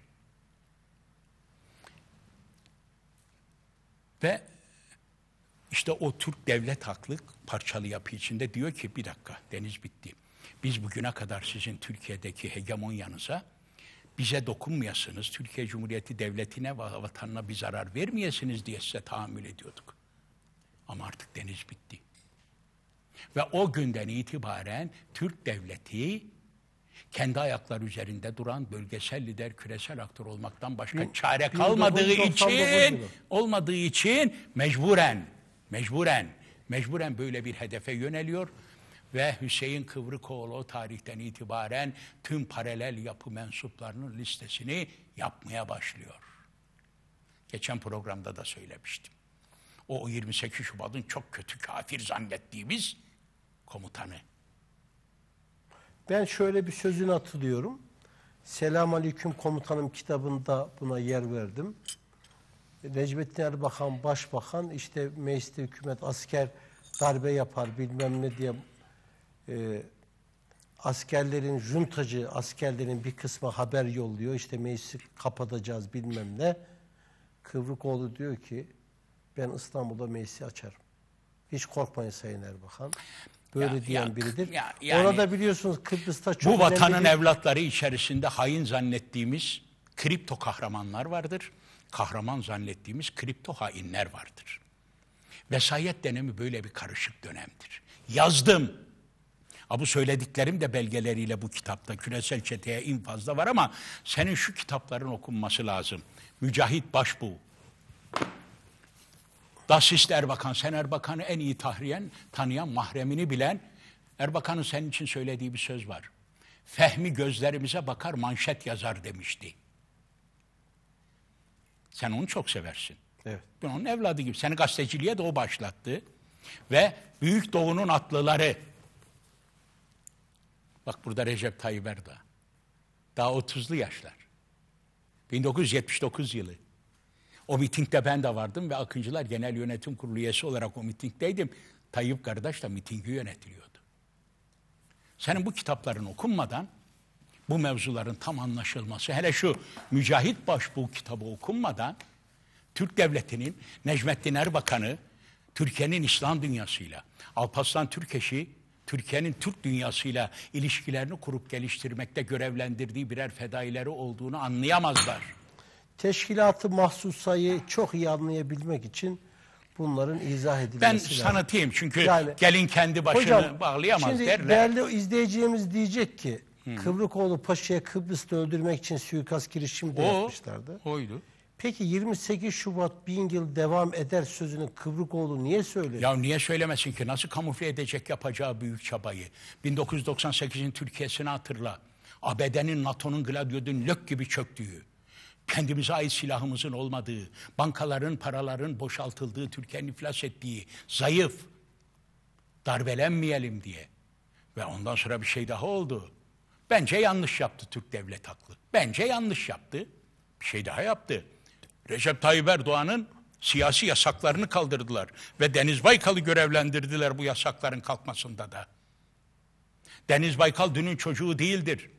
Ve işte o Türk devlet haklı parçalı yapı içinde diyor ki bir dakika deniz bitti. Biz bugüne kadar sizin Türkiye'deki hegemonyanıza bize dokunmayasınız, Türkiye Cumhuriyeti Devleti'ne ve vatanına bir zarar vermeyesiniz diye size tahammül ediyorduk. Ama artık deniz bitti. Ve o günden itibaren Türk Devleti kendi ayakları üzerinde duran bölgesel lider, küresel aktör olmaktan başka Bu, çare kalmadığı için olmadığı için mecburen mecburen mecburen böyle bir hedefe yöneliyor ve Hüseyin Kıvrıkoğlu o tarihten itibaren tüm paralel yapı mensuplarının listesini yapmaya başlıyor. Geçen programda da söylemiştim. O 28 Şubat'ın çok kötü kafir zannettiğimiz komutanı. Ben şöyle bir sözün hatırlıyorum. Selam Aleyküm Komutanım kitabında buna yer verdim. Necmettin Erbakan Başbakan işte mecliste hükümet asker darbe yapar bilmem ne diye e, askerlerin, juntacı askerlerin bir kısmı haber yolluyor. İşte meclisi kapatacağız bilmem ne. Kıvrıkoğlu diyor ki ben İstanbul'da meclisi açarım. Hiç korkmayın Sayın Erbakan. Böyle ya, diyen ya, biridir. Ya, yani, Orada biliyorsunuz Kıbrıs'ta çok Bu vatanın bir... evlatları içerisinde hain zannettiğimiz kripto kahramanlar vardır. Kahraman zannettiğimiz kripto hainler vardır. Vesayet dönemi böyle bir karışık dönemdir. Yazdım Ha bu söylediklerim de belgeleriyle bu kitapta küresel çeteye infazda var ama senin şu kitapların okunması lazım. Mücahit Başbuğ. Dasist Erbakan. Sen Erbakan'ı en iyi tahriyen, tanıyan, mahremini bilen. Erbakan'ın senin için söylediği bir söz var. Fehmi gözlerimize bakar manşet yazar demişti. Sen onu çok seversin. Evet. Ben onun evladı gibi. Seni gazeteciliğe de o başlattı. Ve Büyük Doğu'nun atlıları Bak burada Recep Tayyip Erdoğan. Daha 30'lu yaşlar. 1979 yılı. O mitingde ben de vardım ve Akıncılar Genel Yönetim Kurulu üyesi olarak o mitingdeydim. Tayyip kardeş de mitingi yönetiliyordu. Senin bu kitapların okunmadan bu mevzuların tam anlaşılması, hele şu Mücahit Başbuğ kitabı okunmadan Türk Devleti'nin Necmettin Erbakan'ı Türkiye'nin İslam dünyasıyla, Alparslan Türkeş'i Türkiye'nin Türk dünyasıyla ilişkilerini kurup geliştirmekte görevlendirdiği birer fedaileri olduğunu anlayamazlar. Teşkilatı mahsus sayı çok iyi anlayabilmek için bunların izah edilmesi ben lazım. Ben sanatıyım çünkü yani, gelin kendi başını hocam, bağlayamaz şimdi derler. değerli izleyeceğimiz diyecek ki Hı. Kıvrıkoğlu Paşa'ya Kıbrıs'ta öldürmek için suikast girişimi de o, yapmışlardı. Oydu. Peki 28 Şubat bin yıl devam eder sözünü Kıvrıkoğlu niye söylüyor? Ya niye söylemesin ki? Nasıl kamufle edecek yapacağı büyük çabayı? 1998'in Türkiye'sini hatırla. ABD'nin, NATO'nun gladyodun lök gibi çöktüğü, kendimize ait silahımızın olmadığı, bankaların, paraların boşaltıldığı, Türkiye'nin iflas ettiği, zayıf, darbelenmeyelim diye. Ve ondan sonra bir şey daha oldu. Bence yanlış yaptı Türk devlet haklı. Bence yanlış yaptı. Bir şey daha yaptı. Recep Tayyip Erdoğan'ın siyasi yasaklarını kaldırdılar ve Deniz Baykal'ı görevlendirdiler bu yasakların kalkmasında da. Deniz Baykal dünün çocuğu değildir.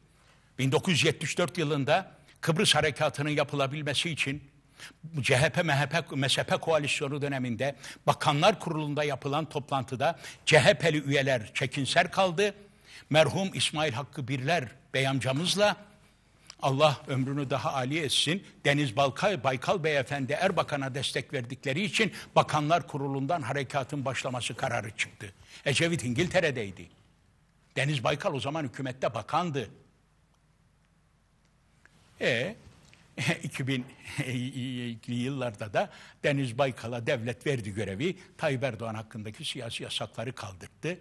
1974 yılında Kıbrıs harekatının yapılabilmesi için CHP MHP MSP koalisyonu döneminde Bakanlar Kurulu'nda yapılan toplantıda CHP'li üyeler çekinser kaldı. Merhum İsmail Hakkı Birler Bey amcamızla Allah ömrünü daha ali etsin. Deniz Balkay, Baykal Beyefendi Erbakan'a destek verdikleri için Bakanlar Kurulu'ndan harekatın başlaması kararı çıktı. Ecevit İngiltere'deydi. Deniz Baykal o zaman hükümette bakandı. E 2000'li yıllarda da Deniz Baykal'a devlet verdi görevi. Tayyip Erdoğan hakkındaki siyasi yasakları kaldırdı.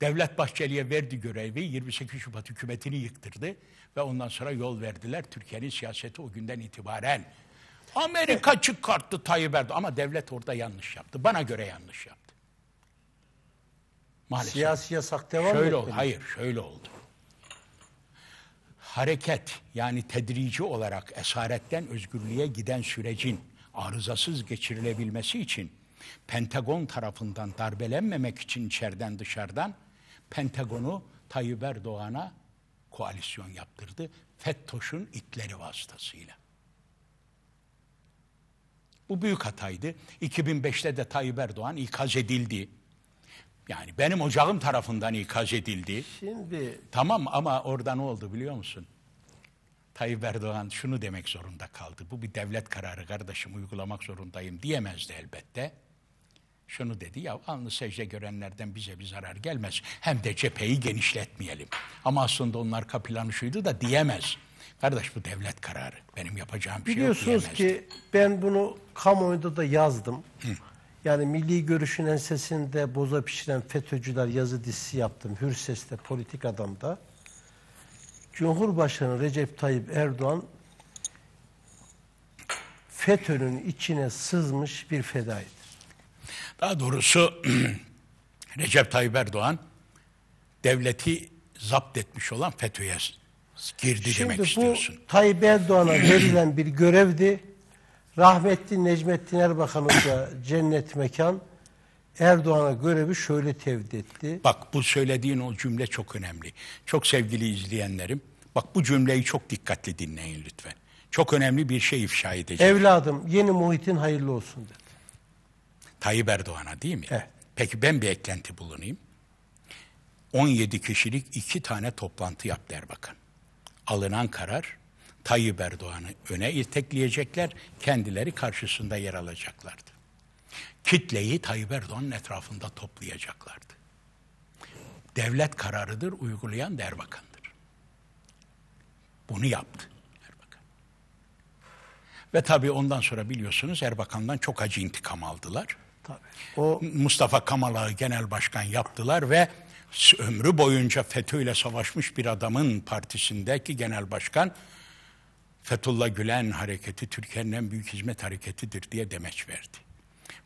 Devlet Bahçeli'ye verdi görevi, 28 Şubat hükümetini yıktırdı ve ondan sonra yol verdiler. Türkiye'nin siyaseti o günden itibaren. Amerika çıkarttı Tayyip Erdoğan ama devlet orada yanlış yaptı. Bana göre yanlış yaptı. Maalesef. Siyasi yasak devam şöyle oldu. Hayır, şöyle oldu. Hareket yani tedrici olarak esaretten özgürlüğe giden sürecin arızasız geçirilebilmesi için Pentagon tarafından darbelenmemek için içeriden dışarıdan Pentagon'u Tayyip Erdoğan'a koalisyon yaptırdı. FETÖ'şün itleri vasıtasıyla. Bu büyük hataydı. 2005'te de Tayyip Erdoğan ikaz edildi. Yani benim ocağım tarafından ikaz edildi. Şimdi tamam ama orada ne oldu biliyor musun? Tayyip Erdoğan şunu demek zorunda kaldı. Bu bir devlet kararı kardeşim uygulamak zorundayım diyemezdi elbette şunu dedi ya alnı secde görenlerden bize bir zarar gelmez. Hem de cepheyi genişletmeyelim. Ama aslında onlar kaplanı şuydu da diyemez. Kardeş bu devlet kararı. Benim yapacağım bir şey yok Biliyorsunuz ki ben bunu kamuoyunda da yazdım. Hı. Yani milli görüşün ensesinde boza pişiren FETÖ'cüler yazı dizisi yaptım. Hürses'te, Politik Adam'da. Cumhurbaşkanı Recep Tayyip Erdoğan FETÖ'nün içine sızmış bir fedaydı. Daha doğrusu Recep Tayyip Erdoğan devleti zapt etmiş olan FETÖ'ye girdi Şimdi demek bu istiyorsun. Tayyip Erdoğan'a verilen bir görevdi. Rahmetli Necmettin Erbakan Hoca cennet mekan Erdoğan'a görevi şöyle tevdi etti. Bak bu söylediğin o cümle çok önemli. Çok sevgili izleyenlerim. Bak bu cümleyi çok dikkatli dinleyin lütfen. Çok önemli bir şey ifşa edeceğim. Evladım yeni muhitin hayırlı olsun dedi. Tayyip Erdoğan'a değil mi? Evet. Peki ben bir eklenti bulunayım. 17 kişilik iki tane toplantı yaptı Erbakan. Alınan karar Tayyip Erdoğan'ı öne itekleyecekler, kendileri karşısında yer alacaklardı. Kitleyi Tayyip Erdoğan'ın etrafında toplayacaklardı. Devlet kararıdır, uygulayan da Erbakan'dır. Bunu yaptı Erbakan. Ve tabii ondan sonra biliyorsunuz Erbakan'dan çok acı intikam aldılar. O Mustafa Kamal'ı genel başkan yaptılar ve ömrü boyunca FETÖ'yle savaşmış bir adamın partisindeki genel başkan Fethullah Gülen hareketi Türkiye'nin en büyük hizmet hareketidir diye demeç verdi.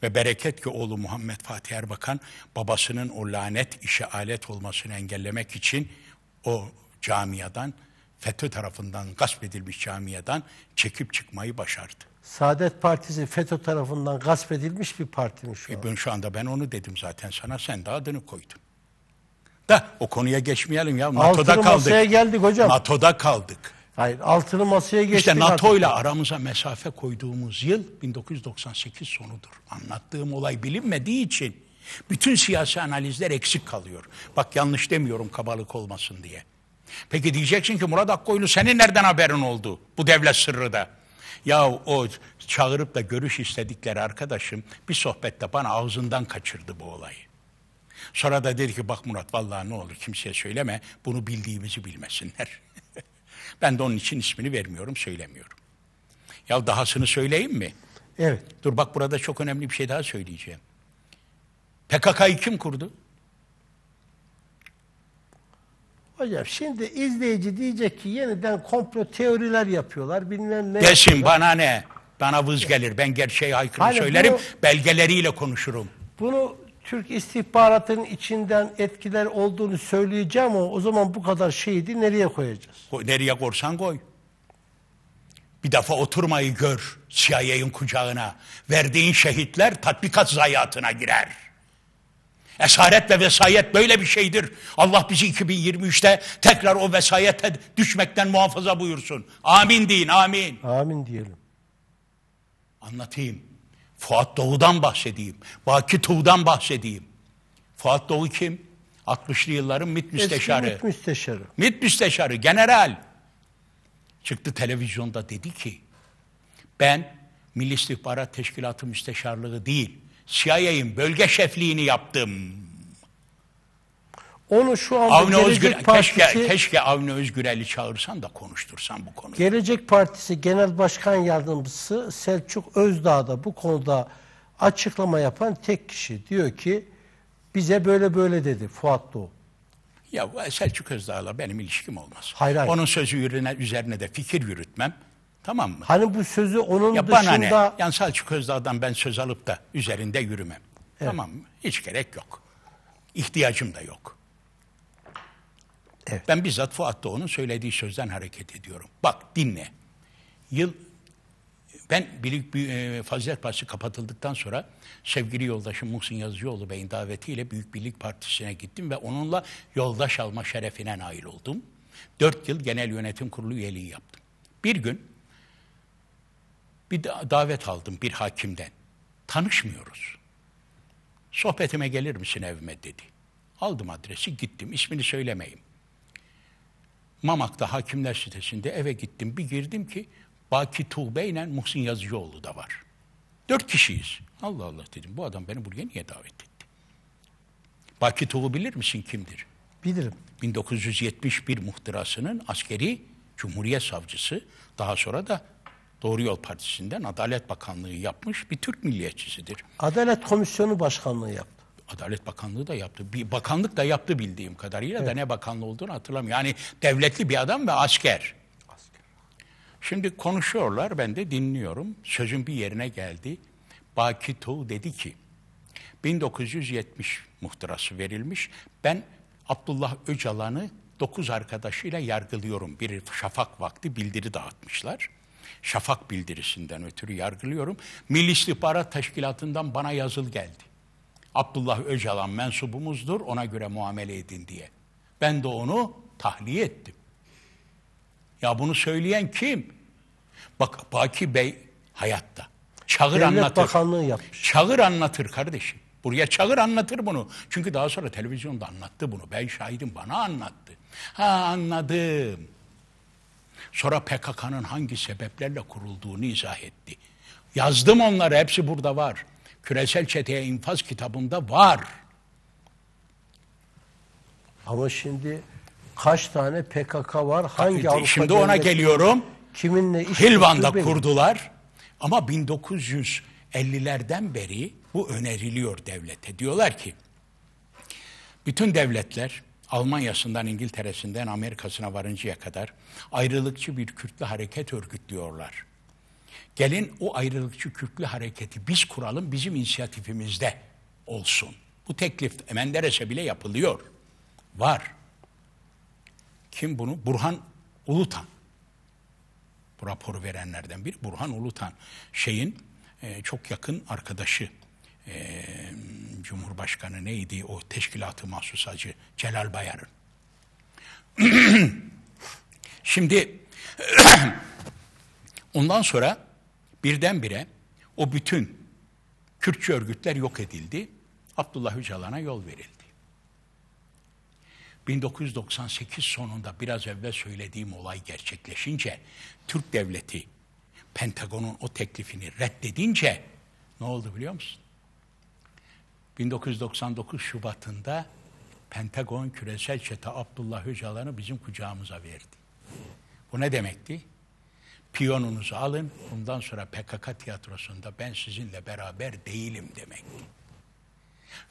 Ve bereket ki oğlu Muhammed Fatih Erbakan babasının o lanet işe alet olmasını engellemek için o camiadan FETÖ tarafından gasp edilmiş camiadan çekip çıkmayı başardı. Saadet Partisi FETÖ tarafından gasp edilmiş bir parti mi şu E ben şu anda ben onu dedim zaten sana. Sen de adını koydun. Da o konuya geçmeyelim ya. NATO'da altını kaldık. masaya geldik hocam. NATO'da kaldık. Hayır altını masaya geçtik. İşte NATO ile aramıza mesafe koyduğumuz yıl 1998 sonudur. Anlattığım olay bilinmediği için bütün siyasi analizler eksik kalıyor. Bak yanlış demiyorum kabalık olmasın diye. Peki diyeceksin ki Murat Akkoylu senin nereden haberin oldu bu devlet sırrı da? Ya o çağırıp da görüş istedikleri arkadaşım bir sohbette bana ağzından kaçırdı bu olayı. Sonra da dedi ki bak Murat vallahi ne olur kimseye söyleme bunu bildiğimizi bilmesinler. ben de onun için ismini vermiyorum söylemiyorum. Ya dahasını söyleyeyim mi? Evet. Dur bak burada çok önemli bir şey daha söyleyeceğim. PKK'yı kim kurdu? Hocam şimdi izleyici diyecek ki yeniden komplo teoriler yapıyorlar bilmem ne. Desin bana ne? Bana vız gelir. Ben gerçeği aykırı hani söylerim. Bunu, belgeleriyle konuşurum. Bunu Türk istihbaratının içinden etkiler olduğunu söyleyeceğim ama o zaman bu kadar şehidi nereye koyacağız? Nereye korsan koy. Bir defa oturmayı gör CIA'nin kucağına. Verdiğin şehitler tatbikat zayiatına girer. Esaret ve vesayet böyle bir şeydir. Allah bizi 2023'te tekrar o vesayete düşmekten muhafaza buyursun. Amin deyin, amin. Amin diyelim. Anlatayım. Fuat Doğu'dan bahsedeyim. Baki Tuğ'dan bahsedeyim. Fuat Doğu kim? 60'lı yılların MİT müsteşarı. Eski MİT müsteşarı. MİT müsteşarı, general. Çıktı televizyonda dedi ki, ben Milli İstihbarat Teşkilatı Müsteşarlığı değil, CIA'in bölge şefliğini yaptım. Onu şu anda Avni Gelecek Özgür, Partisi... Keşke, keşke Avni Özgürel'i çağırsan da konuştursan bu konuyu. Gelecek Partisi Genel Başkan Yardımcısı Selçuk Özdağ da bu konuda açıklama yapan tek kişi. Diyor ki bize böyle böyle dedi Fuat Doğu. Ya Selçuk Özdağ'la benim ilişkim olmaz. Hayır, hayır. Onun sözü üzerine, üzerine de fikir yürütmem. Tamam mı? Hani bu sözü onun ya dışında... Bana ne? Yani Selçuk Özdağ'dan ben söz alıp da üzerinde yürümem. Evet. Tamam mı? Hiç gerek yok. İhtiyacım da yok. Evet. Ben bizzat Fuat Doğu'nun söylediği sözden hareket ediyorum. Bak dinle. Yıl ben Büyük e, Fazilet Partisi kapatıldıktan sonra sevgili yoldaşım Muhsin Yazıcıoğlu Bey'in davetiyle Büyük Birlik Partisi'ne gittim ve onunla yoldaş alma şerefine nail oldum. Dört yıl genel yönetim kurulu üyeliği yaptım. Bir gün bir davet aldım bir hakimden. Tanışmıyoruz. Sohbetime gelir misin evime dedi. Aldım adresi gittim. İsmini söylemeyeyim. Mamak'ta hakimler sitesinde eve gittim. Bir girdim ki Baki Tuğbe ile Muhsin Yazıcıoğlu da var. Dört kişiyiz. Allah Allah dedim. Bu adam beni buraya niye davet etti? Baki Tuğ'u bilir misin kimdir? Bilirim. 1971 muhtırasının askeri Cumhuriyet Savcısı, daha sonra da Doğru Yol Partisi'nden Adalet Bakanlığı yapmış bir Türk milliyetçisidir. Adalet Komisyonu Başkanlığı yaptı. Adalet Bakanlığı da yaptı. Bir bakanlık da yaptı bildiğim kadarıyla evet. da ne bakanlığı olduğunu hatırlamıyorum. Yani devletli bir adam ve asker. asker. Şimdi konuşuyorlar ben de dinliyorum. Sözün bir yerine geldi. Baki Tuğ dedi ki 1970 muhtırası verilmiş. Ben Abdullah Öcalan'ı dokuz arkadaşıyla yargılıyorum. Bir şafak vakti bildiri dağıtmışlar şafak bildirisinden ötürü yargılıyorum. Milli İstihbarat Teşkilatı'ndan bana yazıl geldi. Abdullah Öcalan mensubumuzdur ona göre muamele edin diye. Ben de onu tahliye ettim. Ya bunu söyleyen kim? Bak Baki Bey hayatta. Çağır Devlet anlatır. Bakanlığı yapmış. Çağır anlatır kardeşim. Buraya çağır anlatır bunu. Çünkü daha sonra televizyonda anlattı bunu. Ben şahidim bana anlattı. Ha anladım. Sonra PKK'nın hangi sebeplerle kurulduğunu izah etti. Yazdım onları, hepsi burada var. Küresel Çeteye infaz kitabında var. Ama şimdi kaç tane PKK var? Hangi Tabii, Avrupa Şimdi ona geliyorum. Kiminle iş Hilvan'da kurdular. Ama 1950'lerden beri bu öneriliyor devlete. Diyorlar ki bütün devletler Almanya'sından İngiltere'sinden Amerika'sına varıncaya kadar ayrılıkçı bir Kürtlü hareket örgütlüyorlar. Gelin o ayrılıkçı Kürtlü hareketi biz kuralım bizim inisiyatifimizde olsun. Bu teklif Menderes'e bile yapılıyor. Var. Kim bunu? Burhan Ulutan. Bu raporu verenlerden biri Burhan Ulutan. Şeyin e, çok yakın arkadaşı. E, Cumhurbaşkanı neydi o teşkilatı mahsusacı Celal Bayar'ın. Şimdi ondan sonra birdenbire o bütün Kürtçe örgütler yok edildi. Abdullah Öcalan'a yol verildi. 1998 sonunda biraz evvel söylediğim olay gerçekleşince Türk devleti Pentagon'un o teklifini reddedince ne oldu biliyor musun? 1999 Şubat'ında Pentagon küresel çete Abdullah Öcalan'ı bizim kucağımıza verdi. Bu ne demekti? Piyonunuzu alın, bundan sonra PKK tiyatrosunda ben sizinle beraber değilim demek.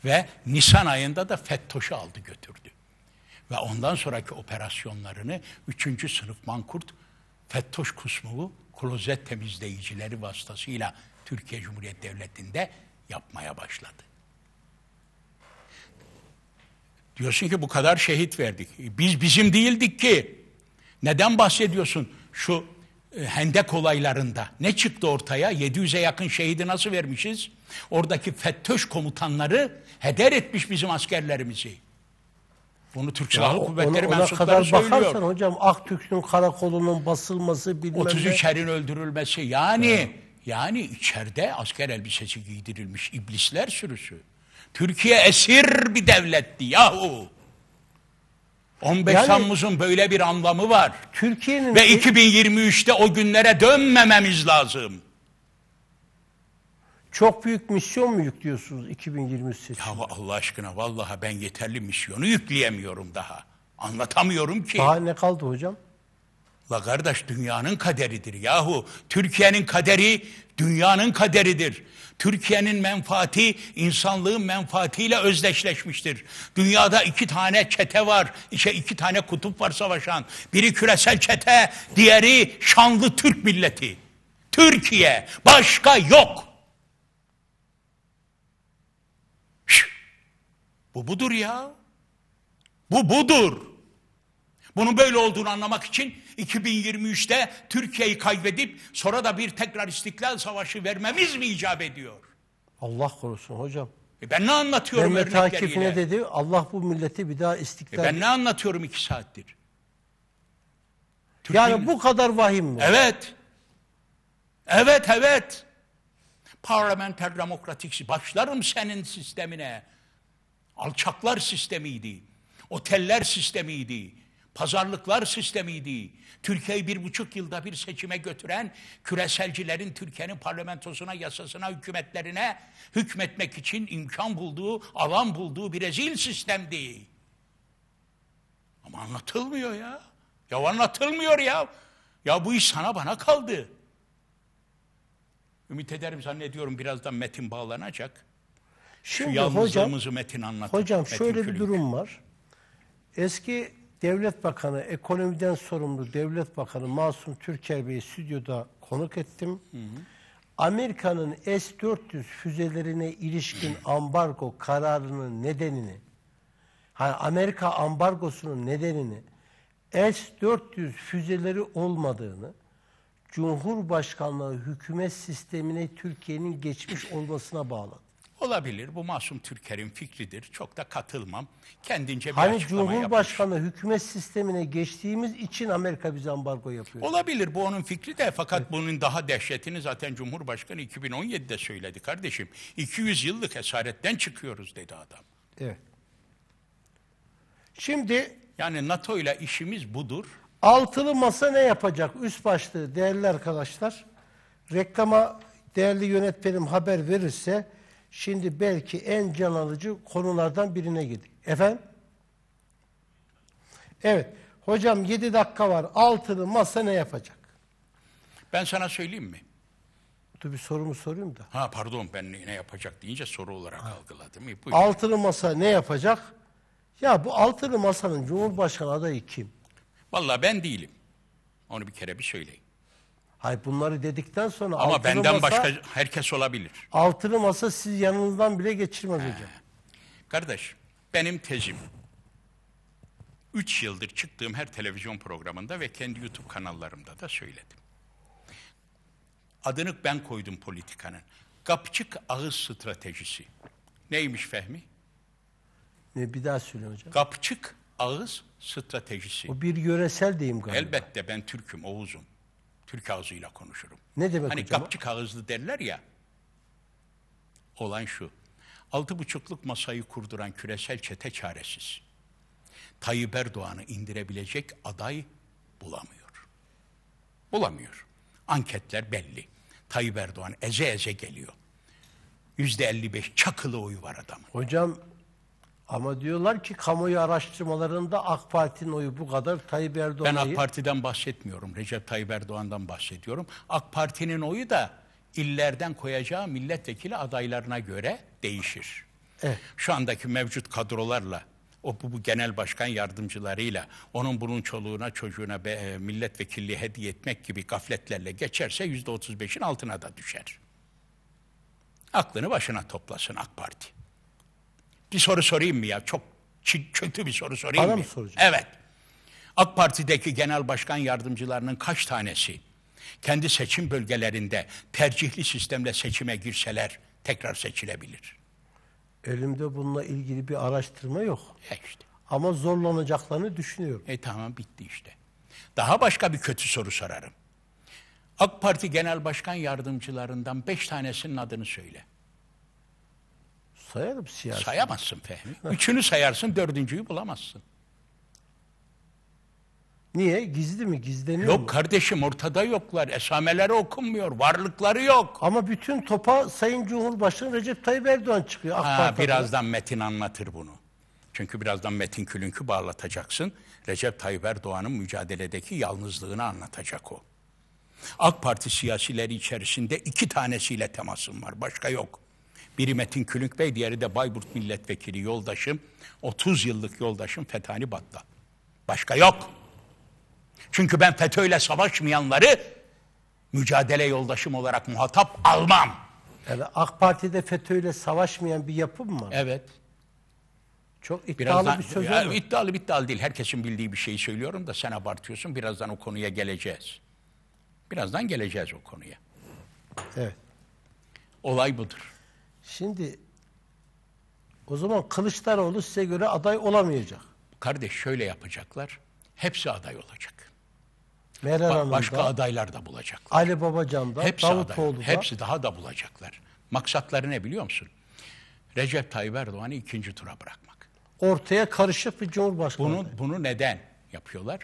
Ve Nisan ayında da FETÖ'şü aldı götürdü. Ve ondan sonraki operasyonlarını 3. sınıf mankurt FETÖ'ş kusmuğu klozet temizleyicileri vasıtasıyla Türkiye Cumhuriyeti Devleti'nde yapmaya başladı. Diyorsun ki bu kadar şehit verdik. E, biz bizim değildik ki. Neden bahsediyorsun şu e, hendek olaylarında? Ne çıktı ortaya? 700'e yakın şehidi nasıl vermişiz? Oradaki FETÖ'ş komutanları heder etmiş bizim askerlerimizi. Bunu Türk Silahlı ya, Kuvvetleri ona, ona kadar söylüyor. bakarsan hocam Aktürk'ün karakolunun basılması bilmem 33 erin öldürülmesi yani ya. yani içeride asker elbisesi giydirilmiş iblisler sürüsü. Türkiye esir bir devletti yahu. 15 yani, Temmuz'un böyle bir anlamı var. Türkiye'nin ve 2023'te e- o günlere dönmememiz lazım. Çok büyük misyon mu yüklüyorsunuz 2023 seçimine? Allah aşkına vallahi ben yeterli misyonu yükleyemiyorum daha. Anlatamıyorum ki. Daha ne kaldı hocam? La kardeş dünyanın kaderidir yahu. Türkiye'nin kaderi dünyanın kaderidir. Türkiye'nin menfaati insanlığın menfaatiyle özdeşleşmiştir. Dünyada iki tane çete var, işte iki tane kutup var savaşan. Biri küresel çete, diğeri şanlı Türk milleti. Türkiye, başka yok. Bu budur ya. Bu budur. Bunun böyle olduğunu anlamak için 2023'te Türkiye'yi kaybedip sonra da bir tekrar istiklal Savaşı vermemiz mi icap ediyor? Allah korusun hocam. E ben ne anlatıyorum Mehmet Akif ne dedi? Allah bu milleti bir daha istiklal... E ben ne anlatıyorum iki saattir? Türkiye yani bu kadar vahim mi? Evet. Evet, evet. Parlamenter demokratik başlarım senin sistemine. Alçaklar sistemiydi. Oteller sistemiydi pazarlıklar sistemiydi. Türkiye'yi bir buçuk yılda bir seçime götüren küreselcilerin Türkiye'nin parlamentosuna, yasasına, hükümetlerine hükmetmek için imkan bulduğu, alan bulduğu bir rezil sistemdi. Ama anlatılmıyor ya. Ya anlatılmıyor ya. Ya bu iş sana bana kaldı. Ümit ederim zannediyorum birazdan metin bağlanacak. Şimdi Şu yalnızlığımızı hocam, metin anlatır. Hocam metin şöyle külük. bir durum var. Eski Devlet Bakanı, ekonomiden sorumlu Devlet Bakanı Masum Türker Bey'i stüdyoda konuk ettim. Amerika'nın S-400 füzelerine ilişkin ambargo kararının nedenini, hani Amerika ambargosunun nedenini, S-400 füzeleri olmadığını, Cumhurbaşkanlığı hükümet sistemine Türkiye'nin geçmiş olmasına bağladı. Olabilir bu masum Türker'in fikridir. Çok da katılmam. Kendince bir Hani açıklama Cumhurbaşkanı hükümet sistemine geçtiğimiz için Amerika bize ambargo yapıyor. Olabilir bu onun fikri de fakat evet. bunun daha dehşetini zaten Cumhurbaşkanı 2017'de söyledi kardeşim. 200 yıllık esaretten çıkıyoruz dedi adam. Evet. Şimdi yani NATO ile işimiz budur. Altılı masa ne yapacak? Üst başlığı değerli arkadaşlar. Reklama değerli yönetmenim haber verirse Şimdi belki en can alıcı konulardan birine girdik. Efendim? Evet. Hocam 7 dakika var. Altını masa ne yapacak? Ben sana söyleyeyim mi? Dur bir sorumu sorayım da. Ha pardon ben ne yapacak deyince soru olarak ha. algıladım. E, buyurun. altılı masa ne yapacak? Ya bu altılı masanın Cumhurbaşkanı adayı kim? Vallahi ben değilim. Onu bir kere bir söyleyeyim. Hayır bunları dedikten sonra Ama altını benden masa, başka herkes olabilir. Altını masa siz yanınızdan bile geçirmez He. hocam. Kardeş benim tezim. Üç yıldır çıktığım her televizyon programında ve kendi YouTube kanallarımda da söyledim. Adını ben koydum politikanın. Kapçık ağız stratejisi. Neymiş Fehmi? Ne bir daha söyle hocam. Kapçık ağız stratejisi. O bir yöresel deyim galiba. Elbette ben Türk'üm, Oğuz'um. Türk ağzıyla konuşurum. Ne demek hani hocam? Hani kapçık ağızlı derler ya. Olan şu. Altı buçukluk masayı kurduran küresel çete çaresiz. Tayyip Erdoğan'ı indirebilecek aday bulamıyor. Bulamıyor. Anketler belli. Tayyip Erdoğan eze eze geliyor. Yüzde 55 çakılı oyu var adamın. Hocam ama diyorlar ki kamuoyu araştırmalarında AK Parti'nin oyu bu kadar Tayyip Erdoğan'ı. Ben AK Parti'den bahsetmiyorum. Recep Tayyip Erdoğan'dan bahsediyorum. AK Parti'nin oyu da illerden koyacağı milletvekili adaylarına göre değişir. Evet. Şu andaki mevcut kadrolarla o bu, bu genel başkan yardımcılarıyla onun bunun çoluğuna çocuğuna be, e, milletvekilliği hediye etmek gibi gafletlerle geçerse yüzde otuz beşin altına da düşer. Aklını başına toplasın AK Parti. Bir soru sorayım mı ya? Çok kötü bir soru sorayım Bana mı? mı soracaksın? Evet. AK Parti'deki genel başkan yardımcılarının kaç tanesi kendi seçim bölgelerinde tercihli sistemle seçime girseler tekrar seçilebilir? Elimde bununla ilgili bir araştırma yok. E Ama zorlanacaklarını düşünüyorum. E tamam bitti işte. Daha başka bir kötü soru sorarım. AK Parti Genel Başkan Yardımcılarından beş tanesinin adını söyle. Sayarım siyasi. Sayamazsın Fehmi. Üçünü sayarsın, dördüncüyü bulamazsın. Niye? Gizli mi? Gizleniyor Yok mu? kardeşim ortada yoklar. Esameleri okunmuyor. Varlıkları yok. Ama bütün topa Sayın Cumhurbaşkanı Recep Tayyip Erdoğan çıkıyor. Ah, ha, birazdan Metin anlatır bunu. Çünkü birazdan Metin Külünk'ü bağlatacaksın. Recep Tayyip Erdoğan'ın mücadeledeki yalnızlığını anlatacak o. AK Parti siyasileri içerisinde iki tanesiyle temasım var. Başka yok. Biri Metin Külünk Bey, diğeri de Bayburt Milletvekili yoldaşım, 30 yıllık yoldaşım Fethani Battal. Başka yok. Çünkü ben FETÖ'yle savaşmayanları mücadele yoldaşım olarak muhatap almam. Evet. AK Parti'de FETÖ'yle savaşmayan bir yapı mı var? Evet. Çok iddialı Birazdan, bir söz İddialı bir İddialı iddialı değil. Herkesin bildiği bir şeyi söylüyorum da sen abartıyorsun. Birazdan o konuya geleceğiz. Birazdan geleceğiz o konuya. Evet. Olay budur. Şimdi o zaman Kılıçdaroğlu size göre aday olamayacak. Kardeş şöyle yapacaklar. Hepsi aday olacak. Meral ba- başka adaylar da bulacaklar. Ali Babacan'da, hepsi Davutoğlu'da. Aday, hepsi daha da bulacaklar. Maksatları ne biliyor musun? Recep Tayyip Erdoğan'ı ikinci tura bırakmak. Ortaya karışık bir cumhurbaşkanı. Bunu, bunu neden yapıyorlar?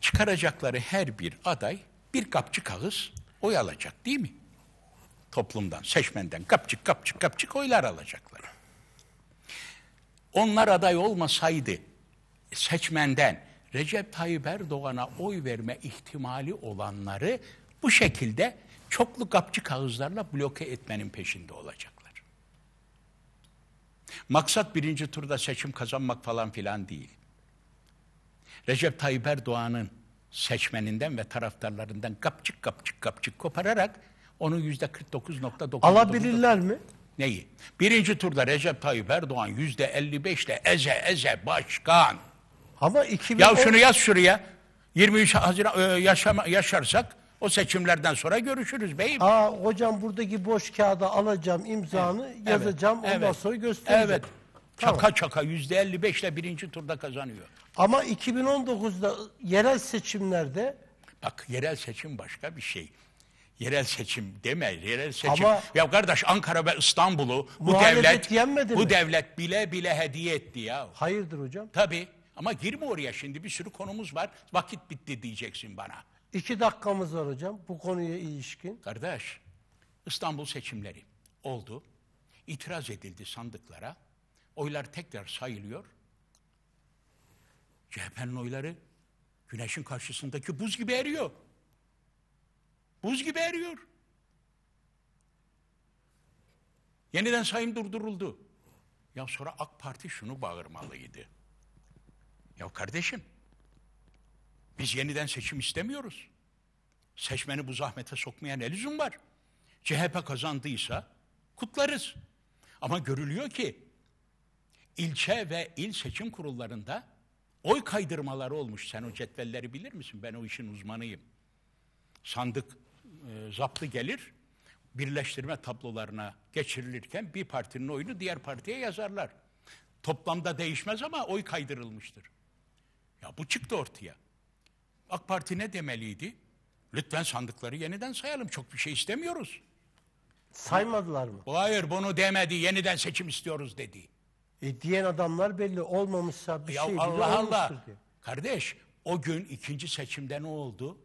Çıkaracakları her bir aday bir kapçı kağız oy alacak değil mi? toplumdan, seçmenden kapçık kapçık kapçık oylar alacaklar. Onlar aday olmasaydı seçmenden Recep Tayyip Erdoğan'a oy verme ihtimali olanları bu şekilde çoklu kapçı kağızlarla bloke etmenin peşinde olacaklar. Maksat birinci turda seçim kazanmak falan filan değil. Recep Tayyip Erdoğan'ın seçmeninden ve taraftarlarından kapçık kapçık kapçık kopararak onun yüzde 49.9. Alabilirler mi? Neyi? Birinci turda Recep Tayyip Erdoğan yüzde 55 ile eze eze başkan. Ama 2010... Ya şunu yaz şuraya. 23 Haziran e, yaşama, yaşarsak o seçimlerden sonra görüşürüz beyim. Aa hocam buradaki boş kağıda alacağım imzanı evet. yazacağım evet. ondan sonra göstereceğim. Evet. Çaka tamam. çaka yüzde 55 ile birinci turda kazanıyor. Ama 2019'da yerel seçimlerde... Bak yerel seçim başka bir şey. Yerel seçim deme, yerel seçim. Ama ya kardeş Ankara ve İstanbul'u bu devlet bu mi? devlet bile bile hediye etti ya. Hayırdır hocam? Tabi, Ama girme oraya şimdi bir sürü konumuz var. Vakit bitti diyeceksin bana. İki dakikamız var hocam bu konuya ilişkin. Kardeş İstanbul seçimleri oldu. İtiraz edildi sandıklara. Oylar tekrar sayılıyor. CHP'nin oyları güneşin karşısındaki buz gibi eriyor. Buz gibi eriyor. Yeniden sayım durduruldu. Ya sonra AK Parti şunu bağırmalıydı. Ya kardeşim, biz yeniden seçim istemiyoruz. Seçmeni bu zahmete sokmaya ne lüzum var? CHP kazandıysa kutlarız. Ama görülüyor ki ilçe ve il seçim kurullarında oy kaydırmaları olmuş. Sen o cetvelleri bilir misin? Ben o işin uzmanıyım. Sandık e, zaptı gelir, birleştirme tablolarına geçirilirken bir partinin oyunu diğer partiye yazarlar. Toplamda değişmez ama oy kaydırılmıştır. Ya bu çıktı ortaya. AK Parti ne demeliydi? Lütfen sandıkları yeniden sayalım. Çok bir şey istemiyoruz. Saymadılar mı? Hayır bunu demedi. Yeniden seçim istiyoruz dedi. E, diyen adamlar belli olmamışsa bir ya şey Allah Allah. Diye. Kardeş o gün ikinci seçimde ne oldu?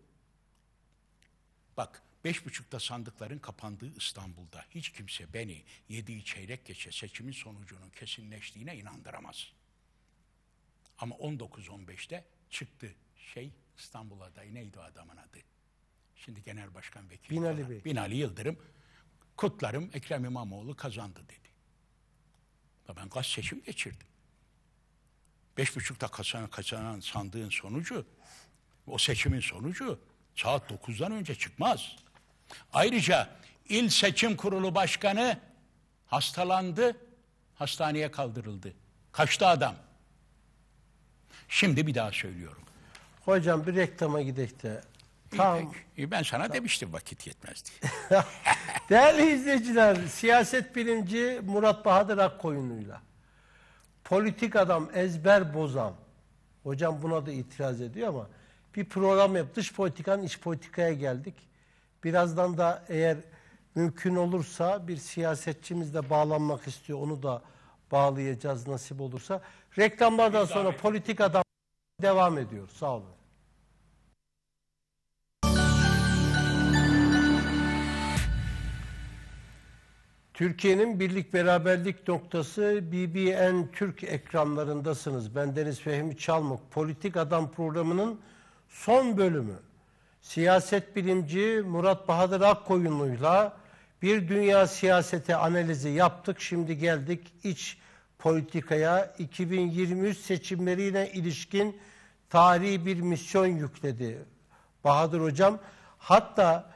Bak beş buçukta sandıkların kapandığı İstanbul'da hiç kimse beni yediği çeyrek geçe seçimin sonucunun kesinleştiğine inandıramaz. Ama 19-15'te çıktı şey İstanbul adayı neydi o adamın adı? Şimdi Genel Başkan Vekili Binali, Bey. Binali Yıldırım kutlarım Ekrem İmamoğlu kazandı dedi. ben gaz seçim geçirdim. Beş buçukta kazanan, kazanan sandığın sonucu, o seçimin sonucu Saat 9'dan önce çıkmaz. Ayrıca il seçim kurulu başkanı hastalandı, hastaneye kaldırıldı. Kaçtı adam. Şimdi bir daha söylüyorum. Hocam bir reklama gidek de. Tam. İyi, ben sana tam. demiştim vakit yetmezdi. diye. Değerli izleyiciler, siyaset bilimci Murat Bahadır Akkoyunlu'yla. Politik adam ezber bozan. Hocam buna da itiraz ediyor ama bir program yap. Dış politikan iç politikaya geldik. Birazdan da eğer mümkün olursa bir siyasetçimizle bağlanmak istiyor. Onu da bağlayacağız nasip olursa. Reklamlardan sonra politik adam devam ediyor. Sağ olun. Türkiye'nin birlik beraberlik noktası BBN Türk ekranlarındasınız. Ben Deniz Fehmi Çalmuk. Politik Adam programının son bölümü siyaset bilimci Murat Bahadır Akkoyunlu'yla bir dünya siyaseti analizi yaptık. Şimdi geldik iç politikaya 2023 seçimleriyle ilişkin tarihi bir misyon yükledi Bahadır Hocam. Hatta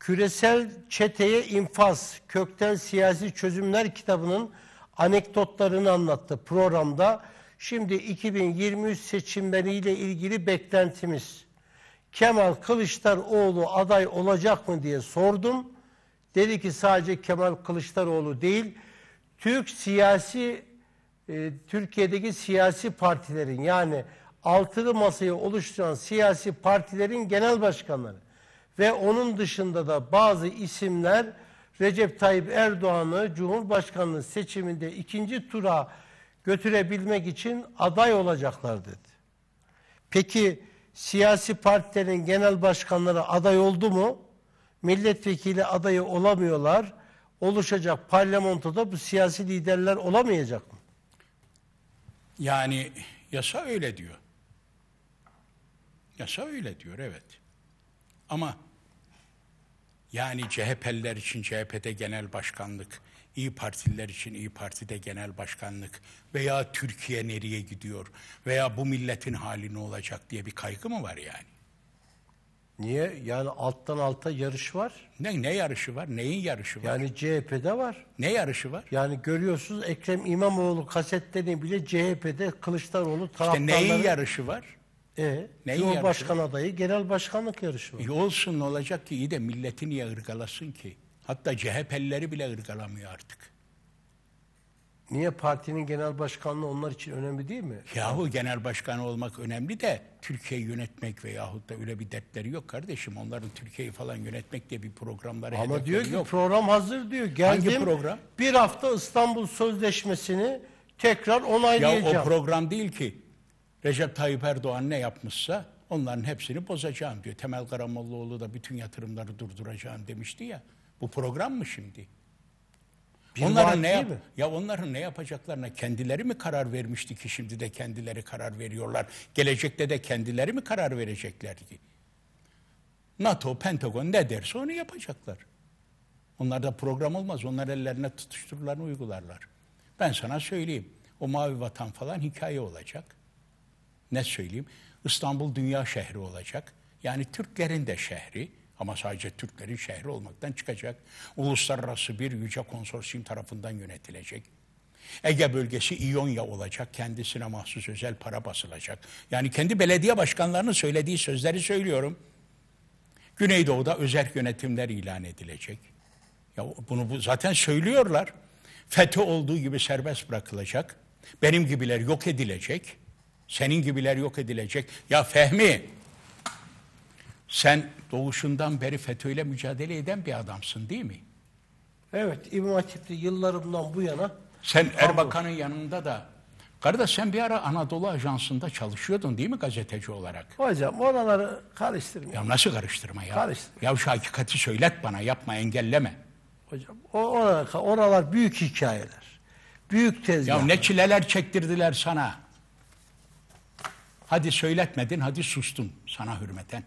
Küresel Çeteye infaz Kökten Siyasi Çözümler kitabının anekdotlarını anlattı programda. Şimdi 2023 seçimleriyle ilgili beklentimiz. Kemal Kılıçdaroğlu aday olacak mı diye sordum. Dedi ki sadece Kemal Kılıçdaroğlu değil, Türk siyasi e, Türkiye'deki siyasi partilerin yani altılı masayı oluşturan siyasi partilerin genel başkanları ve onun dışında da bazı isimler Recep Tayyip Erdoğan'ı Cumhurbaşkanlığı seçiminde ikinci tura götürebilmek için aday olacaklar dedi. Peki siyasi partilerin genel başkanları aday oldu mu? Milletvekili adayı olamıyorlar. Oluşacak parlamentoda bu siyasi liderler olamayacak mı? Yani yasa öyle diyor. Yasa öyle diyor evet. Ama yani CHP'liler için CHP'de genel başkanlık İyi Partililer için İyi Parti'de genel başkanlık veya Türkiye nereye gidiyor veya bu milletin hali ne olacak diye bir kaygı mı var yani? Niye? Yani alttan alta yarış var. Ne ne yarışı var? Neyin yarışı var? Yani CHP'de var. Ne yarışı var? Yani görüyorsunuz Ekrem İmamoğlu kasetlerini bile CHP'de Kılıçdaroğlu taraftarları... İşte neyin yarışı var? E, neyin yarışı var? adayı genel başkanlık yarışı var. İyi e, olsun ne olacak ki iyi de milleti niye ırgalasın ki? Hatta CHP'lileri bile ırgalamıyor artık. Niye partinin genel başkanlığı onlar için önemli değil mi? Yahu genel başkan olmak önemli de Türkiye yönetmek ve yahut da öyle bir dertleri yok kardeşim. Onların Türkiye'yi falan yönetmek diye bir programları Ama diyor ki yok. program hazır diyor. Geldim Hangi program? bir hafta İstanbul Sözleşmesi'ni tekrar onaylayacağım. Ya o program değil ki. Recep Tayyip Erdoğan ne yapmışsa onların hepsini bozacağım diyor. Temel Karamollaoğlu da bütün yatırımları durduracağım demişti ya. Bu program mı şimdi? Bir onların ne yap mi? ya onların ne yapacaklarına kendileri mi karar vermişti ki şimdi de kendileri karar veriyorlar. Gelecekte de kendileri mi karar verecekler ki? NATO, Pentagon ne derse onu yapacaklar. Onlarda program olmaz. Onlar ellerine tutuşturularını uygularlar. Ben sana söyleyeyim. O mavi vatan falan hikaye olacak. Ne söyleyeyim? İstanbul dünya şehri olacak. Yani Türklerin de şehri. Ama sadece Türklerin şehri olmaktan çıkacak. Uluslararası bir yüce konsorsiyum tarafından yönetilecek. Ege bölgesi İonya olacak. Kendisine mahsus özel para basılacak. Yani kendi belediye başkanlarının söylediği sözleri söylüyorum. Güneydoğu'da özel yönetimler ilan edilecek. Ya bunu bu, zaten söylüyorlar. FETÖ olduğu gibi serbest bırakılacak. Benim gibiler yok edilecek. Senin gibiler yok edilecek. Ya Fehmi sen doğuşundan beri FETÖ'yle mücadele eden bir adamsın değil mi? Evet, İmam Hatip'te yıllarımdan bu yana. Sen Erbakan'ın yanında da. Kardeş sen bir ara Anadolu Ajansı'nda çalışıyordun değil mi gazeteci olarak? Hocam oraları karıştırma. Ya nasıl karıştırma ya? Karıştır. Ya şu hakikati söylet bana, yapma, engelleme. Hocam oralar, oralar büyük hikayeler. Büyük tezgahlar. Ya ne çileler çektirdiler sana. Hadi söyletmedin, hadi sustun sana hürmeten.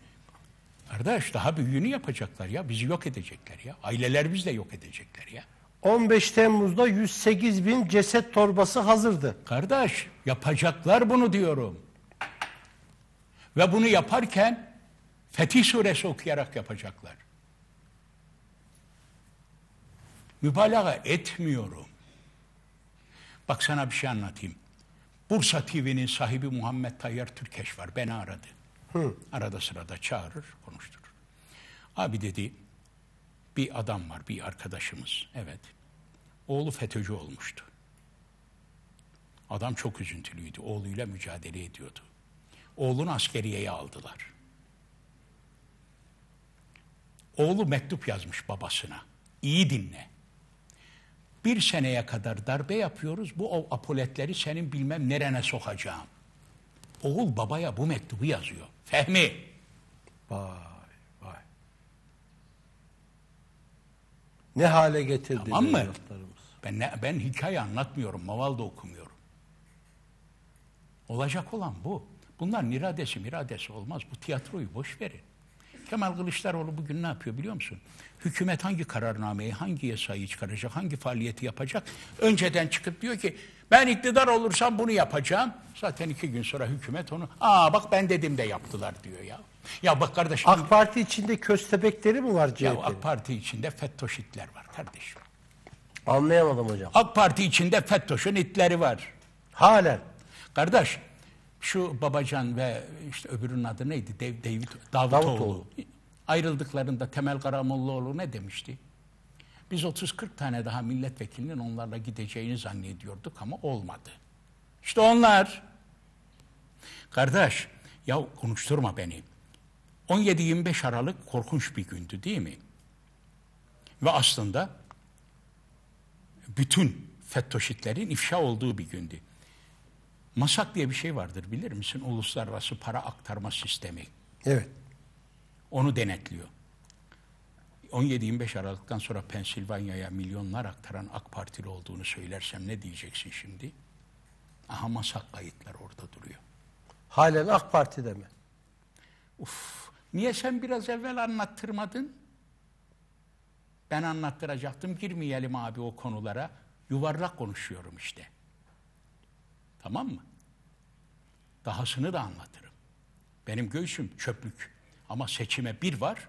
Kardeş daha büyüğünü yapacaklar ya. Bizi yok edecekler ya. Aileler bizi de yok edecekler ya. 15 Temmuz'da 108 bin ceset torbası hazırdı. Kardeş yapacaklar bunu diyorum. Ve bunu yaparken Fetih Suresi okuyarak yapacaklar. Mübalağa etmiyorum. Bak sana bir şey anlatayım. Bursa TV'nin sahibi Muhammed Tayyar Türkeş var. Beni aradı. Hı. Arada sırada çağırır, konuşturur. Abi dedi, bir adam var, bir arkadaşımız. Evet. Oğlu FETÖ'cü olmuştu. Adam çok üzüntülüydü. Oğluyla mücadele ediyordu. Oğlunu askeriyeye aldılar. Oğlu mektup yazmış babasına. İyi dinle. Bir seneye kadar darbe yapıyoruz. Bu apoletleri senin bilmem nerene sokacağım. Oğul babaya bu mektubu yazıyor. Fehmi. Vay vay. Ne hale getirdi tamam mı? Ben, ne, ben hikaye anlatmıyorum, maval da okumuyorum. Olacak olan bu. Bunlar niradesi miradesi olmaz. Bu tiyatroyu boş verin. Kemal Kılıçdaroğlu bugün ne yapıyor biliyor musun? Hükümet hangi kararnameyi, hangi yasayı çıkaracak, hangi faaliyeti yapacak? Önceden çıkıp diyor ki ben iktidar olursam bunu yapacağım. Zaten iki gün sonra hükümet onu aa bak ben dedim de yaptılar diyor ya. Ya bak kardeşim. AK Parti içinde köstebekleri mi var CHP? Ya AK Parti içinde fettoşitler var kardeşim. Anlayamadım hocam. AK Parti içinde FETÖ'nün itleri var. Halen. Kardeş şu Babacan ve işte öbürünün adı neydi? Dav Davutoğlu. Davutoğlu. Ayrıldıklarında Temel Karamollaoğlu ne demişti? Biz 30-40 tane daha milletvekilinin onlarla gideceğini zannediyorduk ama olmadı. İşte onlar. Kardeş, ya konuşturma beni. 17-25 Aralık korkunç bir gündü değil mi? Ve aslında bütün FETÖ'şitlerin ifşa olduğu bir gündü. Masak diye bir şey vardır bilir misin? Uluslararası para aktarma sistemi. Evet. Onu denetliyor. 17-25 Aralık'tan sonra Pensilvanya'ya milyonlar aktaran AK Partili olduğunu söylersem ne diyeceksin şimdi? Aha masak kayıtlar orada duruyor. Halen AK Parti'de mi? Uf, niye sen biraz evvel anlattırmadın? Ben anlattıracaktım. Girmeyelim abi o konulara. Yuvarlak konuşuyorum işte. Tamam mı? Dahasını da anlatırım. Benim göğsüm çöplük. Ama seçime bir var,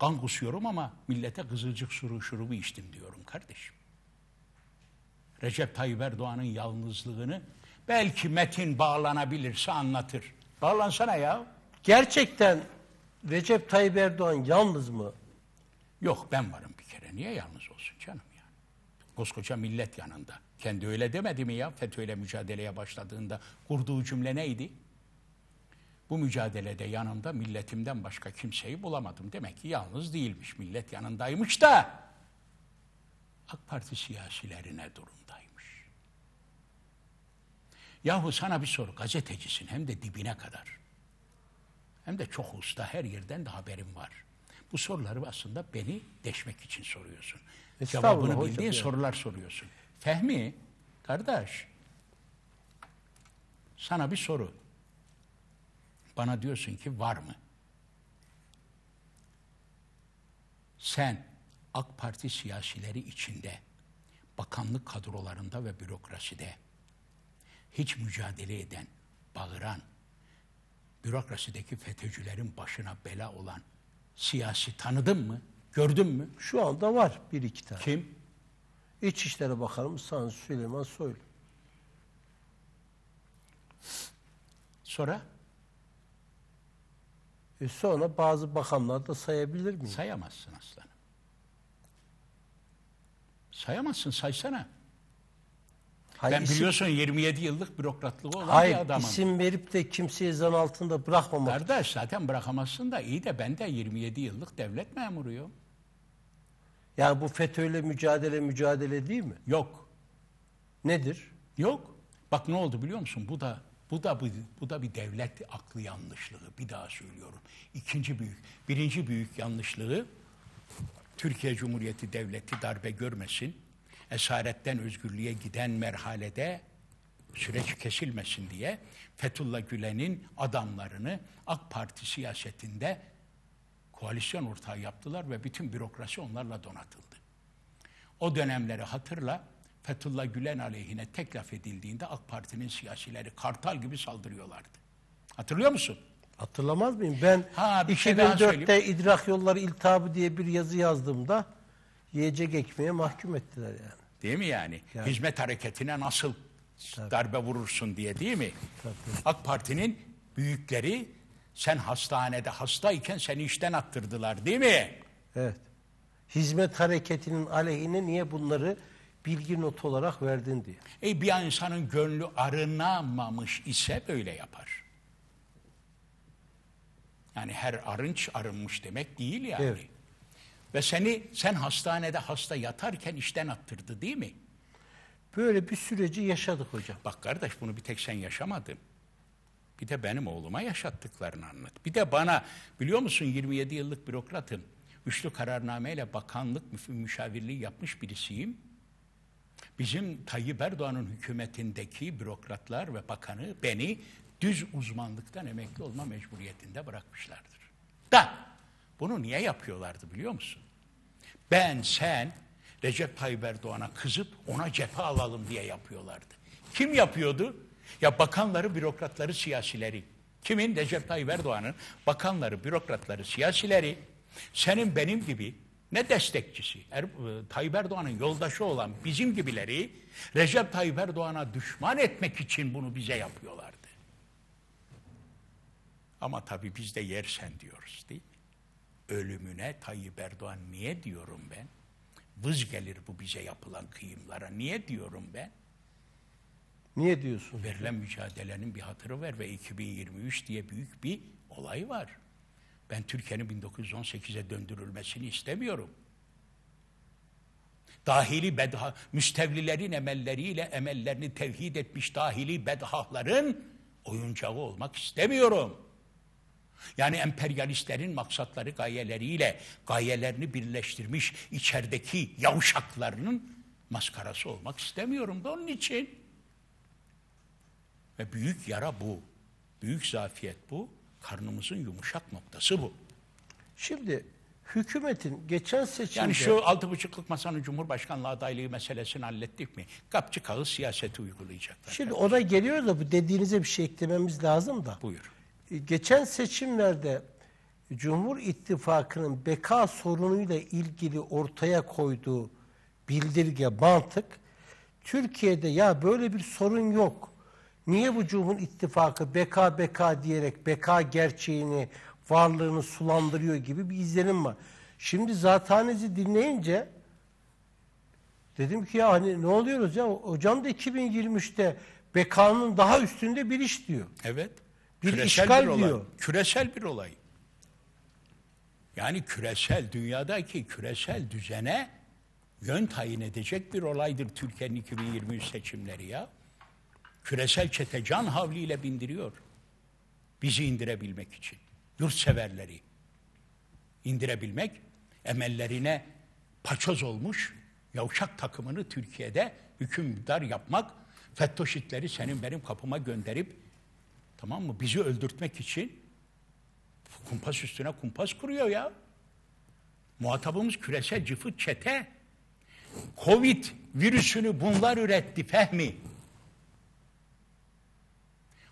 Kan kusuyorum ama millete kızılcık suru şurubu içtim diyorum kardeşim. Recep Tayyip Erdoğan'ın yalnızlığını belki Metin bağlanabilirse anlatır. Bağlansana ya. Gerçekten Recep Tayyip Erdoğan yalnız mı? Yok ben varım bir kere. Niye yalnız olsun canım yani? Koskoca millet yanında. Kendi öyle demedi mi ya FETÖ'yle mücadeleye başladığında kurduğu cümle neydi? Bu mücadelede yanımda milletimden başka kimseyi bulamadım. Demek ki yalnız değilmiş. Millet yanındaymış da AK Parti siyasilerine durumdaymış. Yahu sana bir soru. Gazetecisin hem de dibine kadar. Hem de çok usta her yerden de haberim var. Bu soruları aslında beni deşmek için soruyorsun. Cevabını bildiğin hocam. sorular soruyorsun. Fehmi, kardeş, sana bir soru. Bana diyorsun ki var mı? Sen AK Parti siyasileri içinde, bakanlık kadrolarında ve bürokraside hiç mücadele eden, bağıran, bürokrasideki FETÖ'cülerin başına bela olan siyasi tanıdın mı? Gördün mü? Şu anda var bir iki tane. Kim? İçişleri Bakanımız Sayın Süleyman Soylu. Sonra? E sonra bazı bakanlar da sayabilir miyim? Sayamazsın aslanım. Sayamazsın saysana. Hayır, ben isim, biliyorsun 27 yıllık bürokratlık olan hayır, bir adamım. isim verip de kimseye zan altında bırakmamak. Kardeş zaten bırakamazsın da iyi de ben de 27 yıllık devlet memuruyum. Yani bu FETÖ'yle mücadele mücadele değil mi? Yok. Nedir? Yok. Bak ne oldu biliyor musun? Bu da bu da bu, bu da bir devlet aklı yanlışlığı. Bir daha söylüyorum. İkinci büyük, birinci büyük yanlışlığı Türkiye Cumhuriyeti devleti darbe görmesin. Esaretten özgürlüğe giden merhalede süreç kesilmesin diye Fethullah Gülen'in adamlarını AK Parti siyasetinde koalisyon ortağı yaptılar ve bütün bürokrasi onlarla donatıldı. O dönemleri hatırla Fethullah Gülen aleyhine tek laf edildiğinde AK Parti'nin siyasileri kartal gibi saldırıyorlardı. Hatırlıyor musun? Hatırlamaz mıyım? Ben ha, 2004'te şey idrak yolları iltihabı diye bir yazı yazdığımda yiyecek ekmeğe mahkum ettiler yani. Değil mi yani? yani. Hizmet hareketine nasıl Tabii. darbe vurursun diye değil mi? Tabii. AK Parti'nin büyükleri sen hastanede hastayken seni işten attırdılar değil mi? Evet. Hizmet hareketinin aleyhine niye bunları bilgi notu olarak verdin diye. E bir insanın gönlü arınamamış ise böyle yapar. Yani her arınç arınmış demek değil yani. Evet. Ve seni sen hastanede hasta yatarken işten attırdı değil mi? Böyle bir süreci yaşadık hocam. Bak kardeş bunu bir tek sen yaşamadın. Bir de benim oğluma yaşattıklarını anlat. Bir de bana biliyor musun 27 yıllık bürokratım. Üçlü kararnameyle bakanlık müşavirliği yapmış birisiyim. Bizim Tayyip Erdoğan'ın hükümetindeki bürokratlar ve bakanı beni düz uzmanlıktan emekli olma mecburiyetinde bırakmışlardır. Da bunu niye yapıyorlardı biliyor musun? Ben, sen Recep Tayyip Erdoğan'a kızıp ona cephe alalım diye yapıyorlardı. Kim yapıyordu? Ya bakanları, bürokratları, siyasileri. Kimin? Recep Tayyip Erdoğan'ın bakanları, bürokratları, siyasileri. Senin benim gibi ne destekçisi. Er, e, Tayyip Erdoğan'ın yoldaşı olan bizim gibileri Recep Tayyip Erdoğan'a düşman etmek için bunu bize yapıyorlardı. Ama tabii biz de yersen diyoruz değil mi? Ölümüne Tayyip Erdoğan niye diyorum ben? Vız gelir bu bize yapılan kıyımlara. Niye diyorum ben? Niye diyorsun? Verilen mücadelenin bir hatırı var ve 2023 diye büyük bir olay var. Ben Türkiye'nin 1918'e döndürülmesini istemiyorum. Dahili bedha, müstevlilerin emelleriyle emellerini tevhid etmiş dahili bedhahların oyuncağı olmak istemiyorum. Yani emperyalistlerin maksatları gayeleriyle gayelerini birleştirmiş içerideki yavşaklarının maskarası olmak istemiyorum da onun için. Ve büyük yara bu. Büyük zafiyet bu. Karnımızın yumuşak noktası bu. Şimdi hükümetin geçen seçimde... Yani şu altı buçukluk masanın Cumhurbaşkanlığı adaylığı meselesini hallettik mi? Kapçı kağıt siyaseti uygulayacaklar. Şimdi o da geliyor da bu dediğinize bir şey eklememiz lazım da. Buyur. E, geçen seçimlerde Cumhur İttifakı'nın beka sorunuyla ilgili ortaya koyduğu bildirge, mantık Türkiye'de ya böyle bir sorun yok. Niye vücubun ittifakı beka beka diyerek beka gerçeğini, varlığını sulandırıyor gibi bir izlenim var. Şimdi zatanizi dinleyince dedim ki ya hani ne oluyoruz ya hocam da 2023'te bekanın daha üstünde bir iş diyor. Evet. Bir küresel işgal bir olay. Küresel bir olay. Yani küresel dünyadaki küresel düzene yön tayin edecek bir olaydır Türkiye'nin 2023 seçimleri ya. Küresel çete can havliyle bindiriyor. Bizi indirebilmek için. Yurtseverleri indirebilmek, emellerine paçoz olmuş yavşak takımını Türkiye'de hükümdar yapmak, fettoşitleri senin benim kapıma gönderip tamam mı bizi öldürtmek için kumpas üstüne kumpas kuruyor ya. Muhatabımız küresel cıfıt çete. Covid virüsünü bunlar üretti Fehmi.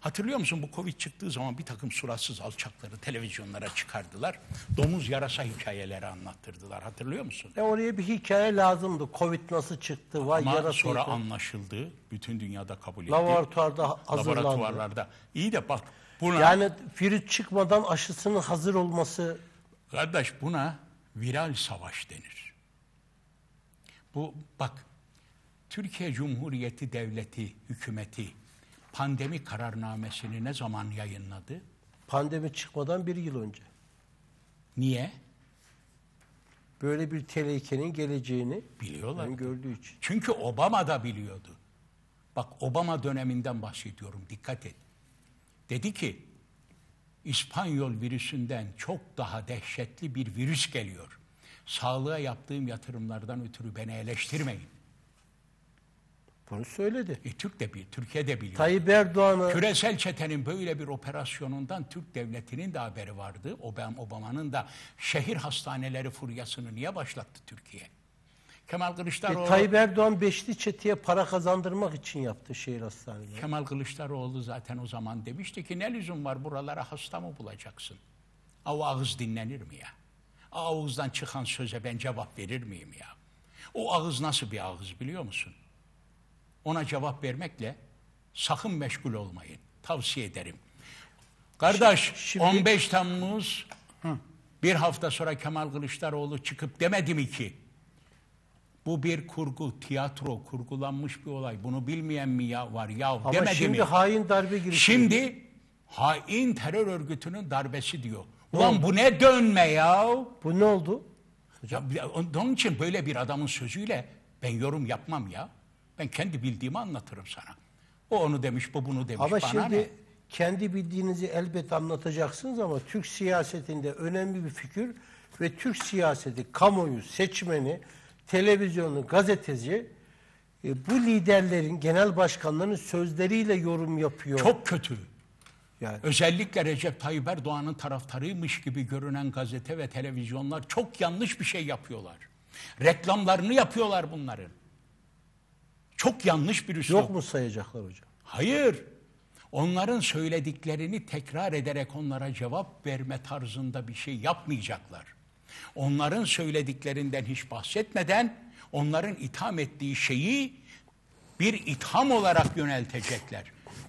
Hatırlıyor musun bu Covid çıktığı zaman bir takım suratsız alçakları televizyonlara çıkardılar. Domuz yarasa hikayeleri anlattırdılar. Hatırlıyor musun? E oraya bir hikaye lazımdı. Covid nasıl çıktı? Vay Ama sonra yıkı. anlaşıldı. Bütün dünyada kabul edildi. Laboratuvarda hazırlandı. Laboratuvarlarda. İyi de bak buna... Yani virüs çıkmadan aşısının hazır olması... Kardeş buna viral savaş denir. Bu bak Türkiye Cumhuriyeti Devleti, hükümeti pandemi kararnamesini ne zaman yayınladı? Pandemi çıkmadan bir yıl önce. Niye? Böyle bir tehlikenin geleceğini biliyorlar. gördüğü için. Çünkü Obama da biliyordu. Bak Obama döneminden bahsediyorum dikkat et. Dedi ki İspanyol virüsünden çok daha dehşetli bir virüs geliyor. Sağlığa yaptığım yatırımlardan ötürü beni eleştirmeyin. Bunu söyledi. E, Türk de bir, Türkiye de biliyor. Tayyip Erdoğan'ı... Küresel çetenin böyle bir operasyonundan Türk devletinin de haberi vardı. Obama'nın da şehir hastaneleri furyasını niye başlattı Türkiye? Kemal e, Kılıçdaroğlu... E, Tayyip Erdoğan Beşli Çete'ye para kazandırmak için yaptı şehir hastaneleri. Kemal Kılıçdaroğlu zaten o zaman demişti ki ne lüzum var buralara hasta mı bulacaksın? O ağız dinlenir mi ya? O ağızdan çıkan söze ben cevap verir miyim ya? O ağız nasıl bir ağız biliyor musun? ona cevap vermekle sakın meşgul olmayın. Tavsiye ederim. Kardeş Şimdi... 15 Temmuz bir hafta sonra Kemal Kılıçdaroğlu çıkıp demedi mi ki bu bir kurgu, tiyatro, kurgulanmış bir olay. Bunu bilmeyen mi ya var ya demedi şimdi mi? şimdi hain darbe girişimi. Şimdi hain terör örgütünün darbesi diyor. Ne Ulan oldu? bu ne dönme ya? Bu ne oldu? Ya, onun için böyle bir adamın sözüyle ben yorum yapmam ya. Ben kendi bildiğimi anlatırım sana. O onu demiş, bu bunu demiş. Ama bana şimdi ne? kendi bildiğinizi elbet anlatacaksınız ama Türk siyasetinde önemli bir fikir ve Türk siyaseti, kamuoyu, seçmeni, televizyonu, gazeteci e, bu liderlerin, genel başkanlarının sözleriyle yorum yapıyor. Çok kötü. Yani. Özellikle Recep Tayyip Erdoğan'ın taraftarıymış gibi görünen gazete ve televizyonlar çok yanlış bir şey yapıyorlar. Reklamlarını yapıyorlar bunların. Çok yanlış bir üslup. Yok mu sayacaklar hocam? Hayır. Onların söylediklerini tekrar ederek onlara cevap verme tarzında bir şey yapmayacaklar. Onların söylediklerinden hiç bahsetmeden onların itham ettiği şeyi bir itham olarak yöneltecekler.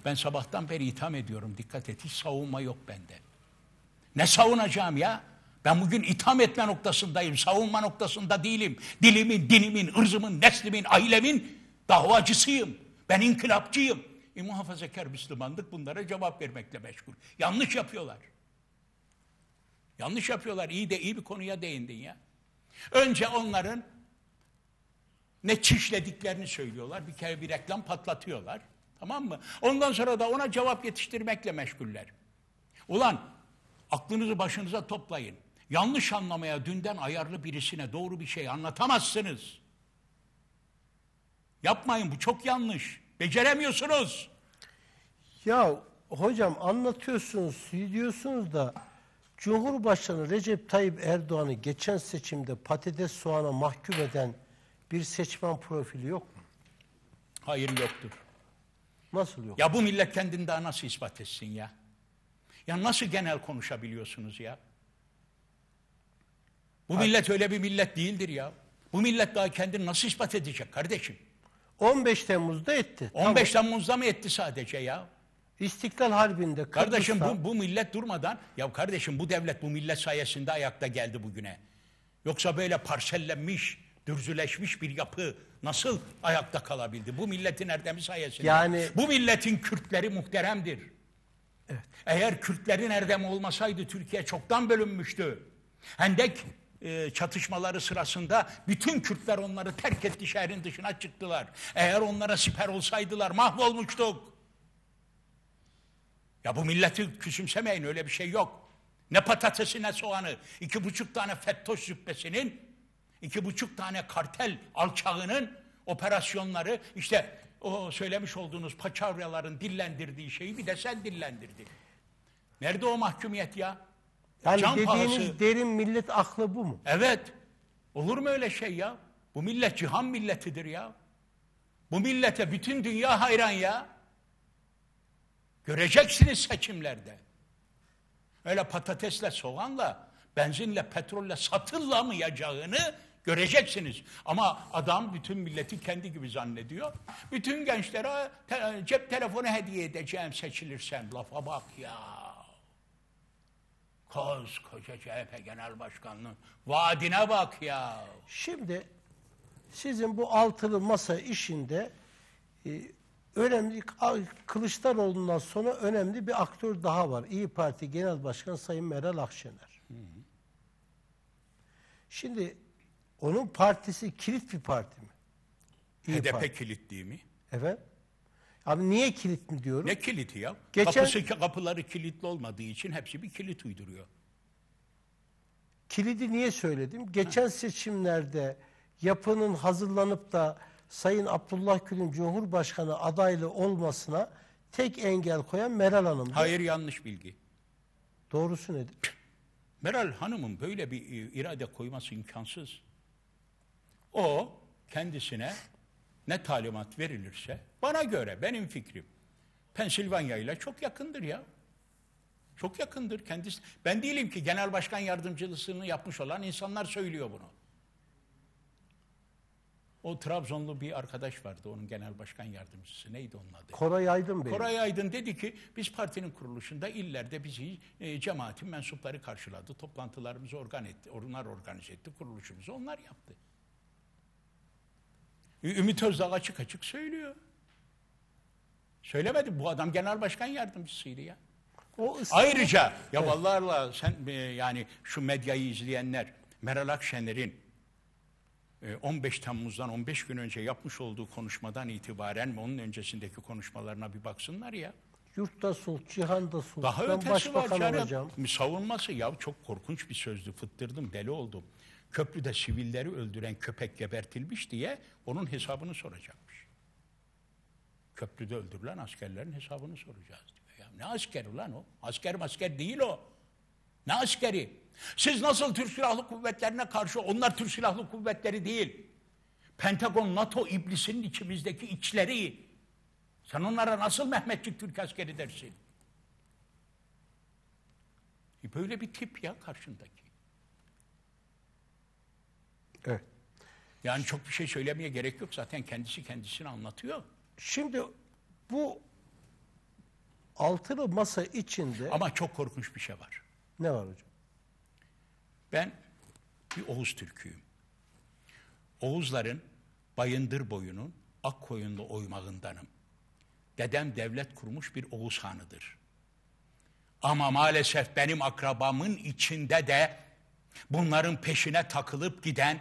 Ben sabahtan beri itham ediyorum dikkat et hiç savunma yok bende. Ne savunacağım ya? Ben bugün itham etme noktasındayım, savunma noktasında değilim. Dilimin, dinimin, ırzımın, neslimin, ailemin Davacısıyım. Ben inkılapçıyım. E, muhafazakar Müslümanlık bunlara cevap vermekle meşgul. Yanlış yapıyorlar. Yanlış yapıyorlar. İyi de iyi bir konuya değindin ya. Önce onların ne çişlediklerini söylüyorlar. Bir kere bir reklam patlatıyorlar. Tamam mı? Ondan sonra da ona cevap yetiştirmekle meşguller. Ulan aklınızı başınıza toplayın. Yanlış anlamaya dünden ayarlı birisine doğru bir şey anlatamazsınız. Yapmayın bu çok yanlış. Beceremiyorsunuz. Ya hocam anlatıyorsunuz, diyorsunuz da Cumhurbaşkanı Recep Tayyip Erdoğan'ı geçen seçimde patates soğana mahkum eden bir seçmen profili yok mu? Hayır yoktur. Nasıl yok? Ya bu millet kendini daha nasıl ispat etsin ya? Ya nasıl genel konuşabiliyorsunuz ya? Bu millet öyle bir millet değildir ya. Bu millet daha kendini nasıl ispat edecek kardeşim? 15 Temmuz'da etti. 15 Temmuz'da mı etti sadece ya? İstiklal Harbi'nde Kıbrıs'ta... Kardeşim bu, bu millet durmadan, ya kardeşim bu devlet bu millet sayesinde ayakta geldi bugüne. Yoksa böyle parsellenmiş, dürzüleşmiş bir yapı nasıl ayakta kalabildi? Bu milletin erdemi sayesinde. Yani... Bu milletin Kürtleri muhteremdir. Evet. Eğer Kürtlerin erdemi olmasaydı Türkiye çoktan bölünmüştü. Hendek e, çatışmaları sırasında bütün Kürtler onları terk etti şehrin dışına çıktılar. Eğer onlara siper olsaydılar mahvolmuştuk. Ya bu milleti küsümsemeyin, öyle bir şey yok. Ne patatesi ne soğanı. iki buçuk tane fettoş züppesinin, iki buçuk tane kartel alçağının operasyonları işte o söylemiş olduğunuz paçavraların dillendirdiği şeyi bir de sen dillendirdin. Nerede o mahkumiyet ya? Yani Can dediğiniz pahası. derin millet aklı bu mu? Evet. Olur mu öyle şey ya? Bu millet cihan milletidir ya. Bu millete bütün dünya hayran ya. Göreceksiniz seçimlerde. Öyle patatesle, soğanla, benzinle, petrolle satılamayacağını göreceksiniz. Ama adam bütün milleti kendi gibi zannediyor. Bütün gençlere te cep telefonu hediye edeceğim seçilirsem. Lafa bak ya. Koskoca CHP Genel Başkanlığı. Vaadine bak ya. Şimdi sizin bu altılı masa işinde e, önemli Kılıçdaroğlu'ndan sonra önemli bir aktör daha var. İyi Parti Genel Başkanı Sayın Meral Akşener. Hı hı. Şimdi onun partisi kilit bir parti mi? İyi HDP parti. kilit mi? Evet. Abi niye kilit mi diyorum? Ne kiliti ya? Geçen- Kapısı, kapıları kilitli olmadığı için hepsi bir kilit uyduruyor. Kilidi niye söyledim? Geçen seçimlerde yapının hazırlanıp da Sayın Abdullah Gül'ün Cumhurbaşkanı adaylı olmasına tek engel koyan Meral Hanım. Hayır yanlış bilgi. Doğrusu nedir? Meral Hanım'ın böyle bir e, irade koyması imkansız. O kendisine ne talimat verilirse bana göre benim fikrim Pensilvanya ile çok yakındır ya. Çok yakındır kendisi. Ben değilim ki genel başkan yardımcılısını yapmış olan insanlar söylüyor bunu. O Trabzonlu bir arkadaş vardı onun genel başkan yardımcısı. Neydi onun adı? Koray Aydın Bey. Koray Aydın dedi ki biz partinin kuruluşunda illerde bizi e, cemaatin mensupları karşıladı. Toplantılarımızı organ etti. Onlar organize etti. Kuruluşumuzu onlar yaptı. Ümit Özdağ açık açık söylüyor. Söylemedi bu adam genel başkan yardımcısıydı ya. O Ayrıca ya evet. vallahi sen e, yani şu medyayı izleyenler Meral Akşener'in e, 15 Temmuz'dan 15 gün önce yapmış olduğu konuşmadan itibaren mi onun öncesindeki konuşmalarına bir baksınlar ya. Yurtta Cihan da sulh. Daha ben ötesi başbakan var canım. Savunması ya çok korkunç bir sözdü. Fıttırdım, deli oldum köprüde sivilleri öldüren köpek gebertilmiş diye onun hesabını soracakmış. Köprüde öldürülen askerlerin hesabını soracağız diyor. Ya ne asker ulan o? Asker masker değil o. Ne askeri? Siz nasıl Türk Silahlı Kuvvetlerine karşı onlar Türk Silahlı Kuvvetleri değil. Pentagon, NATO iblisinin içimizdeki içleri. Sen onlara nasıl Mehmetçik Türk askeri dersin? E, böyle bir tip ya karşındaki. Evet. Yani çok bir şey söylemeye gerek yok. Zaten kendisi kendisini anlatıyor. Şimdi bu altılı masa içinde... Ama çok korkunç bir şey var. Ne var hocam? Ben bir Oğuz Türküyüm. Oğuzların Bayındır boyunun ak koyunlu oymağındanım. Dedem devlet kurmuş bir Oğuz hanıdır. Ama maalesef benim akrabamın içinde de bunların peşine takılıp giden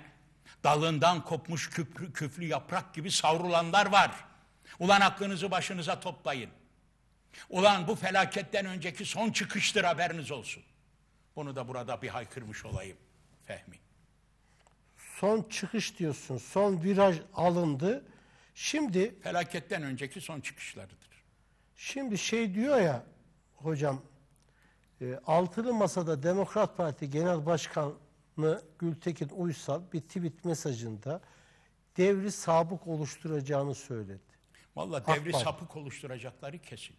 Dalından kopmuş küplü, küflü yaprak gibi savrulanlar var. Ulan aklınızı başınıza toplayın. Ulan bu felaketten önceki son çıkıştır haberiniz olsun. Bunu da burada bir haykırmış olayım Fehmi. Son çıkış diyorsun. Son viraj alındı. Şimdi felaketten önceki son çıkışlarıdır. şimdi şey diyor ya hocam e, altılı masada Demokrat Parti Genel Başkan Gültekin Uysal bir tweet mesajında devri sabık oluşturacağını söyledi. Valla devri Akbar. sapık oluşturacakları kesin.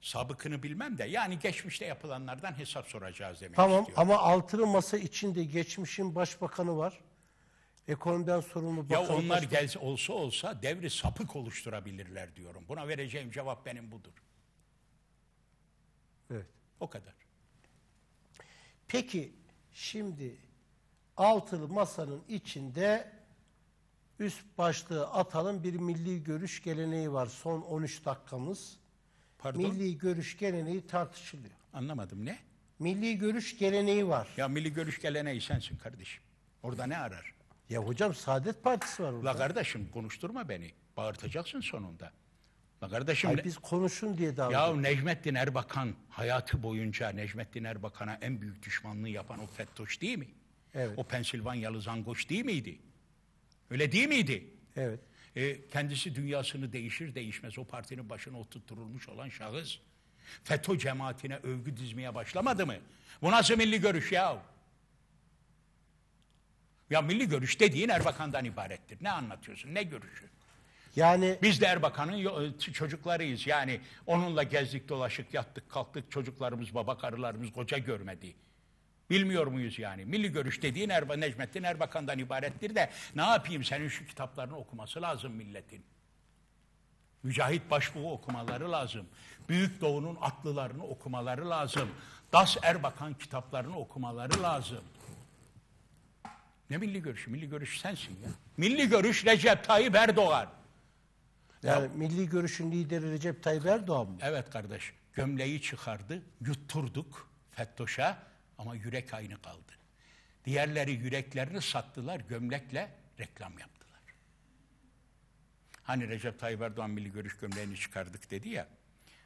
Sabıkını bilmem de yani geçmişte yapılanlardan hesap soracağız demek Tamam istiyorum. ama altılı masa içinde geçmişin başbakanı var. Ekonomiden sorumlu bakanı. Ya onlar başbakanı. olsa olsa devri sapık oluşturabilirler diyorum. Buna vereceğim cevap benim budur. Evet. O kadar. Peki şimdi altılı masanın içinde üst başlığı atalım bir milli görüş geleneği var. Son 13 dakikamız. Pardon? Milli görüş geleneği tartışılıyor. Anlamadım ne? Milli görüş geleneği var. Ya milli görüş geleneği sensin kardeşim. Orada ne arar? Ya hocam Saadet Partisi var orada. La kardeşim konuşturma beni. Bağırtacaksın sonunda. La kardeşim Hayır, biz konuşun diye davet Ya Necmettin Erbakan hayatı boyunca Necmettin Erbakan'a en büyük düşmanlığı yapan o Fettoş değil mi? Evet. O Pensilvanyalı zangoç değil miydi? Öyle değil miydi? Evet. E, kendisi dünyasını değişir değişmez o partinin başına oturtulmuş olan şahıs. FETÖ cemaatine övgü dizmeye başlamadı mı? Bu nasıl milli görüş ya? Ya milli görüş dediğin Erbakan'dan ibarettir. Ne anlatıyorsun? Ne görüşü? Yani biz de Erbakan'ın e, çocuklarıyız. Yani onunla gezdik, dolaşık, yattık, kalktık. Çocuklarımız, baba karılarımız koca görmedi. Bilmiyor muyuz yani? Milli görüş dediğin Erba, Necmettin Erbakan'dan ibarettir de ne yapayım senin şu kitaplarını okuması lazım milletin. Mücahit Başbuğ'u okumaları lazım. Büyük Doğu'nun atlılarını okumaları lazım. Das Erbakan kitaplarını okumaları lazım. Ne milli görüşü? Milli görüş sensin ya. Milli görüş Recep Tayyip Erdoğan. Yani ya, milli görüşün lideri Recep Tayyip Erdoğan mı? Evet kardeş. Gömleği çıkardı, yutturduk fetöşe. Ama yürek aynı kaldı. Diğerleri yüreklerini sattılar, gömlekle reklam yaptılar. Hani Recep Tayyip Erdoğan milli görüş gömleğini çıkardık dedi ya.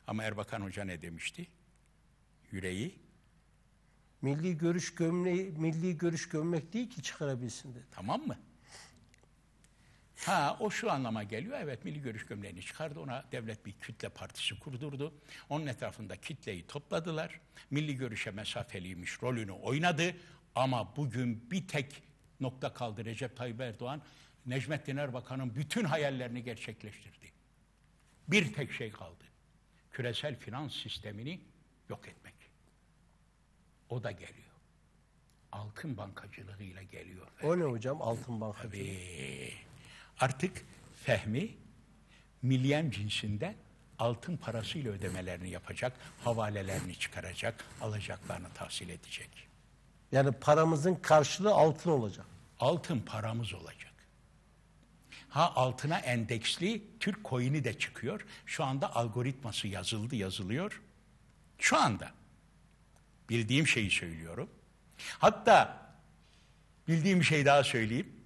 Ama Erbakan Hoca ne demişti? Yüreği Milli görüş gömleği, milli görüş gömlek değil ki çıkarabilsin dedi. Tamam mı? Ha o şu anlama geliyor. Evet milli görüş gömleğini çıkardı. Ona devlet bir kütle partisi kurdurdu. Onun etrafında kitleyi topladılar. Milli görüşe mesafeliymiş rolünü oynadı. Ama bugün bir tek nokta kaldı Recep Tayyip Erdoğan. Necmettin Erbakan'ın bütün hayallerini gerçekleştirdi. Bir tek şey kaldı. Küresel finans sistemini yok etmek. O da geliyor. Altın bankacılığıyla geliyor. O ne hocam altın bankacılığı? Tabii artık Fehmi milyen cinsinden altın parasıyla ödemelerini yapacak, havalelerini çıkaracak, alacaklarını tahsil edecek. Yani paramızın karşılığı altın olacak. Altın paramız olacak. Ha altına endeksli Türk coin'i de çıkıyor. Şu anda algoritması yazıldı, yazılıyor. Şu anda. Bildiğim şeyi söylüyorum. Hatta bildiğim bir şey daha söyleyeyim.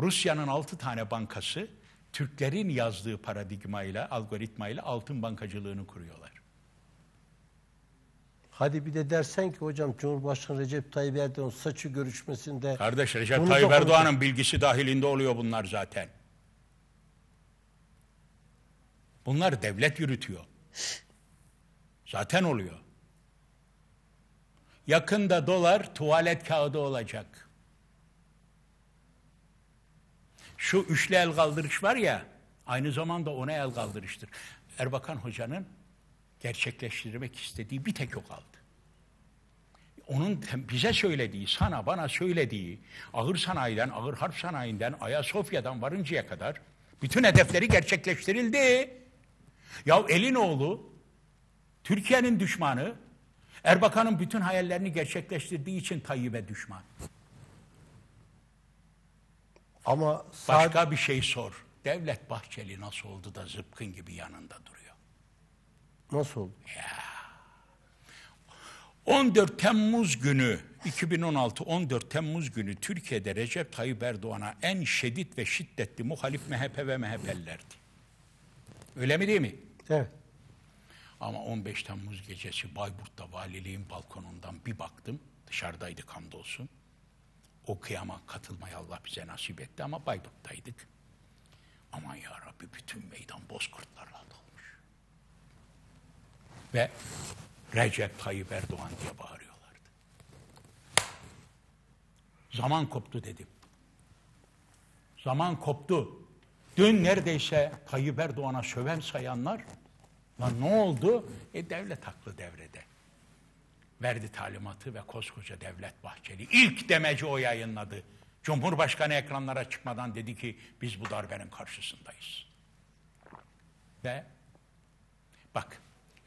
Rusya'nın altı tane bankası Türklerin yazdığı paradigma ile, algoritma ile altın bankacılığını kuruyorlar. Hadi bir de dersen ki hocam Cumhurbaşkanı Recep Tayyip Erdoğan saçı görüşmesinde... Kardeş Recep Tayyip Erdoğan'ın bilgisi dahilinde oluyor bunlar zaten. Bunlar devlet yürütüyor. Zaten oluyor. Yakında dolar tuvalet kağıdı olacak. Şu üçlü el kaldırış var ya, aynı zamanda ona el kaldırıştır. Erbakan Hoca'nın gerçekleştirmek istediği bir tek yok aldı. Onun bize söylediği, sana bana söylediği, ağır sanayiden, ağır harp sanayinden, Ayasofya'dan varıncaya kadar bütün hedefleri gerçekleştirildi. Ya Elinoğlu, Türkiye'nin düşmanı, Erbakan'ın bütün hayallerini gerçekleştirdiği için Tayyip'e düşman. Ama başka bir şey sor. Devlet Bahçeli nasıl oldu da zıpkın gibi yanında duruyor? Nasıl oldu? Ya. 14 Temmuz günü 2016 14 Temmuz günü Türkiye'de Recep Tayyip Erdoğan'a en şiddet ve şiddetli muhalif MHP ve MHP'lilerdi. Öyle mi değil mi? Evet. Ama 15 Temmuz gecesi Bayburt'ta valiliğin balkonundan bir baktım. Dışarıdaydık hamdolsun o kıyama Allah bize nasip etti ama Bayburt'taydık. Aman ya Rabbi bütün meydan bozkurtlarla dolmuş. Ve Recep Tayyip Erdoğan diye bağırıyorlardı. Zaman koptu dedim. Zaman koptu. Dün neredeyse Tayyip Erdoğan'a söven sayanlar, lan ne oldu? E devlet haklı devrede verdi talimatı ve koskoca Devlet Bahçeli ilk demeci o yayınladı. Cumhurbaşkanı ekranlara çıkmadan dedi ki biz bu darbenin karşısındayız. Ve bak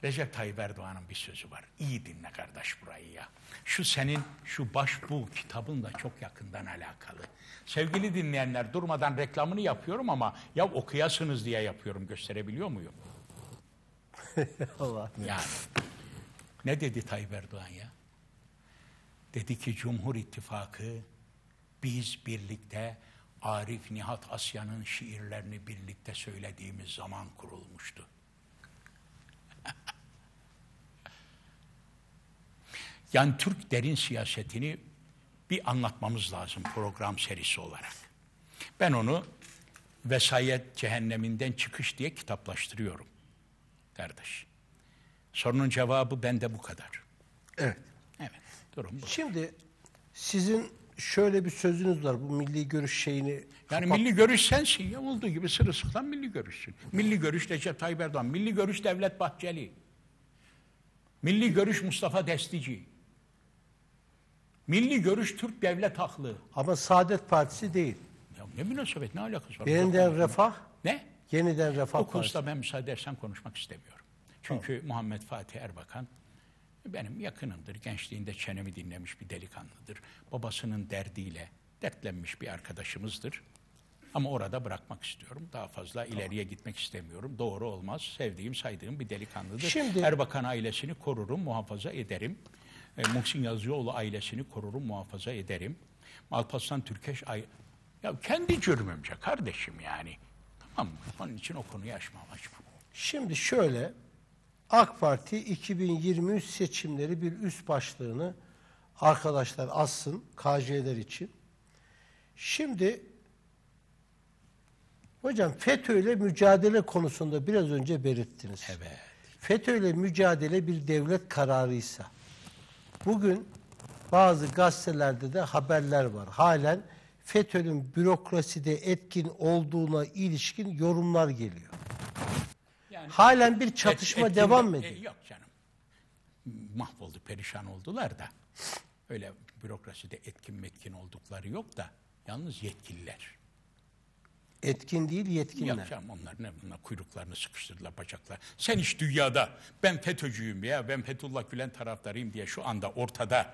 Recep Tayyip Erdoğan'ın bir sözü var. İyi dinle kardeş burayı ya. Şu senin şu başbu kitabın da çok yakından alakalı. Sevgili dinleyenler durmadan reklamını yapıyorum ama ya okuyasınız diye yapıyorum. Gösterebiliyor muyum? Allah. Yani ne dedi Tayyip Erdoğan ya? Dedi ki Cumhur İttifakı biz birlikte Arif Nihat Asya'nın şiirlerini birlikte söylediğimiz zaman kurulmuştu. yani Türk derin siyasetini bir anlatmamız lazım program serisi olarak. Ben onu vesayet cehenneminden çıkış diye kitaplaştırıyorum kardeş. Sorunun cevabı bende bu kadar. Evet. Evet. Durum bu. Şimdi sizin şöyle bir sözünüz var bu milli görüş şeyini. Yani kapat... milli görüş sensin ya olduğu gibi sırılsıklam milli görüşsün. Milli görüş Recep Tayyip Erdoğan, milli görüş Devlet Bahçeli. Milli görüş Mustafa Destici. Milli görüş Türk devlet haklı. Ama Saadet Partisi değil. Ya ne münasebet ne alakası var? Yeniden Refah. Ne? Yeniden Refah Bu konuda ben müsaade etsem konuşmak istemiyorum. Çünkü tamam. Muhammed Fatih Erbakan benim yakınımdır. Gençliğinde çenemi dinlemiş bir delikanlıdır. Babasının derdiyle dertlenmiş bir arkadaşımızdır. Ama orada bırakmak istiyorum. Daha fazla tamam. ileriye gitmek istemiyorum. Doğru olmaz. Sevdiğim, saydığım bir delikanlıdır. Şimdi... Erbakan ailesini korurum, muhafaza ederim. E, Muhsin Yazıcıoğlu ailesini korurum, muhafaza ederim. Alparslan Türkeş ay ya kendi cürmümce kardeşim yani. Tamam mı? Onun için o konuyu açmam, açmam. Şimdi şöyle AK Parti 2023 seçimleri bir üst başlığını arkadaşlar assın KJ'ler için. Şimdi hocam FETÖ ile mücadele konusunda biraz önce belirttiniz. Evet. FETÖ ile mücadele bir devlet kararıysa bugün bazı gazetelerde de haberler var. Halen FETÖ'nün bürokraside etkin olduğuna ilişkin yorumlar geliyor yani halen bir çatışma devam mı e, ediyor? E, yok canım. Mahvoldu, perişan oldular da. Öyle bürokraside etkin metkin oldukları yok da yalnız yetkililer. Etkin değil yetkinler. Yok canım onlar ne bunlar kuyruklarını sıkıştırdılar bacaklar. Sen hiç dünyada ben FETÖ'cüyüm ya ben Fethullah Gülen taraftarıyım diye şu anda ortada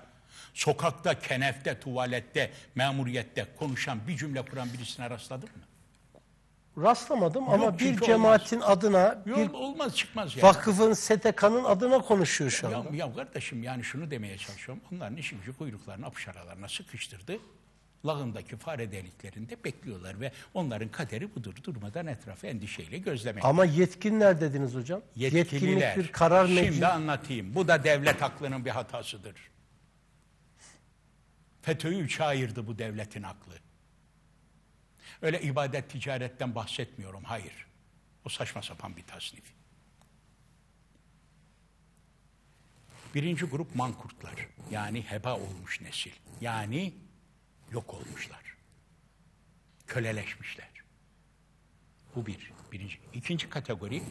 sokakta, kenefte, tuvalette, memuriyette konuşan bir cümle kuran birisine rastladın mı? Rastlamadım ama bir çünkü cemaatin adına, Yok, bir olmaz çıkmaz yani. vakıfın, STK'nın adına konuşuyor şu Ya, anda. ya kardeşim yani şunu demeye çalışıyorum. Onların işi gücü kuyruklarını apşaralarına sıkıştırdı. Lağımdaki fare deliklerinde bekliyorlar ve onların kaderi budur. Durmadan etrafı endişeyle gözlemek. Ama yetkinler dediniz hocam. Yetkililer. bir karar Şimdi meclisi. anlatayım. Bu da devlet aklının bir hatasıdır. FETÖ'yü üçe ayırdı bu devletin aklı. Öyle ibadet ticaretten bahsetmiyorum. Hayır. O saçma sapan bir tasnif. Birinci grup mankurtlar. Yani heba olmuş nesil. Yani yok olmuşlar. Köleleşmişler. Bu bir. Birinci. İkinci kategori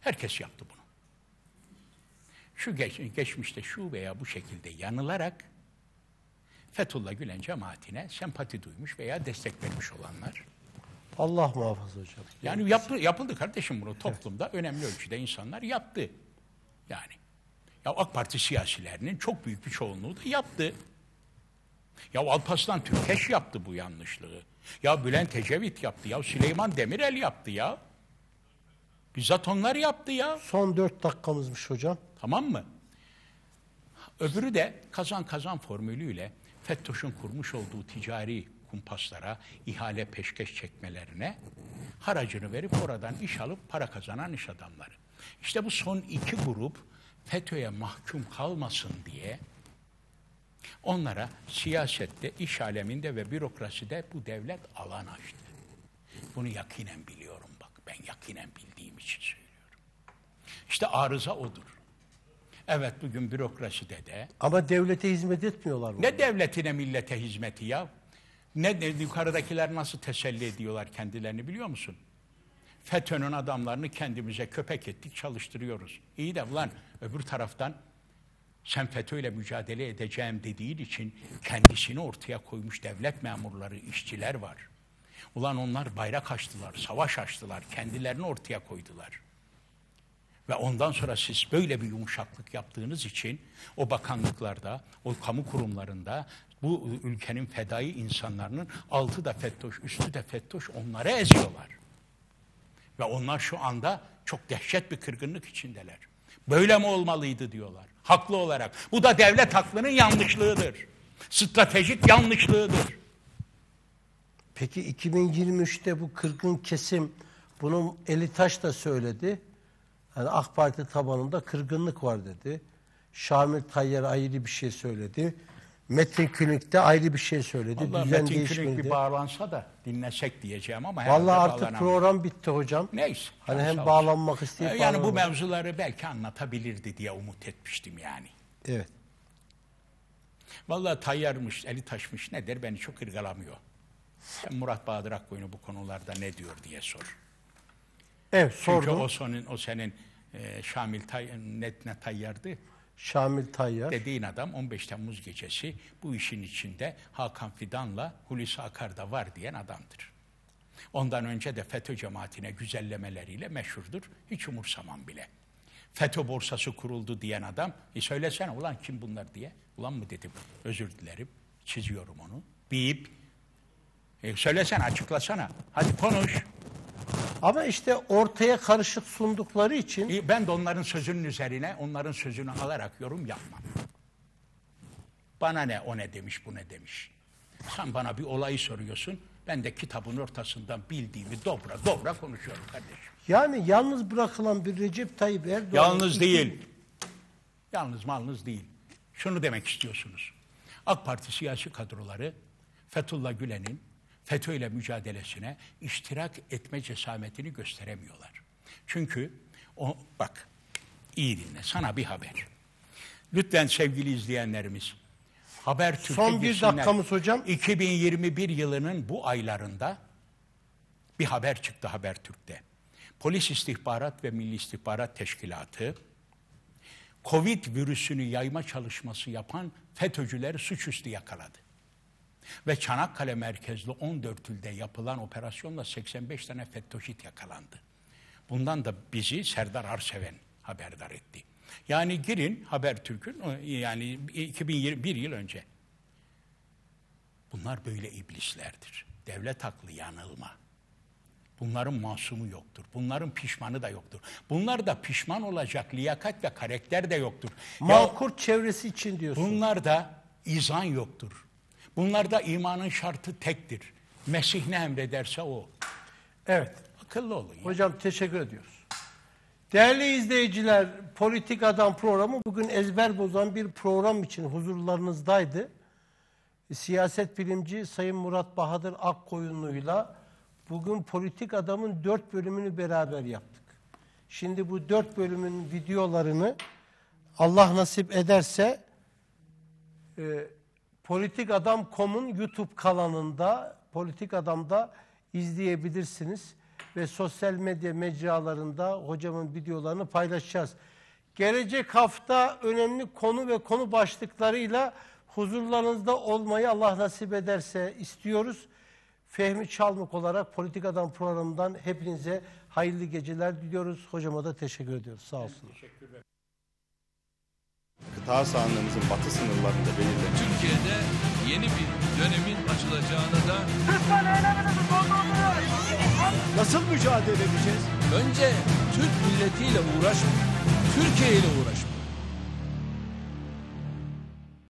herkes yaptı bunu. Şu geç, geçmişte şu veya bu şekilde yanılarak Fethullah Gülen cemaatine sempati duymuş veya destek vermiş olanlar. Allah muhafaza hocam. Yani yapı, yapıldı kardeşim bunu toplumda evet. önemli ölçüde insanlar yaptı. Yani ya AK Parti siyasilerinin çok büyük bir çoğunluğu da yaptı. Ya Alpaslan Türkeş yaptı bu yanlışlığı. Ya Bülent Ecevit yaptı ya Süleyman Demirel yaptı ya. Bizzat onlar yaptı ya. Son dört dakikamızmış hocam. Tamam mı? Öbürü de kazan kazan formülüyle FETÖ'şün kurmuş olduğu ticari kumpaslara, ihale peşkeş çekmelerine haracını verip oradan iş alıp para kazanan iş adamları. İşte bu son iki grup FETÖ'ye mahkum kalmasın diye onlara siyasette, iş aleminde ve bürokraside bu devlet alan açtı. Bunu yakinen biliyorum bak. Ben yakinen bildiğim için söylüyorum. İşte arıza odur. Evet bugün bürokrasi dede. Ama devlete hizmet etmiyorlar mı? Ne devletine millete hizmeti ya? Ne, ne yukarıdakiler nasıl teselli ediyorlar kendilerini biliyor musun? FETÖ'nün adamlarını kendimize köpek ettik çalıştırıyoruz. İyi de ulan öbür taraftan sen FETÖ'yle mücadele edeceğim dediğin için kendisini ortaya koymuş devlet memurları, işçiler var. Ulan onlar bayrak açtılar, savaş açtılar, kendilerini ortaya koydular. Ve ondan sonra siz böyle bir yumuşaklık yaptığınız için o bakanlıklarda, o kamu kurumlarında bu ülkenin fedai insanlarının altı da fettoş, üstü de fettoş onları eziyorlar. Ve onlar şu anda çok dehşet bir kırgınlık içindeler. Böyle mi olmalıydı diyorlar. Haklı olarak. Bu da devlet aklının yanlışlığıdır. Stratejik yanlışlığıdır. Peki 2023'te bu kırgın kesim, bunu Eli Taş da söyledi. Yani AK Parti tabanında kırgınlık var dedi. Şamil Tayyar ayrı bir şey söyledi. Metin Külük de ayrı bir şey söyledi. Vallahi Düzen Metin Külük bir bağlansa da dinlesek diyeceğim ama valla artık program bitti hocam. Neyse. Hani hem bağlanmak isteyip Yani bu mevzuları belki anlatabilirdi diye umut etmiştim yani. Evet. Valla tayyarmış, eli taşmış ne der beni çok irgalamıyor. Sen Murat Bahadır Akkoyun'u bu konularda ne diyor diye sor. Evet sordum. Çünkü o senin, o senin ee, Şamil Tay Netne Tayyar'dı. Şamil Tayyar. Dediğin adam 15 Temmuz gecesi bu işin içinde Hakan Fidan'la Hulusi Akar'da var diyen adamdır. Ondan önce de FETÖ cemaatine güzellemeleriyle meşhurdur. Hiç umursamam bile. FETÖ borsası kuruldu diyen adam, e söylesene ulan kim bunlar diye. Ulan mı dedim, özür dilerim, çiziyorum onu. Bip, e söylesene, açıklasana, hadi konuş. Ama işte ortaya karışık sundukları için... E, ben de onların sözünün üzerine, onların sözünü alarak yorum yapmam. Bana ne o ne demiş, bu ne demiş. Sen bana bir olayı soruyorsun, ben de kitabın ortasından bildiğimi dobra dobra konuşuyorum kardeşim. Yani yalnız bırakılan bir Recep Tayyip Erdoğan... Yalnız değil. Yalnız malınız değil. Şunu demek istiyorsunuz. AK Parti siyasi kadroları Fethullah Gülen'in FETÖ ile mücadelesine iştirak etme cesametini gösteremiyorlar. Çünkü o bak iyi dinle sana bir haber. Lütfen sevgili izleyenlerimiz Haber Türk'e Son bir dakikamız hocam. 2021 yılının bu aylarında bir haber çıktı Haber Türk'te. Polis İstihbarat ve Milli İstihbarat Teşkilatı Covid virüsünü yayma çalışması yapan FETÖ'cüleri suçüstü yakaladı. Ve Çanakkale merkezli 14 ilde yapılan operasyonla 85 tane fettoşit yakalandı. Bundan da bizi Serdar Arseven haberdar etti. Yani girin Habertürk'ün yani 2021 yıl önce. Bunlar böyle iblislerdir. Devlet haklı yanılma. Bunların masumu yoktur. Bunların pişmanı da yoktur. Bunlar da pişman olacak liyakat ve karakter de yoktur. Malkurt ya, çevresi için diyorsun. Bunlar da izan yoktur. Bunlarda imanın şartı tektir. Mesih ne emrederse o. Evet. Akıllı olun. Yani. Hocam teşekkür ediyoruz. Değerli izleyiciler, Politik Adam programı bugün ezber bozan bir program için huzurlarınızdaydı. E, siyaset bilimci Sayın Murat Bahadır Akkoyunlu'yla bugün Politik Adam'ın dört bölümünü beraber yaptık. Şimdi bu dört bölümün videolarını Allah nasip ederse... E, Politik Adam Kom'un YouTube kanalında Politik Adam'da izleyebilirsiniz ve sosyal medya mecralarında hocamın videolarını paylaşacağız. Gelecek hafta önemli konu ve konu başlıklarıyla huzurlarınızda olmayı Allah nasip ederse istiyoruz. Fehmi Çalmık olarak Politik Adam programından hepinize hayırlı geceler diliyoruz. Hocama da teşekkür ediyoruz. Sağ olsunlar. Teşekkürler. Kıta sahanlığımızın batı sınırlarında belirli. Türkiye'de yeni bir dönemin açılacağına da... Lütfen eyleminizi dondurun! Nasıl mücadele edeceğiz? Önce Türk milletiyle uğraşmayın. Türkiye ile uğraşmayın.